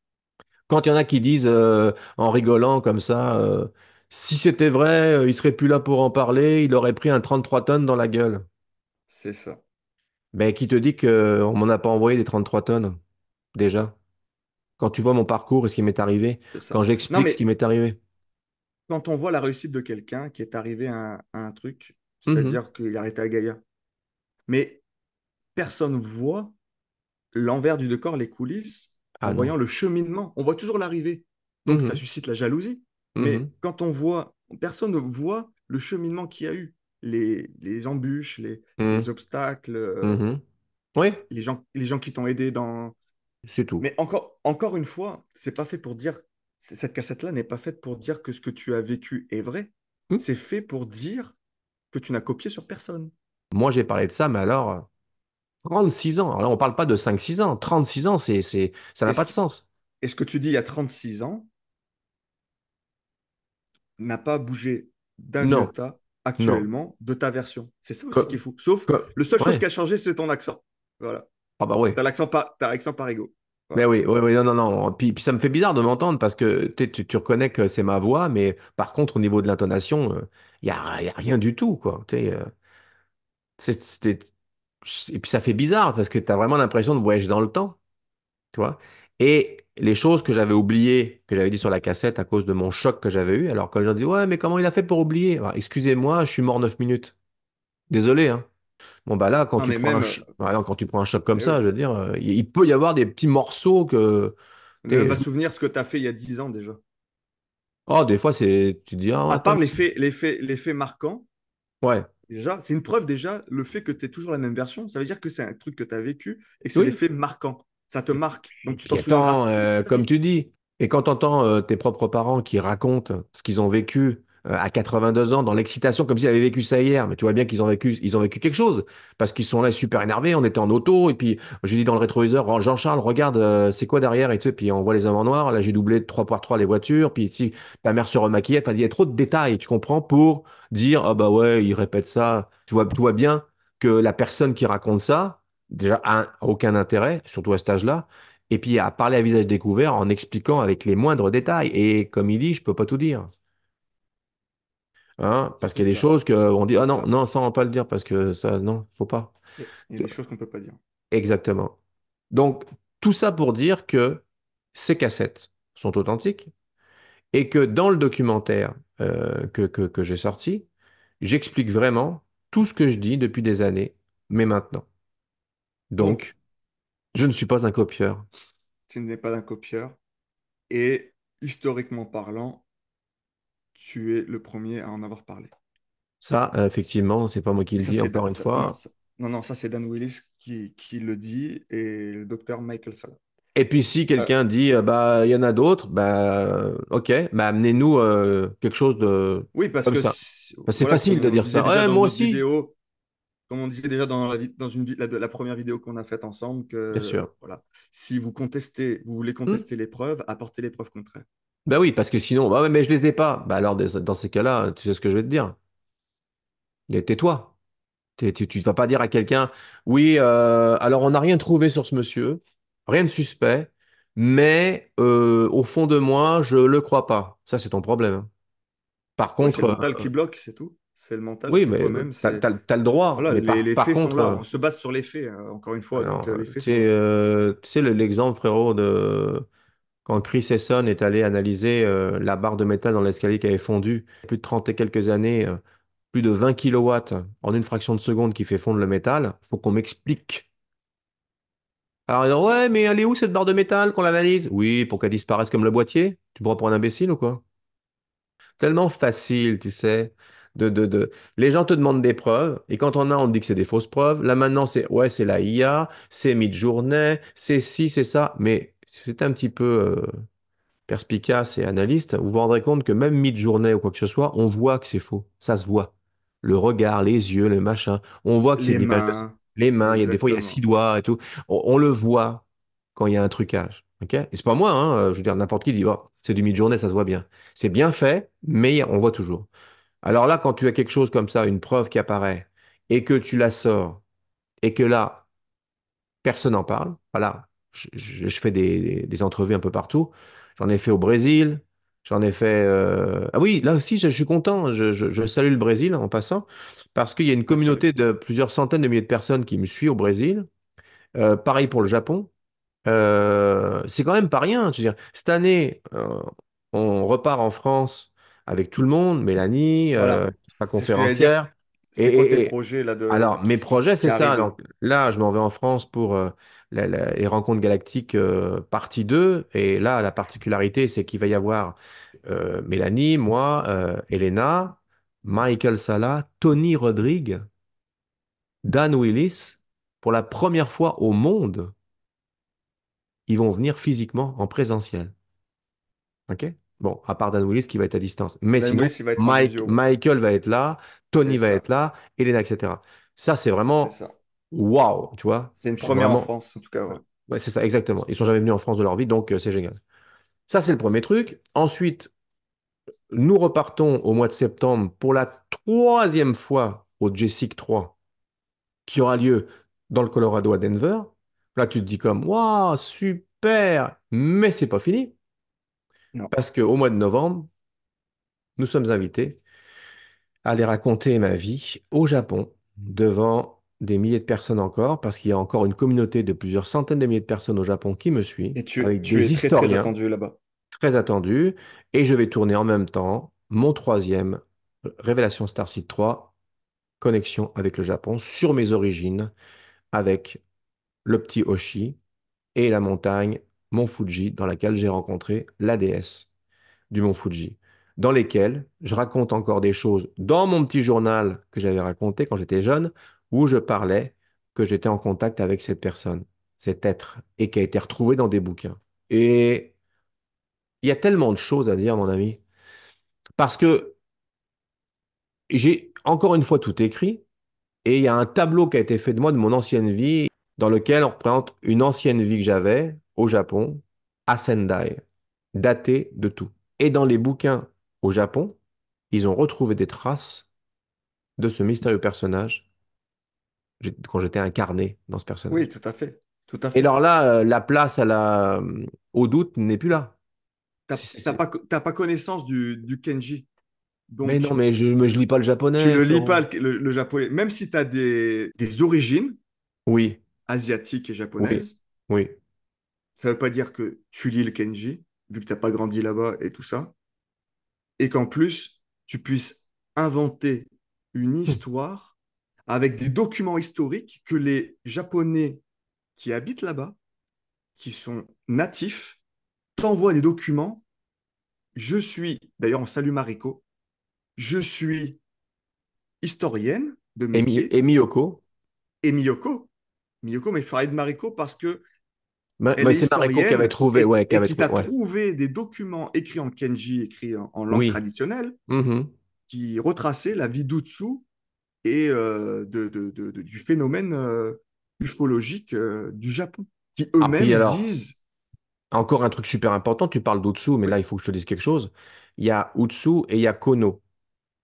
Quand il y en a qui disent euh, en rigolant comme ça, euh, si c'était vrai, euh, il serait plus là pour en parler, il aurait pris un 33 tonnes dans la gueule. C'est ça. Mais ben, qui te dit qu'on m'en a pas envoyé des 33 tonnes déjà Quand tu vois mon parcours et ce qui m'est arrivé, quand j'explique ce qui m'est arrivé. Quand on voit la réussite de quelqu'un qui est arrivé à un, truc, mm-hmm. c'est-à-dire qu'il a arrêté à Gaïa, mais personne ne voit l'envers du décor, les coulisses, en ah voyant le cheminement. On voit toujours l'arrivée. Donc ça mhm. suscite la jalousie. Mais mhm. quand on voit, personne ne voit le cheminement qu'il y a eu, les, embûches, les, mhm. obstacles, euh, oui. les, gens, les gens qui t'ont aidé dans... C'est tout. Mais encore, encore une fois, c'est pas fait pour dire, cette cassette-là n'est pas faite pour dire que ce que tu as vécu est vrai. Hmm. C'est fait pour dire que tu n'as copié sur personne. Moi, j'ai parlé de ça, mais alors, 36 ans. Alors on ne parle pas de 5-6 ans. 36 ans, c'est, c'est, ça n'a pas de sens. Est-ce que tu dis il y a 36 ans n'a pas bougé d'un état actuellement de ta version C'est ça aussi qui est fou. Sauf que, le seul chose qui a changé, c'est ton accent. Voilà. Ah bah oui. T'as l'accent par, l'accent Mais oui, oui, oui, non, non, non. Puis, ça me fait bizarre de m'entendre parce que tu, tu, reconnais que c'est ma voix, mais par contre, au niveau de l'intonation, euh, il n'y a, y a, rien du tout, quoi. Tu euh, es et puis ça fait bizarre parce que tu as vraiment l'impression de voyager dans le temps. Tu et les choses que j'avais oubliées, que j'avais dit sur la cassette à cause de mon choc que j'avais eu, alors que les gens Ouais, mais comment il a fait pour oublier Excusez-moi, je suis mort 9 minutes. Désolé. Hein. Bon, bah là, quand, tu prends, un choc comme ça, je veux dire, euh, il peut y avoir des petits morceaux que. Mais va souvenir ce que tu as fait il y a 10 ans déjà. Oh, des fois, c'est. Tu dis. Ah, à part l'effet faits, Ouais déjà, c'est une preuve déjà, le fait que tu es toujours la même version, ça veut dire que c'est un truc que tu as vécu et que c'est un des marquant. Ça te marque. Donc tu t'en souviens. Euh, comme tu dis. Et quand tu entends euh, tes propres parents qui racontent ce qu'ils ont vécu euh, à 82 ans dans l'excitation comme s'ils avaient vécu ça hier. Mais tu vois bien qu'ils ont vécu, ils ont vécu quelque chose parce qu'ils sont là super énervés. On était en auto et puis j'ai dit dans le rétroviseur, oh, Jean-Charles, regarde, euh, c'est quoi derrière et puis on voit les avant noirs, Là, j'ai doublé 3 x 3 les voitures. Puis si ta mère se remaquillait, il y a trop de détails, tu comprends, pour dire, ah bah ouais, il répète ça. Tu vois, tu vois bien que la personne qui raconte ça, déjà, a aucun intérêt, surtout à cet âge-là et puis à parler à visage découvert en expliquant avec les moindres détails. Et comme il dit, je peux pas tout dire. Hein, parce qu'il y a des choses qu'on dit, ah non, non, ça, pas le dire parce que ça, non, faut pas. Il y a des choses qu'on peut pas dire. Exactement. Donc, tout ça pour dire que ces cassettes sont authentiques et que dans le documentaire euh, que, j'ai sorti, j'explique vraiment tout ce que je dis depuis des années, mais maintenant. Donc, Donc je ne suis pas un copieur. Tu n'es pas un copieur. Et historiquement parlant, tu es le premier à en avoir parlé. Ça, euh, effectivement, c'est pas moi qui le dis encore une fois. Non, non, ça c'est Dan Willis qui, qui, le dit et le docteur Michael Salah. Et puis si quelqu'un euh, dit euh, bah il y en a d'autres, bah ok, bah amenez-nous quelque chose de oui parce que c'est facile de dire ça. moi aussi. comme on disait déjà dans la, dans une, la, la première vidéo qu'on a faite ensemble que Bien sûr. voilà si vous contestez, vous voulez hmm. contester l'épreuve, les preuves, apportez les preuves contraires. Ben oui, parce que sinon, bah ouais, mais je les ai pas. Bah alors, dans ces cas-là, tu sais ce que je vais te dire. Tais-toi. Tu ne vas pas dire à quelqu'un, oui, euh, alors on n'a rien trouvé sur ce monsieur, rien de suspect, mais euh, au fond de moi, je le crois pas. Ça, c'est ton problème. Hein. Par contre c'est le mental euh, qui bloque, c'est tout. C'est le mental, oui, mais toi-même, le droit, par, On se base sur les faits, hein, encore une fois. C'est tu sais, l'exemple, frérot, de, quand Chris Esson est allé analyser euh, la barre de métal dans l'escalier qui avait fondu, plus de 30 et quelques années, euh, plus de 20 kilowatts en une fraction de seconde qui fait fondre le métal, faut qu'on m'explique. Alors, ouais, mais elle est où cette barre de métal qu'on l'analyse Oui, pour qu'elle disparaisse comme le boîtier. Tu pourras prends pour un imbécile ou quoi Tellement facile, tu sais. De, de, Les gens te demandent des preuves, et quand on a, on dit que c'est des fausses preuves. Là, maintenant, c'est ouais, c'est la IA, c'est mid-journée, c'est ci, c'est ça, mais si vous un petit peu euh, perspicace et analyste, vous vous rendrez compte que même mi journée ou quoi que ce soit, on voit que c'est faux. Ça se voit. Le regard, les yeux, le machin. On voit que c'est des mains. Les mains, il y a des fois, il y a six doigts et tout. On, le voit quand il y a un trucage. ok ce c'est pas moi, hein, euh, je veux dire, n'importe qui dit, oh, c'est du mid-journée, ça se voit bien. C'est bien fait, mais on voit toujours. Alors là, quand tu as quelque chose comme ça, une preuve qui apparaît, et que tu la sors, et que là, personne n'en parle, voilà, je, fais des, entrevues un peu partout. J'en ai fait au Brésil, j'en ai fait. Euh, ah oui, là aussi, je, suis content. Je, salue le Brésil en passant, parce qu'il y a une ah, communauté de plusieurs centaines de milliers de personnes qui me suivent au Brésil. Euh, pareil pour le Japon. Euh, c'est quand même pas rien. Je dire, cette année, on repart en France avec tout le monde, Mélanie, voilà. conférencière. et quoi tes projets là de... Alors, mes projets, c'est ça. là, je m'en vais en France pour les rencontres galactiques euh, partie 2. Et là, la particularité, c'est qu'il va y avoir euh, Mélanie, moi, euh, Elena, Michael Sala, Tony Rodrigue, Dan Willis, pour la première fois au monde, ils vont venir physiquement en présentiel. OK Bon, à part Dan Willis qui va être à distance. Mais sinon, Michael va être là, Tony va être là, Elena, etc. Ça, c'est vraiment waouh, tu vois. C'est une première en France, en tout cas. Ouais, c'est ça, exactement. Ils sont jamais venus en France de leur vie, donc euh, c'est génial. Ça, c'est le premier truc. Ensuite, nous repartons au mois de septembre pour la troisième fois au Jessic 3, qui aura lieu dans le Colorado à Denver. Là, tu te dis comme, waouh, super, mais c'est pas fini. parce Parce qu'au mois de novembre, nous sommes invités à aller raconter ma vie au Japon devant des milliers de personnes encore, parce qu'il y a encore une communauté de plusieurs centaines de milliers de personnes au Japon qui me suit. Et tu, es très, attendu là-bas. Très attendu. Et je vais tourner en même temps mon troisième, Révélation Star 3, Connexion avec le Japon, sur mes origines, avec le petit Oshi et la montagne, Mont Fuji, dans laquelle j'ai rencontré la déesse du Mont Fuji dans lesquels je raconte encore des choses dans mon petit journal que j'avais raconté quand j'étais jeune, où je parlais que j'étais en contact avec cette personne, cet être, et qui a été retrouvé dans des bouquins. Et il y a tellement de choses à dire, mon ami, parce que j'ai encore une fois tout écrit, et il y a un tableau qui a été fait de moi, de mon ancienne vie, dans lequel on représente une ancienne vie que j'avais au Japon, à Sendai, datée de tout. Et dans les bouquins au Japon, ils ont retrouvé des traces de ce mystérieux personnage quand j'étais incarné dans ce personnage. Oui, tout à fait. Tout à fait. Et alors là, euh, la place à la, euh, au doute n'est plus là. Tu n'as pas, pas, connaissance du, du Kenji. mais non, mais je ne lis pas le japonais. Tu ne lis pas le, japonais. Même si tu as des, des, origines oui. asiatiques et japonaises, oui. ça ne veut pas dire que tu lis le Kenji, vu que tu n'as pas grandi là-bas et tout ça. Et qu'en plus, tu puisses inventer une hum. histoire avec des documents historiques que les Japonais qui habitent là-bas, qui sont natifs, t'envoient des documents. Je suis, d'ailleurs, on salue Mariko, je suis historienne de métier. Et, Miyoko. Et Miyoko. Miyoko, mais il Mariko parce que. Mais c'est Mariko qui avait trouvé. ouais, qui, avait trouvé, des documents écrits en kenji, écrits en, langue traditionnelle, mm-hmm. qui retraçaient la vie d'Utsu et euh, de, du phénomène euh, ufologique euh, du Japon, qui ah, eux-mêmes disent encore un truc super important, tu parles d'Otsu, mais là, il faut que je te dise quelque chose. Il y a Utsu et il y a Kono.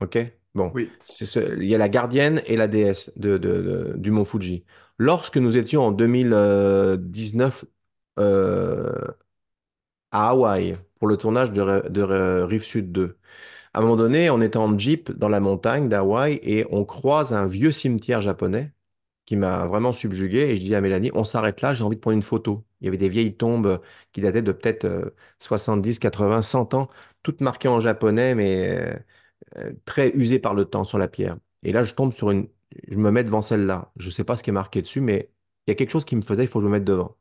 OK Bon. Oui. il y a la gardienne et la déesse du mont Fuji. Lorsque nous étions en 2019 à Hawaï pour le tournage de, Rive Sud 2, à un moment donné, on était en jeep dans la montagne d'Hawaï et on croise un vieux cimetière japonais qui m'a vraiment subjugué. Et je dis à Mélanie, on s'arrête là, j'ai envie de prendre une photo. Il y avait des vieilles tombes qui dataient de peut-être 70, 80, 100 ans, toutes marquées en japonais, mais euh, euh, très usées par le temps sur la pierre. Et là, je tombe sur une. Je me mets devant celle-là. Je ne sais pas ce qui est marqué dessus, mais il y a quelque chose qui me faisait, il faut que je me mette devant.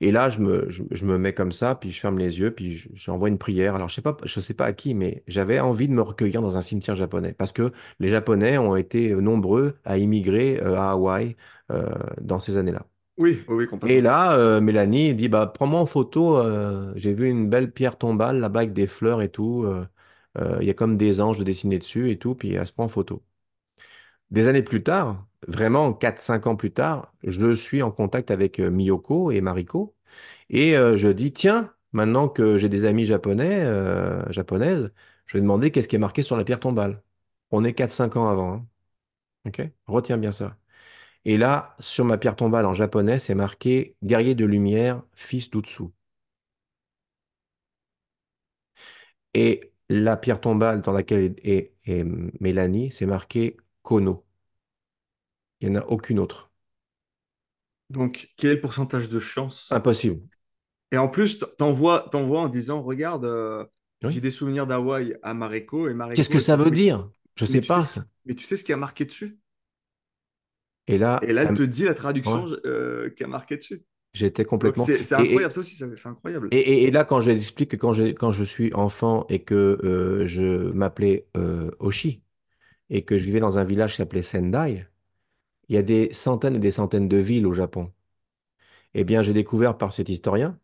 Et là, je me, je, me mets comme ça, puis je ferme les yeux, puis j'envoie une prière. Alors, je sais pas, je sais pas à qui, mais j'avais envie de me recueillir dans un cimetière japonais parce que les Japonais ont été nombreux à immigrer euh, à Hawaï euh, dans ces années-là. Oui, oui, complètement. Et là, euh, Mélanie dit, bah, prends-moi en photo. J'ai vu une belle pierre tombale là-bas avec des fleurs et tout. Il y a comme des anges dessinés dessus et tout, puis elle se prend en photo. Des années plus tard, vraiment 4-5 ans plus tard, je suis en contact avec euh, Miyoko et Mariko. Et euh, je dis, tiens, maintenant que j'ai des amis japonais, euh, japonaises, je vais demander qu'est-ce qui est marqué sur la pierre tombale. On est 4-5 ans avant. Hein. OK? Retiens bien ça. Et là, sur ma pierre tombale en japonais, c'est marqué Guerrier de lumière, fils d'Utsu. Et la pierre tombale dans laquelle est, est- est Mélanie, c'est marqué Kono. Il n'y en a aucune autre. Donc, quel est le pourcentage de chance Impossible. Et en plus, t'envoies en disant Regarde, euh, j'ai des souvenirs d'Hawaï à Mareko. et Qu'est-ce que ça veut dire Je ne sais pas. mais tu sais ce qui a marqué dessus Et là, et là elle te dit la traduction euh, qui a marqué dessus. J'étais complètement. C'est incroyable, et, c'est incroyable. Et, et, là, quand j'explique que quand, quand je suis enfant et que euh, je m'appelais Oshi, et que je vivais dans un village qui s'appelait Sendai, il y a des centaines et des centaines de villes au Japon. Eh bien, j'ai découvert par cet historien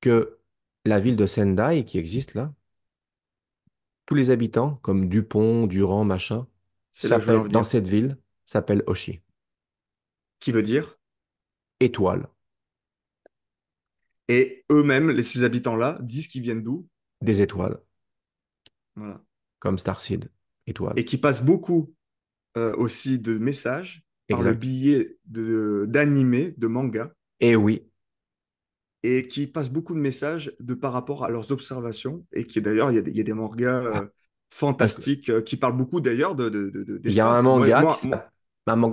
que la ville de Sendai, qui existe là, tous les habitants, comme Dupont, Durand, machin, dans cette ville, s'appellent Oshi. Qui veut dire Étoile. Et eux-mêmes, les six habitants-là, disent qu'ils viennent d'où Des étoiles. Voilà. Comme Starseed. Et qui passe beaucoup euh, aussi de messages par le biais d'animés, de, de mangas. Et eh oui. Et qui passe beaucoup de messages de par rapport à leurs observations. Et qui d'ailleurs, il y, y, a des mangas ah. euh, fantastiques euh, qui parlent beaucoup d'ailleurs de, de, Il y a un manga, qui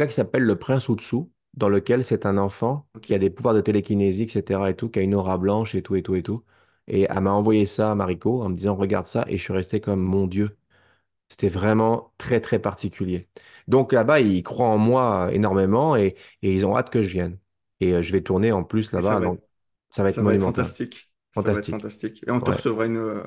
qui s'appelle Le Prince au-dessous dans lequel c'est un enfant qui a des pouvoirs de télékinésie, etc. et tout, qui a une aura blanche et tout, et tout, et tout. Et elle m'a envoyé ça à Mariko en me disant, regarde ça, et je suis resté comme, mon Dieu, c'était vraiment très, très particulier. Donc là-bas, ils croient en moi énormément et, ils ont hâte que je vienne. Et euh, je vais tourner en plus là-bas. Ça, va... être, monumental. fantastique. Ça va être fantastique. Et on te recevra une, euh,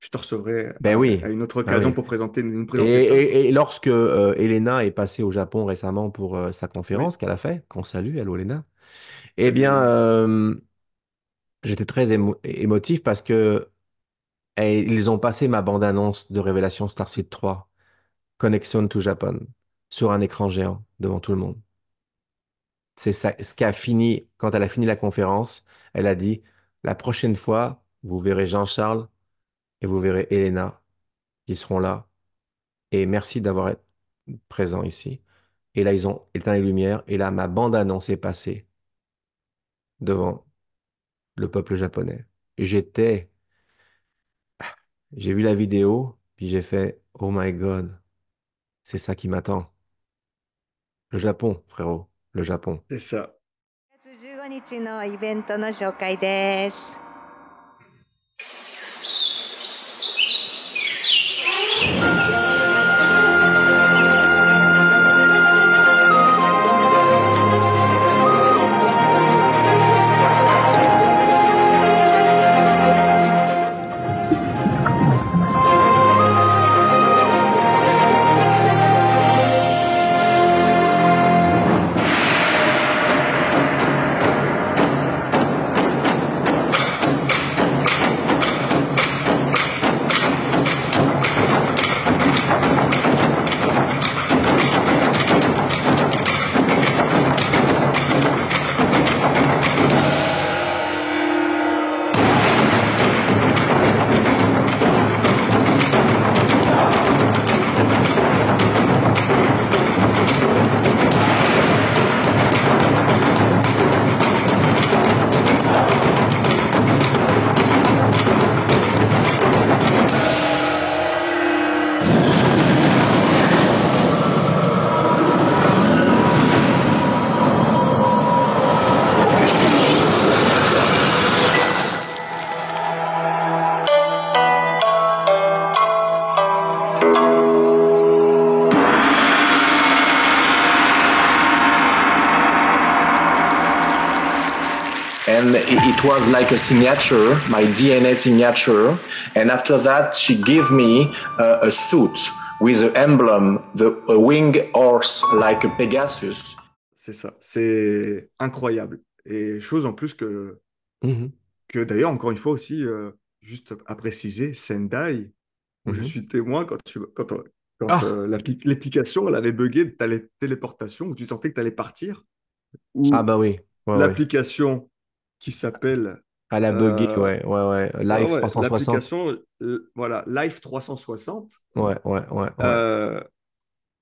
je te recevrai ben à, une autre ben occasion pour présenter une, présentation. Et, lorsque euh, Elena est passée au Japon récemment pour sa conférence qu'elle a fait, qu'on salue, allô Elena, eh bien, j'étais très émotif parce que et ils ont passé ma bande-annonce de Révélation Starseed 3, Connexion to Japan, sur un écran géant devant tout le monde. C'est ce qu'a fini, quand elle a fini la conférence, elle a dit La prochaine fois, vous verrez Jean-Charles et vous verrez Elena qui seront là. Et merci d'avoir été présent ici. Et là, ils ont éteint les lumières. Et là, ma bande-annonce est passée devant le peuple japonais. J'étais j'ai vu la vidéo, puis j'ai fait, oh my God, c'est ça qui m'attend. Le Japon, frérot, le Japon. C'est ça. it was like a signature, my DNA signature. And after that, she gave me uh, a suit with an emblem, the, a winged horse like a Pegasus. C'est ça, c'est incroyable. Et chose en plus que, -hmm. que d'ailleurs, encore une fois aussi, euh, juste à préciser, Sendai, mm je mm-hmm. suis témoin quand, tu, quand, quand ah! euh, l'application elle avait buggé tu téléportation, les où tu sentais que tu allais partir. ah bah oui. Ouais, l'application qui s'appelle. À la buggy, euh, ouais, ouais, ouais. Live 360. L'application, euh, voilà, Live 360. Ouais, ouais, ouais. Euh,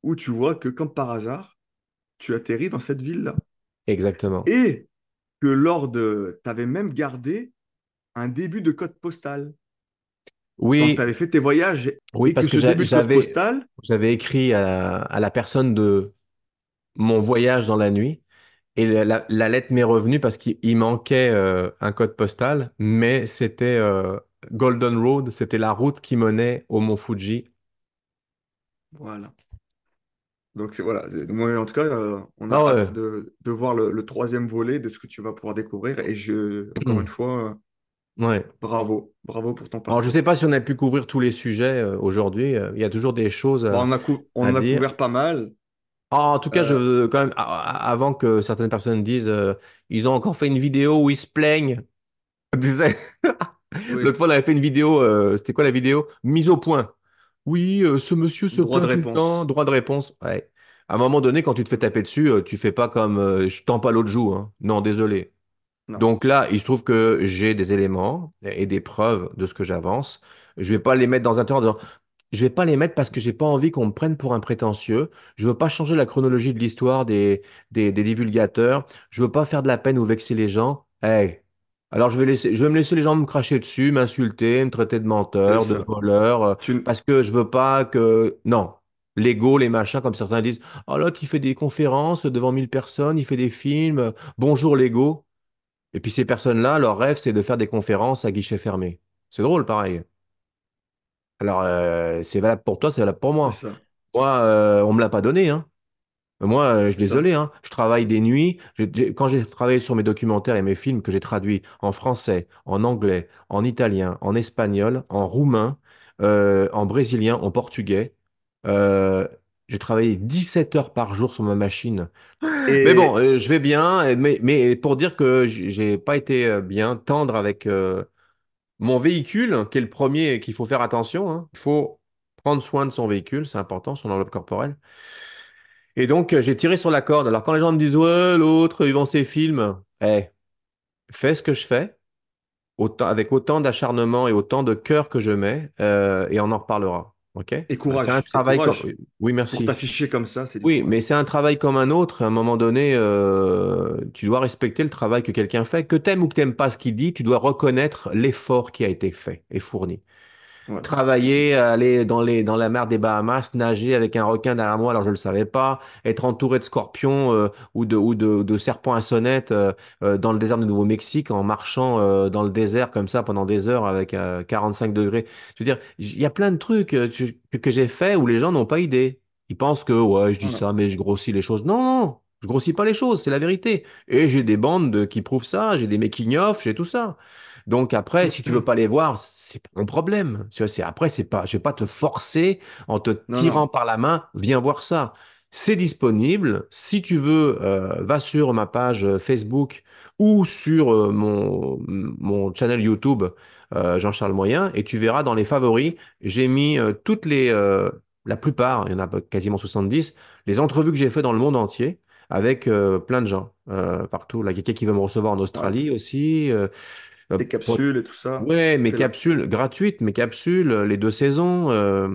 où tu vois que, comme par hasard, tu atterris dans cette ville-là. Exactement. Et que lors de. Tu avais même gardé un début de code postal. Oui. Quand tu avais fait tes voyages. Oui, parce que, J'avais écrit à la personne de mon voyage dans la nuit et la, lettre m'est revenue parce qu'il manquait euh, un code postal, mais c'était euh, Golden Road, c'était la route qui menait au mont Fuji. Voilà. Donc c'est voilà. en tout cas, euh, on a ah hâte de, voir le, troisième volet de ce que tu vas pouvoir découvrir. Et je, encore mm. une fois, Ouais. bravo. Bravo pour ton Alors, je ne sais pas si on a pu couvrir tous les sujets aujourd'hui. Il y a toujours des choses on a on a couvert pas mal. Ah, en tout cas, euh. quand même, avant que certaines personnes disent, euh, ils ont encore fait une vidéo où ils se plaignent. [laughs] L'autre fois, on avait fait une vidéo, euh, c'était quoi la vidéo Mise au point. Oui, ce monsieur se droit de réponse. droit de réponse. À un moment donné, quand tu te fais taper dessus, tu fais pas comme je tends pas l'autre joue. Hein. Non, désolé. Donc là, il se trouve que j'ai des éléments et des preuves de ce que j'avance. Je vais pas les mettre dans un temps en disant je vais pas les mettre parce que j'ai pas envie qu'on me prenne pour un prétentieux. Je veux pas changer la chronologie de l'histoire des, des, divulgateurs. Je veux pas faire de la peine ou vexer les gens. Hey. Alors je vais laisser, je vais me laisser les gens me cracher dessus, m'insulter, me traiter de menteur, de voleur, euh, parce que je veux pas que non. L'ego, les machins, comme certains disent. Oh là, il fait des conférences devant 1000 personnes, il fait des films. Bonjour l'ego. Et puis ces personnes-là, leur rêve, c'est de faire des conférences à guichet fermé. C'est drôle, pareil. Alors, euh, c'est valable pour toi, c'est valable pour moi. Moi, euh, on ne me l'a pas donné. Hein. Euh, moi, je suis désolé, hein. je travaille des nuits. quand j'ai travaillé sur mes documentaires et mes films que j'ai traduits en français, en anglais, en italien, en espagnol, en roumain, en brésilien, en portugais, j'ai travaillé 17 heures par jour sur ma machine. Mais bon, je vais bien, mais, pour dire que j'ai pas été bien tendre avec, mon véhicule, qui est le premier qu'il faut faire attention, hein, il faut prendre soin de son véhicule, c'est important, son enveloppe corporelle. Et donc, euh, j'ai tiré sur la corde. Alors, quand les gens me disent, ouais, l'autre, ils vont ses films, eh, fais ce que je fais, avec autant d'acharnement et autant de cœur que je mets, euh, et on en reparlera. Et bah, courage. C'est un travail. Oui, merci. Pour t'afficher comme ça, Oui, mais c'est un travail comme un autre. À un moment donné, euh, tu dois respecter le travail que quelqu'un fait, que t'aimes ou que t'aimes pas ce qu'il dit. Tu dois reconnaître l'effort qui a été fait et fourni. Travailler, aller dans, les, dans la mer des Bahamas, nager avec un requin derrière moi, alors je ne le savais pas, être entouré de scorpions euh, ou, de, ou de, serpents à sonnette euh, euh, dans le désert du Nouveau-Mexique, en marchant dans le désert comme ça pendant des heures avec 45 degrés. Je veux dire, il y a plein de trucs que j'ai fait où les gens n'ont pas idée. Ils pensent que, ouais, je dis ça, mais je grossis les choses. Non, non, je grossis pas les choses, c'est la vérité. Et j'ai des bandes qui prouvent ça, j'ai des making-of, j'ai tout ça. Donc après, si tu veux pas les voir, c'est pas mon problème. C'est après, c'est pas, je vais pas te forcer en te tirant par la main, viens voir ça. C'est disponible. Si tu veux, euh, va sur ma page euh, Facebook ou sur euh, mon, mon channel YouTube Jean-Charles Moyen et tu verras dans les favoris, j'ai mis toutes les, la plupart, il y en a quasiment 70, les entrevues que j'ai fait dans le monde entier avec plein de gens euh, partout. La quelqu'un qui veut me recevoir en Australie aussi. Euh, euh, Des capsules et tout ça. Oui, mes capsules gratuites, mes capsules, euh, les deux saisons. Euh.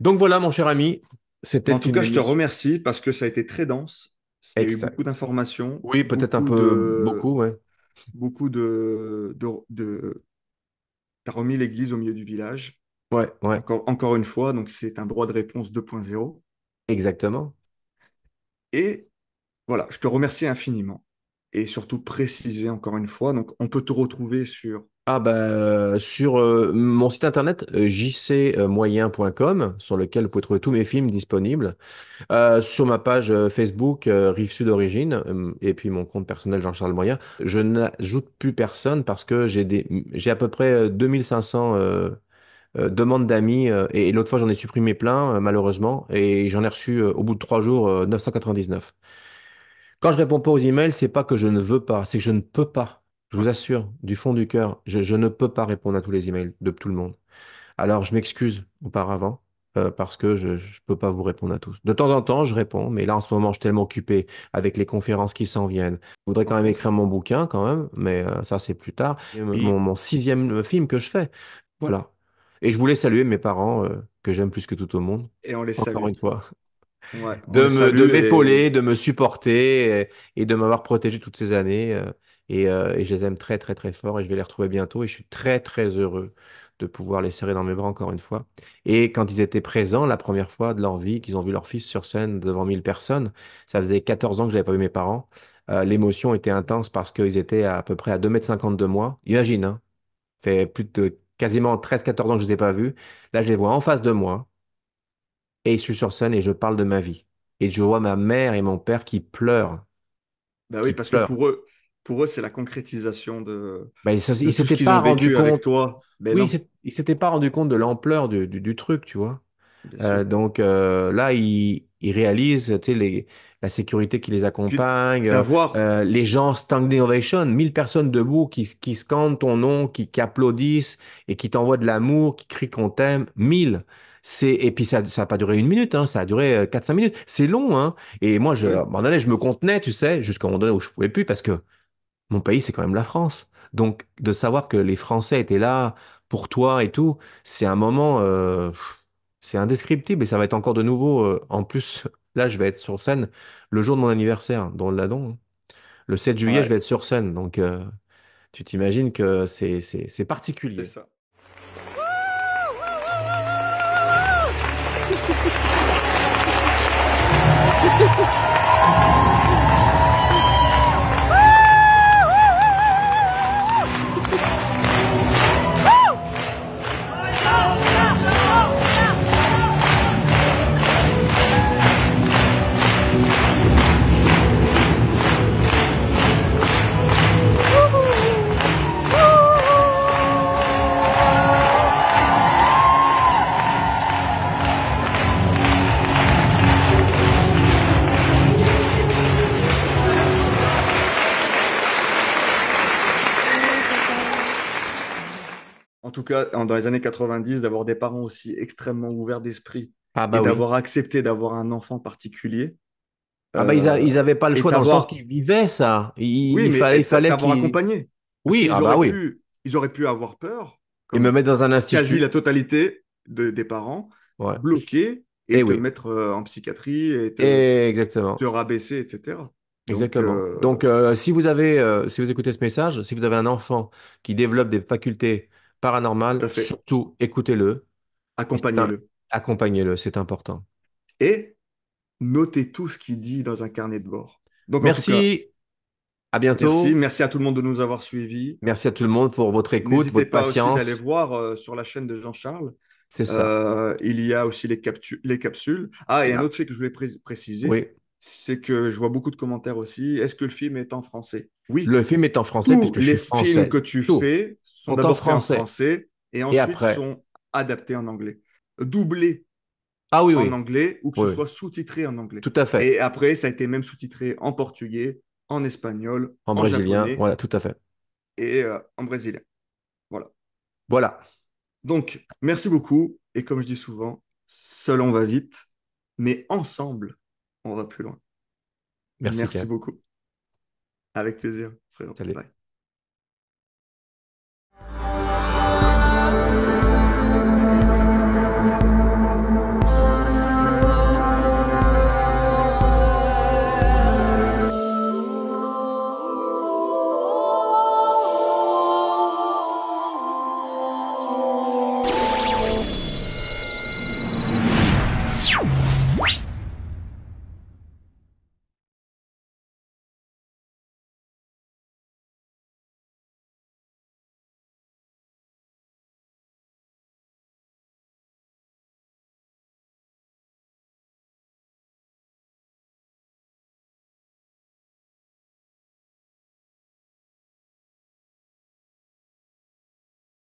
Donc voilà, mon cher ami. C'était en tout cas, je te remercie parce que ça a été très dense. Il y a eu beaucoup d'informations. Oui, peut-être un peu beaucoup, oui. Beaucoup de. de, de... remis l'église au milieu du village. Ouais, ouais. encore une fois, donc c'est un droit de réponse 2.0. Exactement. Et voilà, je te remercie infiniment et surtout préciser encore une fois. Donc, on peut te retrouver sur. Ah bah, euh, sur euh, mon site internet euh, jcmoyen.com sur lequel vous pouvez trouver tous mes films disponibles, sur ma page Facebook Rive Sud Origine et puis mon compte personnel Jean-Charles Moyen. Je n'ajoute plus personne parce que j'ai des j'ai à peu près 2500 demandes d'amis. et, l'autre fois, j'en ai supprimé plein, malheureusement, et j'en ai reçu au bout de trois jours 999. Quand je réponds pas aux emails, c'est pas que je ne veux pas, c'est que je ne peux pas. Je vous assure, du fond du cœur, je, ne peux pas répondre à tous les emails de tout le monde. Alors, je m'excuse auparavant. Euh, parce que je ne peux pas vous répondre à tous. De temps en temps, je réponds, mais là, en ce moment, je suis tellement occupé avec les conférences qui s'en viennent. Je voudrais quand même écrire mon bouquin, quand même, mais euh, ça, c'est plus tard. Mon, mon, sixième euh, film que je fais. Voilà. Et je voulais saluer mes parents, que j'aime plus que tout au monde. Et on les salue. Encore une fois de m'épauler, de, me supporter et, de m'avoir protégé toutes ces années. Euh, euh, et, je les aime très, très, très fort et je vais les retrouver bientôt. Et je suis très, très heureux de pouvoir les serrer dans mes bras encore une fois. Et quand ils étaient présents la première fois de leur vie, qu'ils ont vu leur fils sur scène devant 1000 personnes, ça faisait 14 ans que je n'avais pas vu mes parents. Euh, l'émotion était intense parce qu'ils étaient à, peu près à 2,50 m de moi. Imagine, hein, fait plus de quasiment 13-14 ans que je ne les ai pas vus. Là, je les vois en face de moi et je suis sur scène et je parle de ma vie. Et je vois ma mère et mon père qui pleurent. Bah oui, parce que pour eux, pour eux, c'est la concrétisation de. Bah, ils ne s'étaient pas rendu compte. Toi. oui, ils s'étaient pas rendu compte de l'ampleur du, du, truc, tu vois. Euh, donc euh, là, ils, ils réalisent les, la sécurité qui les accompagne, euh, les gens standing innovation, 1000 personnes debout qui, qui scandent ton nom, qui, qui applaudissent et qui t'envoient de l'amour, qui crient qu'on t'aime, 1000. C'est et puis ça ça a pas duré une minute, hein, ça a duré 4-5 euh, minutes. C'est long, hein. Et moi, je, à un moment donné, je me contenais, tu sais, jusqu'à un moment donné où je pouvais plus parce que mon pays, c'est quand même la France. Donc de savoir que les Français étaient là pour toi et tout, c'est un moment, euh, c'est indescriptible et ça va être encore de nouveau. Euh, en plus, [laughs] là, je vais être sur scène le jour de mon anniversaire, dans le Ladon. Hein. Le 7 juillet, je vais être sur scène, donc tu t'imagines que c'est c'est c'est c'est particulier. ça. Ha ha ha! En tout cas, dans les années 90, d'avoir des parents aussi extrêmement ouverts d'esprit ah bah et d'avoir accepté d'avoir un enfant particulier. Ah bah ils n'avaient euh, pas le choix dans le sens qu'ils vivaient ça. Il, oui, mais fallait, il fallait accompagné. Oui, ah bah oui. ils auraient pu avoir peur. Et me mettre dans un institut. Quasi la totalité de, des parents bloqués et, eh te mettre euh, en psychiatrie et te, rabaisser, etc. Exactement. Euh, Donc, si vous avez, si vous écoutez ce message, si vous avez un enfant qui développe des facultés paranormal, surtout écoutez-le. Accompagnez-le. Accompagnez-le, c'est important. Et notez tout ce qu'il dit dans un carnet de bord. Donc, Merci. à bientôt. Merci. à tout le monde de nous avoir suivis. Merci à tout le monde pour votre écoute, votre pas patience. N'hésitez aller voir euh, sur la chaîne de Jean-Charles. C'est ça. Euh, il y a aussi les, capsules. Ah, et un autre fait que je voulais préciser. Oui c'est que je vois beaucoup de commentaires aussi. Est-ce que le film est en français Oui. Le film est en français puisque je les films que tu fais sont, d'abord en français et ensuite sont adaptés en anglais, doublés ah en anglais ou que ce soit sous-titré en anglais. Tout à fait. Et après, ça a été même sous-titré en portugais, en espagnol, en, brésilien, voilà, tout à fait. Et euh, en brésilien. Voilà. Voilà. Donc, merci beaucoup. Et comme je dis souvent, seul on va vite, mais ensemble, on va plus loin. Merci, beaucoup. Avec plaisir, frère.